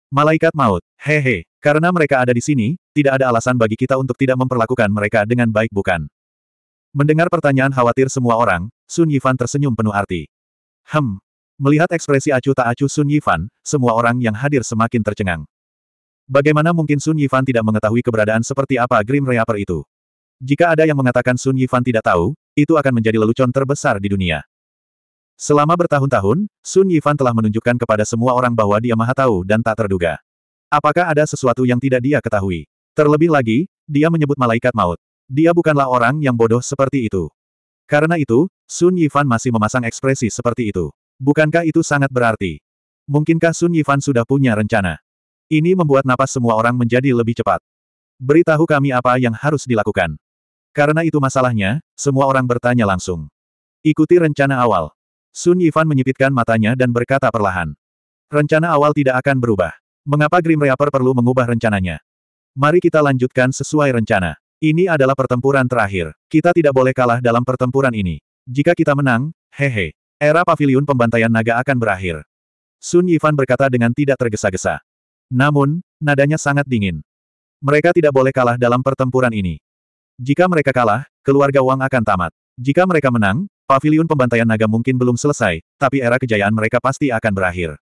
Malaikat maut, hehe, karena mereka ada di sini, tidak ada alasan bagi kita untuk tidak memperlakukan mereka dengan baik bukan? Mendengar pertanyaan khawatir semua orang, Sun Yifan tersenyum penuh arti. Hem. Melihat ekspresi acuh tak acuh Sun Yifan, semua orang yang hadir semakin tercengang. Bagaimana mungkin Sun Yifan tidak mengetahui keberadaan seperti apa Grim Reaper itu? Jika ada yang mengatakan Sun Yifan tidak tahu, itu akan menjadi lelucon terbesar di dunia. Selama bertahun-tahun, Sun Yifan telah menunjukkan kepada semua orang bahwa dia maha tahu dan tak terduga. Apakah ada sesuatu yang tidak dia ketahui? Terlebih lagi, dia menyebut malaikat maut. Dia bukanlah orang yang bodoh seperti itu. Karena itu, Sun Yifan masih memasang ekspresi seperti itu. Bukankah itu sangat berarti? Mungkinkah Sun Yifan sudah punya rencana? Ini membuat napas semua orang menjadi lebih cepat. Beritahu kami apa yang harus dilakukan. Karena itu masalahnya, semua orang bertanya langsung. Ikuti rencana awal. Sun Yifan menyipitkan matanya dan berkata perlahan. Rencana awal tidak akan berubah. Mengapa Grim Reaper perlu mengubah rencananya? Mari kita lanjutkan sesuai rencana. Ini adalah pertempuran terakhir. Kita tidak boleh kalah dalam pertempuran ini. Jika kita menang, hehe, era pavilion pembantaian naga akan berakhir. Sun Yifan berkata dengan tidak tergesa-gesa. Namun, nadanya sangat dingin. Mereka tidak boleh kalah dalam pertempuran ini. Jika mereka kalah, keluarga Wang akan tamat. Jika mereka menang, pavilion pembantaian naga mungkin belum selesai, tapi era kejayaan mereka pasti akan berakhir.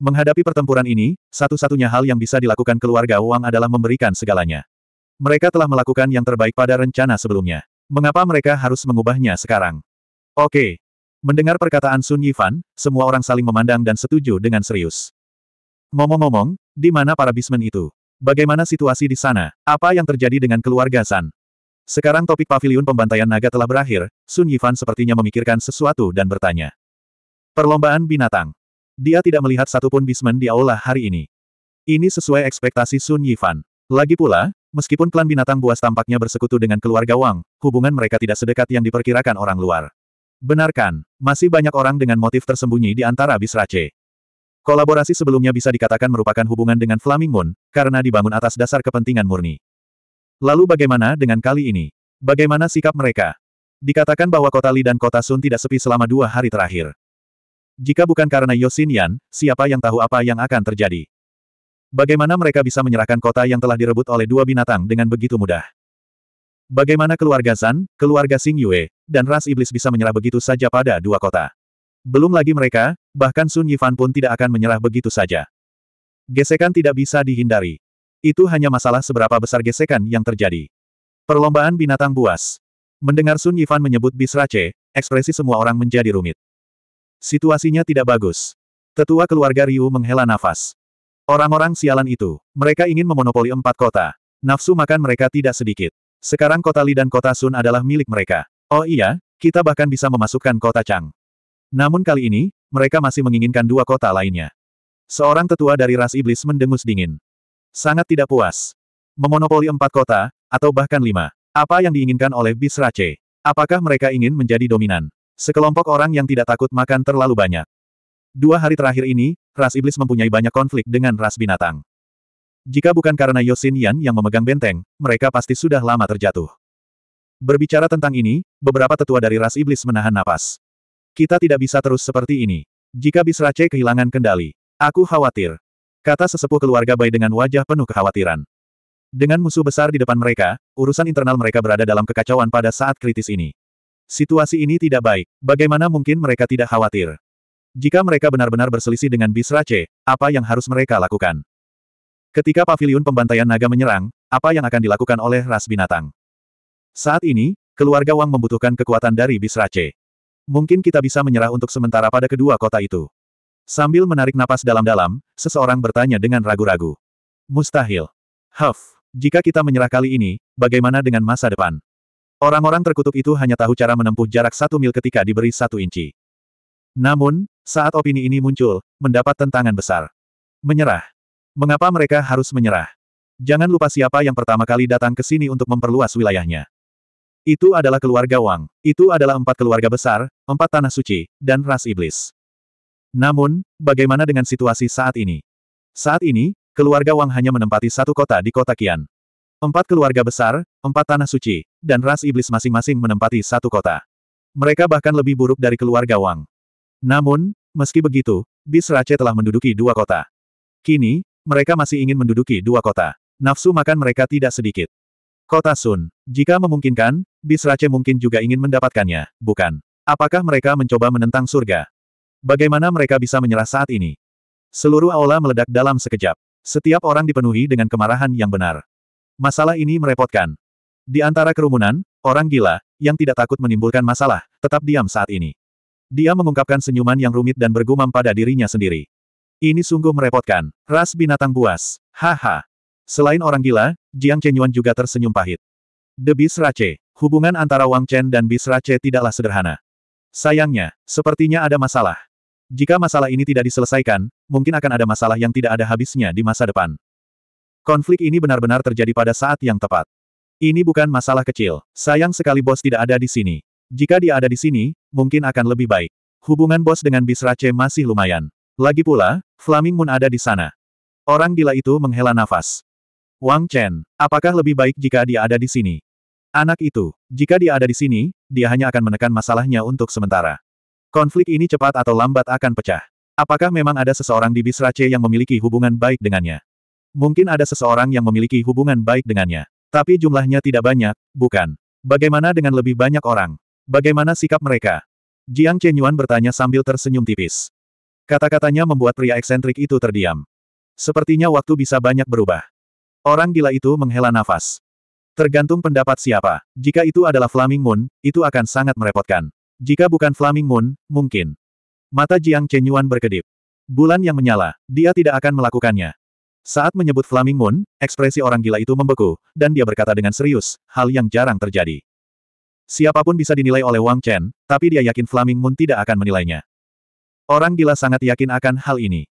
Menghadapi pertempuran ini, satu-satunya hal yang bisa dilakukan keluarga Wang adalah memberikan segalanya. Mereka telah melakukan yang terbaik pada rencana sebelumnya. Mengapa mereka harus mengubahnya sekarang? Oke. Mendengar perkataan Sun Yifan, semua orang saling memandang dan setuju dengan serius. Ngomong-ngomong, di mana para bismen itu? Bagaimana situasi di sana? Apa yang terjadi dengan keluarga San? Sekarang topik pavilion pembantaian naga telah berakhir, Sun Yifan sepertinya memikirkan sesuatu dan bertanya. Perlombaan binatang. Dia tidak melihat satupun bismen di aula hari ini. Ini sesuai ekspektasi Sun Yifan. Lagi pula, meskipun klan binatang buas tampaknya bersekutu dengan keluarga Wang, hubungan mereka tidak sedekat yang diperkirakan orang luar. Benarkan, masih banyak orang dengan motif tersembunyi di antara Bisrace. Kolaborasi sebelumnya bisa dikatakan merupakan hubungan dengan Flaming Moon, karena dibangun atas dasar kepentingan murni. Lalu bagaimana dengan kali ini? Bagaimana sikap mereka? Dikatakan bahwa kota Li dan kota Sun tidak sepi selama dua hari terakhir. Jika bukan karena Yosin Yan, siapa yang tahu apa yang akan terjadi? Bagaimana mereka bisa menyerahkan kota yang telah direbut oleh dua binatang dengan begitu mudah? Bagaimana keluarga Zan, keluarga Sing Yue, dan ras iblis bisa menyerah begitu saja pada dua kota? Belum lagi mereka, bahkan Sun Yifan pun tidak akan menyerah begitu saja. Gesekan tidak bisa dihindari. Itu hanya masalah seberapa besar gesekan yang terjadi. Perlombaan binatang buas. Mendengar Sun Yifan menyebut Bisrace, ekspresi semua orang menjadi rumit. Situasinya tidak bagus. Tetua keluarga Ryu menghela nafas. Orang-orang sialan itu, mereka ingin memonopoli empat kota. Nafsu makan mereka tidak sedikit. Sekarang kota Li dan kota Sun adalah milik mereka. Oh iya, kita bahkan bisa memasukkan kota Chang. Namun kali ini, mereka masih menginginkan dua kota lainnya. Seorang tetua dari ras iblis mendengus dingin. Sangat tidak puas. Memonopoli empat kota, atau bahkan lima. Apa yang diinginkan oleh Bisrace? Apakah mereka ingin menjadi dominan? Sekelompok orang yang tidak takut makan terlalu banyak. Dua hari terakhir ini, ras iblis mempunyai banyak konflik dengan ras binatang. Jika bukan karena Yosin Yan yang memegang benteng, mereka pasti sudah lama terjatuh. Berbicara tentang ini, beberapa tetua dari ras iblis menahan napas. Kita tidak bisa terus seperti ini. Jika Bisrace kehilangan kendali, aku khawatir. Kata sesepuh keluarga Bai dengan wajah penuh kekhawatiran. Dengan musuh besar di depan mereka, urusan internal mereka berada dalam kekacauan pada saat kritis ini. Situasi ini tidak baik, bagaimana mungkin mereka tidak khawatir? Jika mereka benar-benar berselisih dengan Bisrace, apa yang harus mereka lakukan? Ketika Pavilion pembantaian naga menyerang, apa yang akan dilakukan oleh ras binatang? Saat ini, keluarga Wang membutuhkan kekuatan dari Bisrace. Mungkin kita bisa menyerah untuk sementara pada kedua kota itu. Sambil menarik napas dalam-dalam, seseorang bertanya dengan ragu-ragu. Mustahil. Huff, jika kita menyerah kali ini, bagaimana dengan masa depan? Orang-orang terkutuk itu hanya tahu cara menempuh jarak satu mil ketika diberi satu inci. Namun, saat opini ini muncul, mendapat tentangan besar. Menyerah. Mengapa mereka harus menyerah? Jangan lupa siapa yang pertama kali datang ke sini untuk memperluas wilayahnya. Itu adalah keluarga Wang, itu adalah empat keluarga besar, empat tanah suci, dan ras iblis. Namun, bagaimana dengan situasi saat ini? Saat ini, keluarga Wang hanya menempati satu kota di kota Kian. Empat keluarga besar, empat tanah suci, dan ras iblis masing-masing menempati satu kota. Mereka bahkan lebih buruk dari keluarga Wang. Namun, meski begitu, Bis Rache telah menduduki dua kota. Kini, mereka masih ingin menduduki dua kota. Nafsu makan mereka tidak sedikit. Kota Sun. Jika memungkinkan, Bisrace mungkin juga ingin mendapatkannya, bukan? Apakah mereka mencoba menentang surga? Bagaimana mereka bisa menyerah saat ini? Seluruh aula meledak dalam sekejap. Setiap orang dipenuhi dengan kemarahan yang benar. Masalah ini merepotkan. Di antara kerumunan, orang gila, yang tidak takut menimbulkan masalah, tetap diam saat ini. Dia mengungkapkan senyuman yang rumit dan bergumam pada dirinya sendiri. Ini sungguh merepotkan. Ras binatang buas. Haha. Selain orang gila, Jiang Chenyuan juga tersenyum pahit. The Bisrace, hubungan antara Wang Chen dan Bisrace tidaklah sederhana. Sayangnya, sepertinya ada masalah. Jika masalah ini tidak diselesaikan, mungkin akan ada masalah yang tidak ada habisnya di masa depan. Konflik ini benar-benar terjadi pada saat yang tepat. Ini bukan masalah kecil. Sayang sekali bos tidak ada di sini. Jika dia ada di sini, mungkin akan lebih baik. Hubungan bos dengan Bisrace masih lumayan. Lagi pula, Flaming Moon ada di sana. Orang gila itu menghela nafas. Wang Chen, apakah lebih baik jika dia ada di sini? Anak itu, jika dia ada di sini, dia hanya akan menekan masalahnya untuk sementara. Konflik ini cepat atau lambat akan pecah. Apakah memang ada seseorang di Bisrace yang memiliki hubungan baik dengannya? Mungkin ada seseorang yang memiliki hubungan baik dengannya. Tapi jumlahnya tidak banyak, bukan? Bagaimana dengan lebih banyak orang? Bagaimana sikap mereka? Jiang Chenyuan bertanya sambil tersenyum tipis. Kata-katanya membuat pria eksentrik itu terdiam. Sepertinya waktu bisa banyak berubah. Orang gila itu menghela nafas. Tergantung pendapat siapa. Jika itu adalah Flaming Moon, itu akan sangat merepotkan. Jika bukan Flaming Moon, mungkin. Mata Jiang Chenyuan berkedip. Bulan yang menyala, dia tidak akan melakukannya. Saat menyebut Flaming Moon, ekspresi orang gila itu membeku, dan dia berkata dengan serius, hal yang jarang terjadi. Siapapun bisa dinilai oleh Wang Chen, tapi dia yakin Flaming Moon tidak akan menilainya. Orang gila sangat yakin akan hal ini.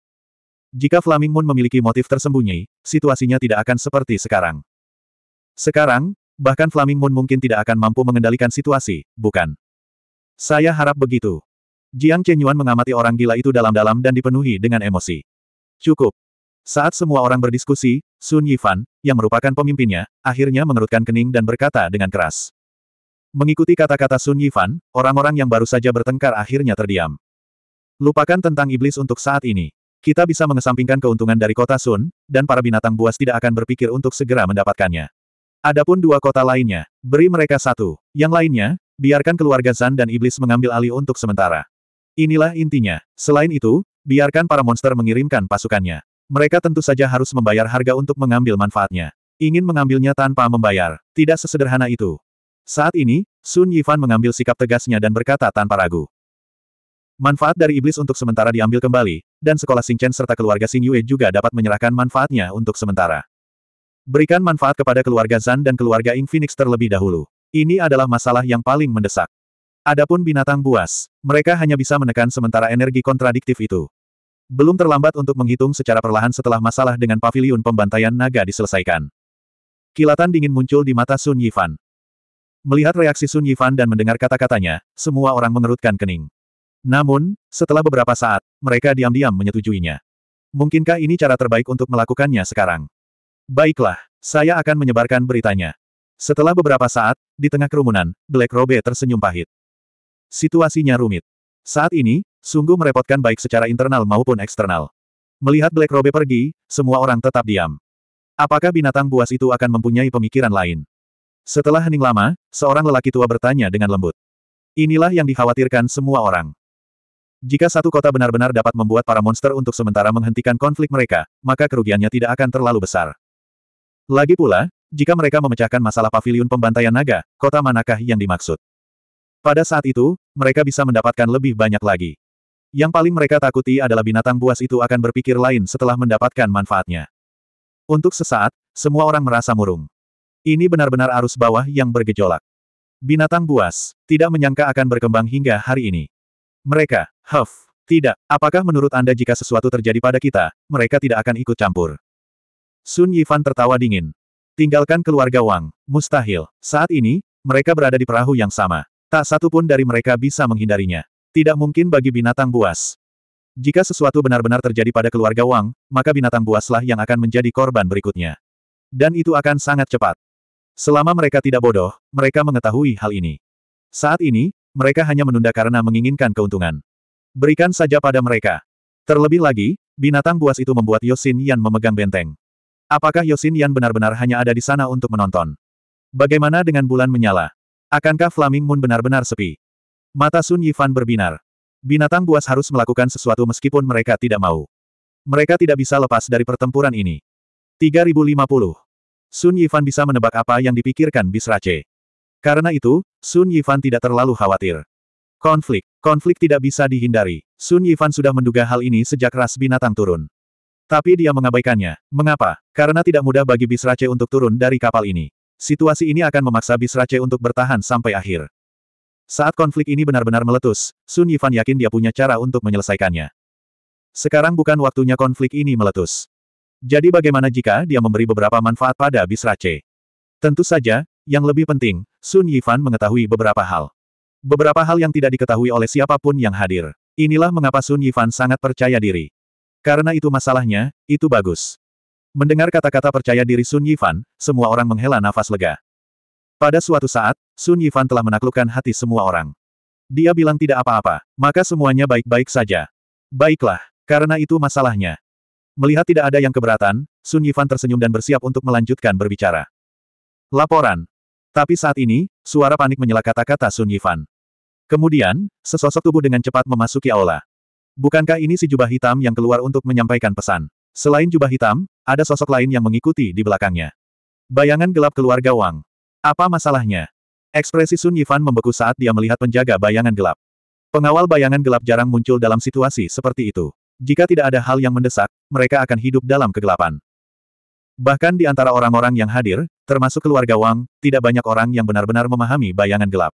Jika Flaming Moon memiliki motif tersembunyi, situasinya tidak akan seperti sekarang. Sekarang, bahkan Flaming Moon mungkin tidak akan mampu mengendalikan situasi, bukan? Saya harap begitu. Jiang Chenyuan mengamati orang gila itu dalam-dalam dan dipenuhi dengan emosi. Cukup. Saat semua orang berdiskusi, Sun Yifan, yang merupakan pemimpinnya, akhirnya mengerutkan kening dan berkata dengan keras. Mengikuti kata-kata Sun Yifan, orang-orang yang baru saja bertengkar akhirnya terdiam. Lupakan tentang iblis untuk saat ini. Kita bisa mengesampingkan keuntungan dari kota Sun, dan para binatang buas tidak akan berpikir untuk segera mendapatkannya. Adapun dua kota lainnya, beri mereka satu. Yang lainnya, biarkan keluarga Zan dan Iblis mengambil alih untuk sementara. Inilah intinya. Selain itu, biarkan para monster mengirimkan pasukannya. Mereka tentu saja harus membayar harga untuk mengambil manfaatnya. Ingin mengambilnya tanpa membayar. Tidak sesederhana itu. Saat ini, Sun Yifan mengambil sikap tegasnya dan berkata tanpa ragu. Manfaat dari iblis untuk sementara diambil kembali, dan sekolah Chen serta keluarga Sing Yue juga dapat menyerahkan manfaatnya untuk sementara. Berikan manfaat kepada keluarga Zan dan keluarga Ing Phoenix terlebih dahulu. Ini adalah masalah yang paling mendesak. Adapun binatang buas, mereka hanya bisa menekan sementara energi kontradiktif itu. Belum terlambat untuk menghitung secara perlahan setelah masalah dengan paviliun pembantaian naga diselesaikan. Kilatan dingin muncul di mata Sun Yifan. Melihat reaksi Sun Yifan dan mendengar kata-katanya, semua orang mengerutkan kening. Namun, setelah beberapa saat, mereka diam-diam menyetujuinya. Mungkinkah ini cara terbaik untuk melakukannya sekarang? Baiklah, saya akan menyebarkan beritanya. Setelah beberapa saat, di tengah kerumunan, Black Robe tersenyum pahit. Situasinya rumit. Saat ini, sungguh merepotkan baik secara internal maupun eksternal. Melihat Black Robe pergi, semua orang tetap diam. Apakah binatang buas itu akan mempunyai pemikiran lain? Setelah hening lama, seorang lelaki tua bertanya dengan lembut. Inilah yang dikhawatirkan semua orang. Jika satu kota benar-benar dapat membuat para monster untuk sementara menghentikan konflik mereka, maka kerugiannya tidak akan terlalu besar. Lagi pula, jika mereka memecahkan masalah Pavilion pembantaian naga, kota manakah yang dimaksud? Pada saat itu, mereka bisa mendapatkan lebih banyak lagi. Yang paling mereka takuti adalah binatang buas itu akan berpikir lain setelah mendapatkan manfaatnya. Untuk sesaat, semua orang merasa murung. Ini benar-benar arus bawah yang bergejolak. Binatang buas, tidak menyangka akan berkembang hingga hari ini. Mereka, Huff, tidak, apakah menurut Anda jika sesuatu terjadi pada kita, mereka tidak akan ikut campur? Sun Yifan tertawa dingin. Tinggalkan keluarga Wang, mustahil. Saat ini, mereka berada di perahu yang sama. Tak satu pun dari mereka bisa menghindarinya. Tidak mungkin bagi binatang buas. Jika sesuatu benar-benar terjadi pada keluarga Wang, maka binatang buaslah yang akan menjadi korban berikutnya. Dan itu akan sangat cepat. Selama mereka tidak bodoh, mereka mengetahui hal ini. Saat ini, mereka hanya menunda karena menginginkan keuntungan. Berikan saja pada mereka. Terlebih lagi, binatang buas itu membuat Yosin Yan memegang benteng. Apakah Yosin Yan benar-benar hanya ada di sana untuk menonton? Bagaimana dengan bulan menyala? Akankah Flaming Moon benar-benar sepi? Mata Sun Yifan berbinar. Binatang buas harus melakukan sesuatu meskipun mereka tidak mau. Mereka tidak bisa lepas dari pertempuran ini. 3050. Sun Yifan bisa menebak apa yang dipikirkan Bisrace. Karena itu, Sun Yifan tidak terlalu khawatir. Konflik. Konflik tidak bisa dihindari. Sun Yifan sudah menduga hal ini sejak ras binatang turun. Tapi dia mengabaikannya. Mengapa? Karena tidak mudah bagi Bisrace untuk turun dari kapal ini. Situasi ini akan memaksa Bisrace untuk bertahan sampai akhir. Saat konflik ini benar-benar meletus, Sun Yifan yakin dia punya cara untuk menyelesaikannya. Sekarang bukan waktunya konflik ini meletus. Jadi bagaimana jika dia memberi beberapa manfaat pada Bisrace? Tentu saja, yang lebih penting, Sun Yifan mengetahui beberapa hal. Beberapa hal yang tidak diketahui oleh siapapun yang hadir. Inilah mengapa Sun Yifan sangat percaya diri. Karena itu masalahnya, itu bagus. Mendengar kata-kata percaya diri Sun Yifan, semua orang menghela nafas lega. Pada suatu saat, Sun Yifan telah menaklukkan hati semua orang. Dia bilang tidak apa-apa, maka semuanya baik-baik saja. Baiklah, karena itu masalahnya. Melihat tidak ada yang keberatan, Sun Yifan tersenyum dan bersiap untuk melanjutkan berbicara. Laporan, tapi saat ini, suara panik menyela kata-kata Sun Yifan. Kemudian, sesosok tubuh dengan cepat memasuki aula. Bukankah ini si jubah hitam yang keluar untuk menyampaikan pesan? Selain jubah hitam, ada sosok lain yang mengikuti di belakangnya. Bayangan gelap keluarga Wang. Apa masalahnya? Ekspresi Sun Yifan membeku saat dia melihat penjaga bayangan gelap. Pengawal bayangan gelap jarang muncul dalam situasi seperti itu. Jika tidak ada hal yang mendesak, mereka akan hidup dalam kegelapan. Bahkan di antara orang-orang yang hadir, termasuk keluarga Wang, tidak banyak orang yang benar-benar memahami bayangan gelap.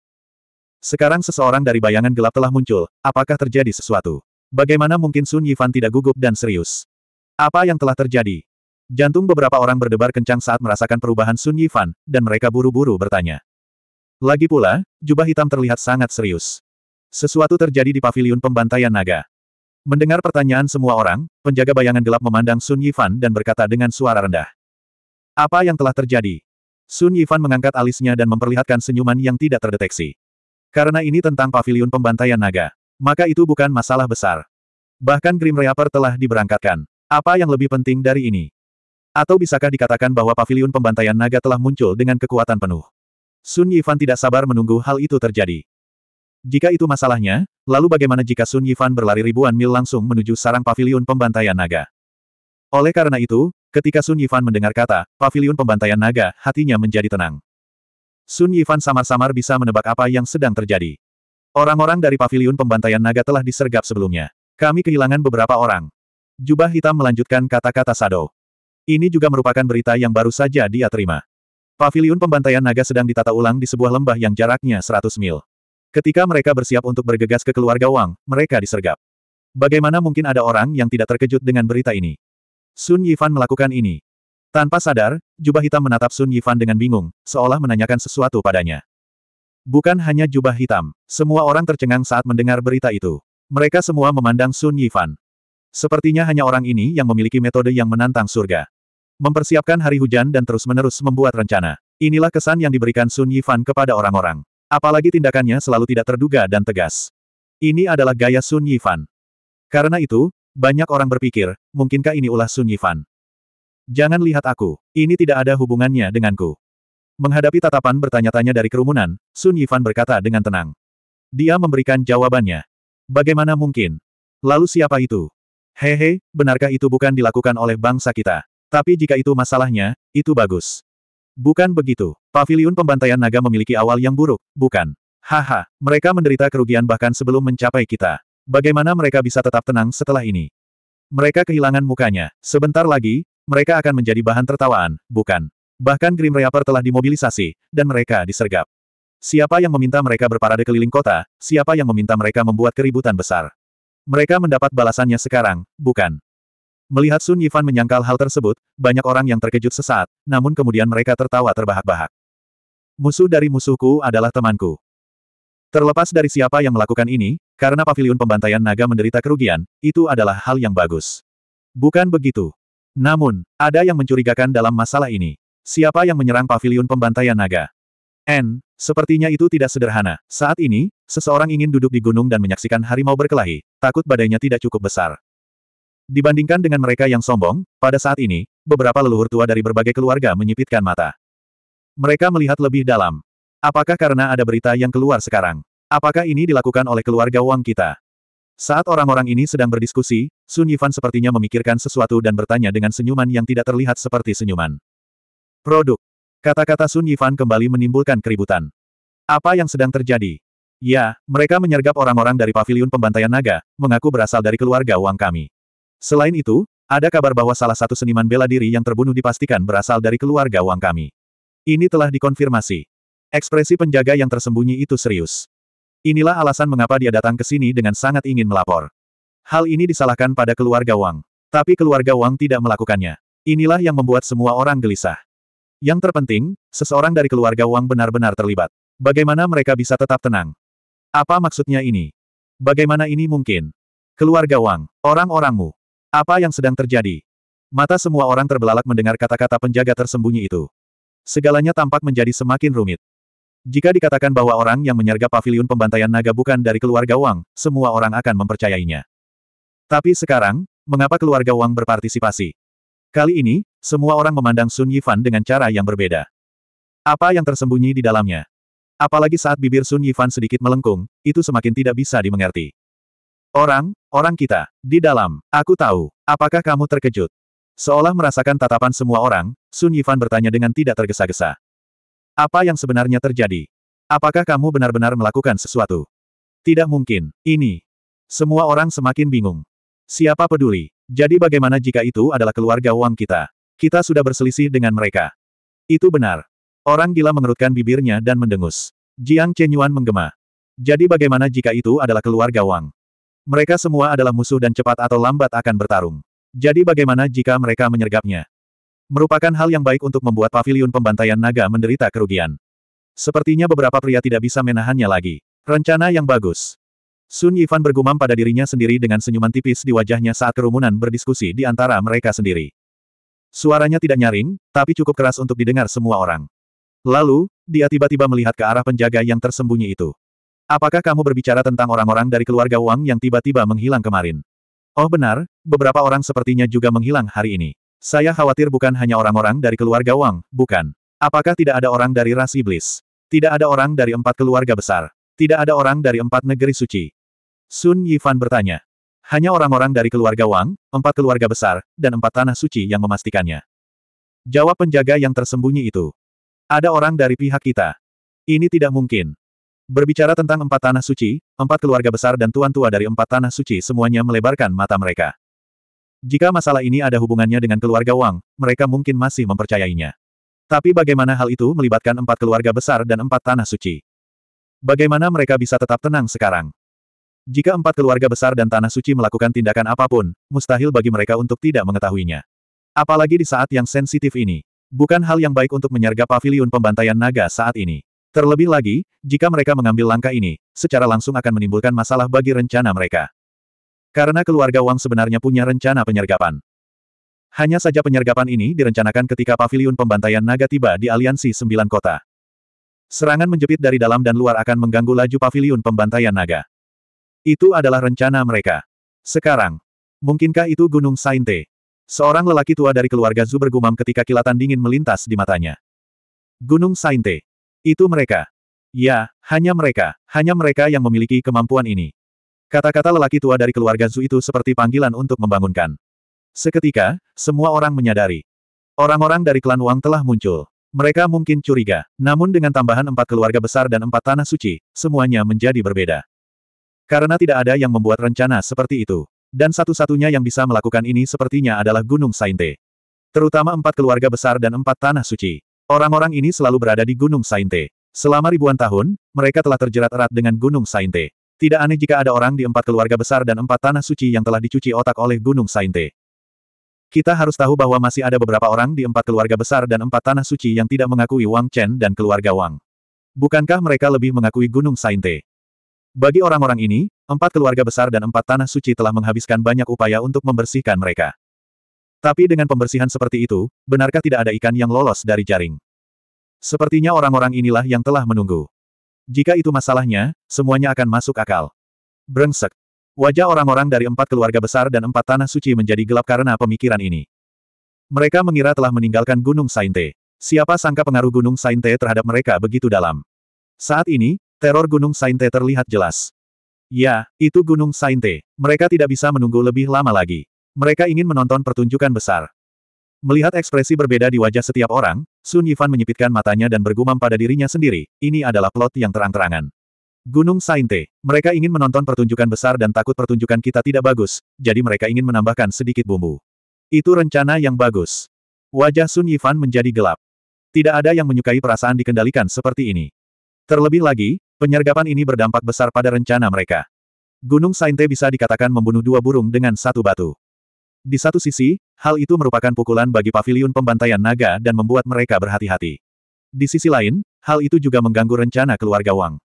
Sekarang seseorang dari bayangan gelap telah muncul, apakah terjadi sesuatu? Bagaimana mungkin Sun Yifan tidak gugup dan serius? Apa yang telah terjadi? Jantung beberapa orang berdebar kencang saat merasakan perubahan Sun Yifan, dan mereka buru-buru bertanya. Lagi pula, jubah hitam terlihat sangat serius. Sesuatu terjadi di Paviliun pembantaian naga. Mendengar pertanyaan semua orang, penjaga bayangan gelap memandang Sun Yifan dan berkata dengan suara rendah. Apa yang telah terjadi? Sun Yifan mengangkat alisnya dan memperlihatkan senyuman yang tidak terdeteksi. Karena ini tentang pavilion pembantaian naga, maka itu bukan masalah besar. Bahkan Grim Reaper telah diberangkatkan. Apa yang lebih penting dari ini? Atau bisakah dikatakan bahwa pavilion pembantaian naga telah muncul dengan kekuatan penuh? Sun Yifan tidak sabar menunggu hal itu terjadi. Jika itu masalahnya, lalu bagaimana jika Sun Yifan berlari ribuan mil langsung menuju sarang pavilion pembantaian naga? Oleh karena itu, ketika Sun Yifan mendengar kata, pavilion pembantaian naga, hatinya menjadi tenang. Sun Yifan samar-samar bisa menebak apa yang sedang terjadi. Orang-orang dari pavilion pembantaian naga telah disergap sebelumnya. Kami kehilangan beberapa orang. Jubah hitam melanjutkan kata-kata Sado. Ini juga merupakan berita yang baru saja dia terima. Pavilion pembantaian naga sedang ditata ulang di sebuah lembah yang jaraknya 100 mil. Ketika mereka bersiap untuk bergegas ke keluarga Wang, mereka disergap. Bagaimana mungkin ada orang yang tidak terkejut dengan berita ini? Sun Yifan melakukan ini. Tanpa sadar, jubah hitam menatap Sun Yifan dengan bingung, seolah menanyakan sesuatu padanya. Bukan hanya jubah hitam, semua orang tercengang saat mendengar berita itu. Mereka semua memandang Sun Yifan. Sepertinya hanya orang ini yang memiliki metode yang menantang surga. Mempersiapkan hari hujan dan terus-menerus membuat rencana. Inilah kesan yang diberikan Sun Yifan kepada orang-orang. Apalagi tindakannya selalu tidak terduga dan tegas. Ini adalah gaya Sun Yifan. Karena itu, banyak orang berpikir, mungkinkah ini ulah Sun Yifan? Jangan lihat aku, ini tidak ada hubungannya denganku. Menghadapi tatapan bertanya-tanya dari kerumunan, Sun Yifan berkata dengan tenang. Dia memberikan jawabannya. Bagaimana mungkin? Lalu siapa itu? Hehe, benarkah itu bukan dilakukan oleh bangsa kita? Tapi jika itu masalahnya, itu bagus. Bukan begitu. Paviliun pembantaian naga memiliki awal yang buruk, bukan? Haha, mereka menderita kerugian bahkan sebelum mencapai kita. Bagaimana mereka bisa tetap tenang setelah ini? Mereka kehilangan mukanya. Sebentar lagi, mereka akan menjadi bahan tertawaan, bukan? Bahkan Grim Reaper telah dimobilisasi, dan mereka disergap. Siapa yang meminta mereka berparade keliling kota, siapa yang meminta mereka membuat keributan besar? Mereka mendapat balasannya sekarang, bukan? Melihat Sun Yifan menyangkal hal tersebut, banyak orang yang terkejut sesaat, namun kemudian mereka tertawa terbahak-bahak. Musuh dari musuhku adalah temanku. Terlepas dari siapa yang melakukan ini, karena pavilion pembantaian naga menderita kerugian, itu adalah hal yang bagus. Bukan begitu. Namun, ada yang mencurigakan dalam masalah ini. Siapa yang menyerang pavilion pembantaian naga? N, sepertinya itu tidak sederhana. Saat ini, seseorang ingin duduk di gunung dan menyaksikan harimau berkelahi, takut badainya tidak cukup besar. Dibandingkan dengan mereka yang sombong, pada saat ini, beberapa leluhur tua dari berbagai keluarga menyipitkan mata. Mereka melihat lebih dalam. Apakah karena ada berita yang keluar sekarang? Apakah ini dilakukan oleh keluarga Wang kita? Saat orang-orang ini sedang berdiskusi, Sun Yifan sepertinya memikirkan sesuatu dan bertanya dengan senyuman yang tidak terlihat seperti senyuman. Produk. Kata-kata Sun Yifan kembali menimbulkan keributan. Apa yang sedang terjadi? Ya, mereka menyergap orang-orang dari paviliun pembantaian naga, mengaku berasal dari keluarga Wang kami. Selain itu, ada kabar bahwa salah satu seniman bela diri yang terbunuh dipastikan berasal dari keluarga Wang kami. Ini telah dikonfirmasi. Ekspresi penjaga yang tersembunyi itu serius. Inilah alasan mengapa dia datang ke sini dengan sangat ingin melapor. Hal ini disalahkan pada keluarga Wang. Tapi keluarga Wang tidak melakukannya. Inilah yang membuat semua orang gelisah. Yang terpenting, seseorang dari keluarga Wang benar-benar terlibat. Bagaimana mereka bisa tetap tenang? Apa maksudnya ini? Bagaimana ini mungkin? Keluarga Wang, orang-orangmu, apa yang sedang terjadi? Mata semua orang terbelalak mendengar kata-kata penjaga tersembunyi itu. Segalanya tampak menjadi semakin rumit. Jika dikatakan bahwa orang yang menyergap paviliun pembantaian naga bukan dari keluarga Wang, semua orang akan mempercayainya. Tapi sekarang, mengapa keluarga Wang berpartisipasi? Kali ini, semua orang memandang Sun Yifan dengan cara yang berbeda. Apa yang tersembunyi di dalamnya? Apalagi saat bibir Sun Yifan sedikit melengkung, itu semakin tidak bisa dimengerti. Orang, orang kita, di dalam, aku tahu, apakah kamu terkejut? Seolah merasakan tatapan semua orang, Sun Yifan bertanya dengan tidak tergesa-gesa. Apa yang sebenarnya terjadi? Apakah kamu benar-benar melakukan sesuatu? Tidak mungkin, ini. Semua orang semakin bingung. Siapa peduli? Jadi bagaimana jika itu adalah keluarga Wang kita? Kita sudah berselisih dengan mereka. Itu benar. Orang gila mengerutkan bibirnya dan mendengus. Jiang Chenyuan menggema. Jadi bagaimana jika itu adalah keluarga Wang? Mereka semua adalah musuh dan cepat atau lambat akan bertarung. Jadi bagaimana jika mereka menyergapnya? Merupakan hal yang baik untuk membuat paviliun pembantaian naga menderita kerugian. Sepertinya beberapa pria tidak bisa menahannya lagi. Rencana yang bagus. Sun Yifan bergumam pada dirinya sendiri dengan senyuman tipis di wajahnya saat kerumunan berdiskusi di antara mereka sendiri. Suaranya tidak nyaring, tapi cukup keras untuk didengar semua orang. Lalu, dia tiba-tiba melihat ke arah penjaga yang tersembunyi itu. Apakah kamu berbicara tentang orang-orang dari keluarga Wang yang tiba-tiba menghilang kemarin? Oh benar, beberapa orang sepertinya juga menghilang hari ini. Saya khawatir bukan hanya orang-orang dari keluarga Wang, bukan. Apakah tidak ada orang dari ras iblis? Tidak ada orang dari empat keluarga besar. Tidak ada orang dari empat negeri suci. Sun Yifan bertanya. Hanya orang-orang dari keluarga Wang, empat keluarga besar, dan empat tanah suci yang memastikannya. Jawab penjaga yang tersembunyi itu. Ada orang dari pihak kita. Ini tidak mungkin. Berbicara tentang empat tanah suci, empat keluarga besar dan tuan tua dari empat tanah suci semuanya melebarkan mata mereka. Jika masalah ini ada hubungannya dengan keluarga Wang, mereka mungkin masih mempercayainya. Tapi bagaimana hal itu melibatkan empat keluarga besar dan empat tanah suci? Bagaimana mereka bisa tetap tenang sekarang? Jika empat keluarga besar dan tanah suci melakukan tindakan apapun, mustahil bagi mereka untuk tidak mengetahuinya. Apalagi di saat yang sensitif ini. Bukan hal yang baik untuk menyergap pavilion pembantaian naga saat ini. Terlebih lagi, jika mereka mengambil langkah ini, secara langsung akan menimbulkan masalah bagi rencana mereka. Karena keluarga Wang sebenarnya punya rencana penyergapan. Hanya saja penyergapan ini direncanakan ketika pavilion pembantaian naga tiba di aliansi sembilan kota. Serangan menjepit dari dalam dan luar akan mengganggu laju pavilion pembantaian naga. Itu adalah rencana mereka. Sekarang, mungkinkah itu Gunung Sainte? Seorang lelaki tua dari keluarga Zu bergumam ketika kilatan dingin melintas di matanya. Gunung Sainte. Itu mereka. Ya, hanya mereka, hanya mereka yang memiliki kemampuan ini. Kata-kata lelaki tua dari keluarga Zhu itu seperti panggilan untuk membangunkan. Seketika, semua orang menyadari. Orang-orang dari klan Wang telah muncul. Mereka mungkin curiga, namun dengan tambahan empat keluarga besar dan empat tanah suci, semuanya menjadi berbeda. Karena tidak ada yang membuat rencana seperti itu. Dan satu-satunya yang bisa melakukan ini sepertinya adalah Gunung Sainte. Terutama empat keluarga besar dan empat tanah suci. Orang-orang ini selalu berada di Gunung Sainte. Selama ribuan tahun, mereka telah terjerat erat dengan Gunung Sainte. Tidak aneh jika ada orang di empat keluarga besar dan empat tanah suci yang telah dicuci otak oleh Gunung Sainte. Kita harus tahu bahwa masih ada beberapa orang di empat keluarga besar dan empat tanah suci yang tidak mengakui Wang Chen dan keluarga Wang. Bukankah mereka lebih mengakui Gunung Sainte? Bagi orang-orang ini, empat keluarga besar dan empat tanah suci telah menghabiskan banyak upaya untuk membersihkan mereka. Tapi dengan pembersihan seperti itu, benarkah tidak ada ikan yang lolos dari jaring? Sepertinya orang-orang inilah yang telah menunggu. Jika itu masalahnya, semuanya akan masuk akal. Brengsek. Wajah orang-orang dari empat keluarga besar dan empat tanah suci menjadi gelap karena pemikiran ini. Mereka mengira telah meninggalkan Gunung Sainte. Siapa sangka pengaruh Gunung Sainte terhadap mereka begitu dalam. Saat ini, teror Gunung Sainte terlihat jelas. Ya, itu Gunung Sainte. Mereka tidak bisa menunggu lebih lama lagi. Mereka ingin menonton pertunjukan besar. Melihat ekspresi berbeda di wajah setiap orang, Sun Yifan menyipitkan matanya dan bergumam pada dirinya sendiri, ini adalah plot yang terang-terangan. Gunung Sainte, mereka ingin menonton pertunjukan besar dan takut pertunjukan kita tidak bagus, jadi mereka ingin menambahkan sedikit bumbu. Itu rencana yang bagus. Wajah Sun Yifan menjadi gelap. Tidak ada yang menyukai perasaan dikendalikan seperti ini. Terlebih lagi, penyergapan ini berdampak besar pada rencana mereka. Gunung Sainte bisa dikatakan membunuh dua burung dengan satu batu. Di satu sisi, hal itu merupakan pukulan bagi pavilion pembantaian naga dan membuat mereka berhati-hati. Di sisi lain, hal itu juga mengganggu rencana keluarga Wang.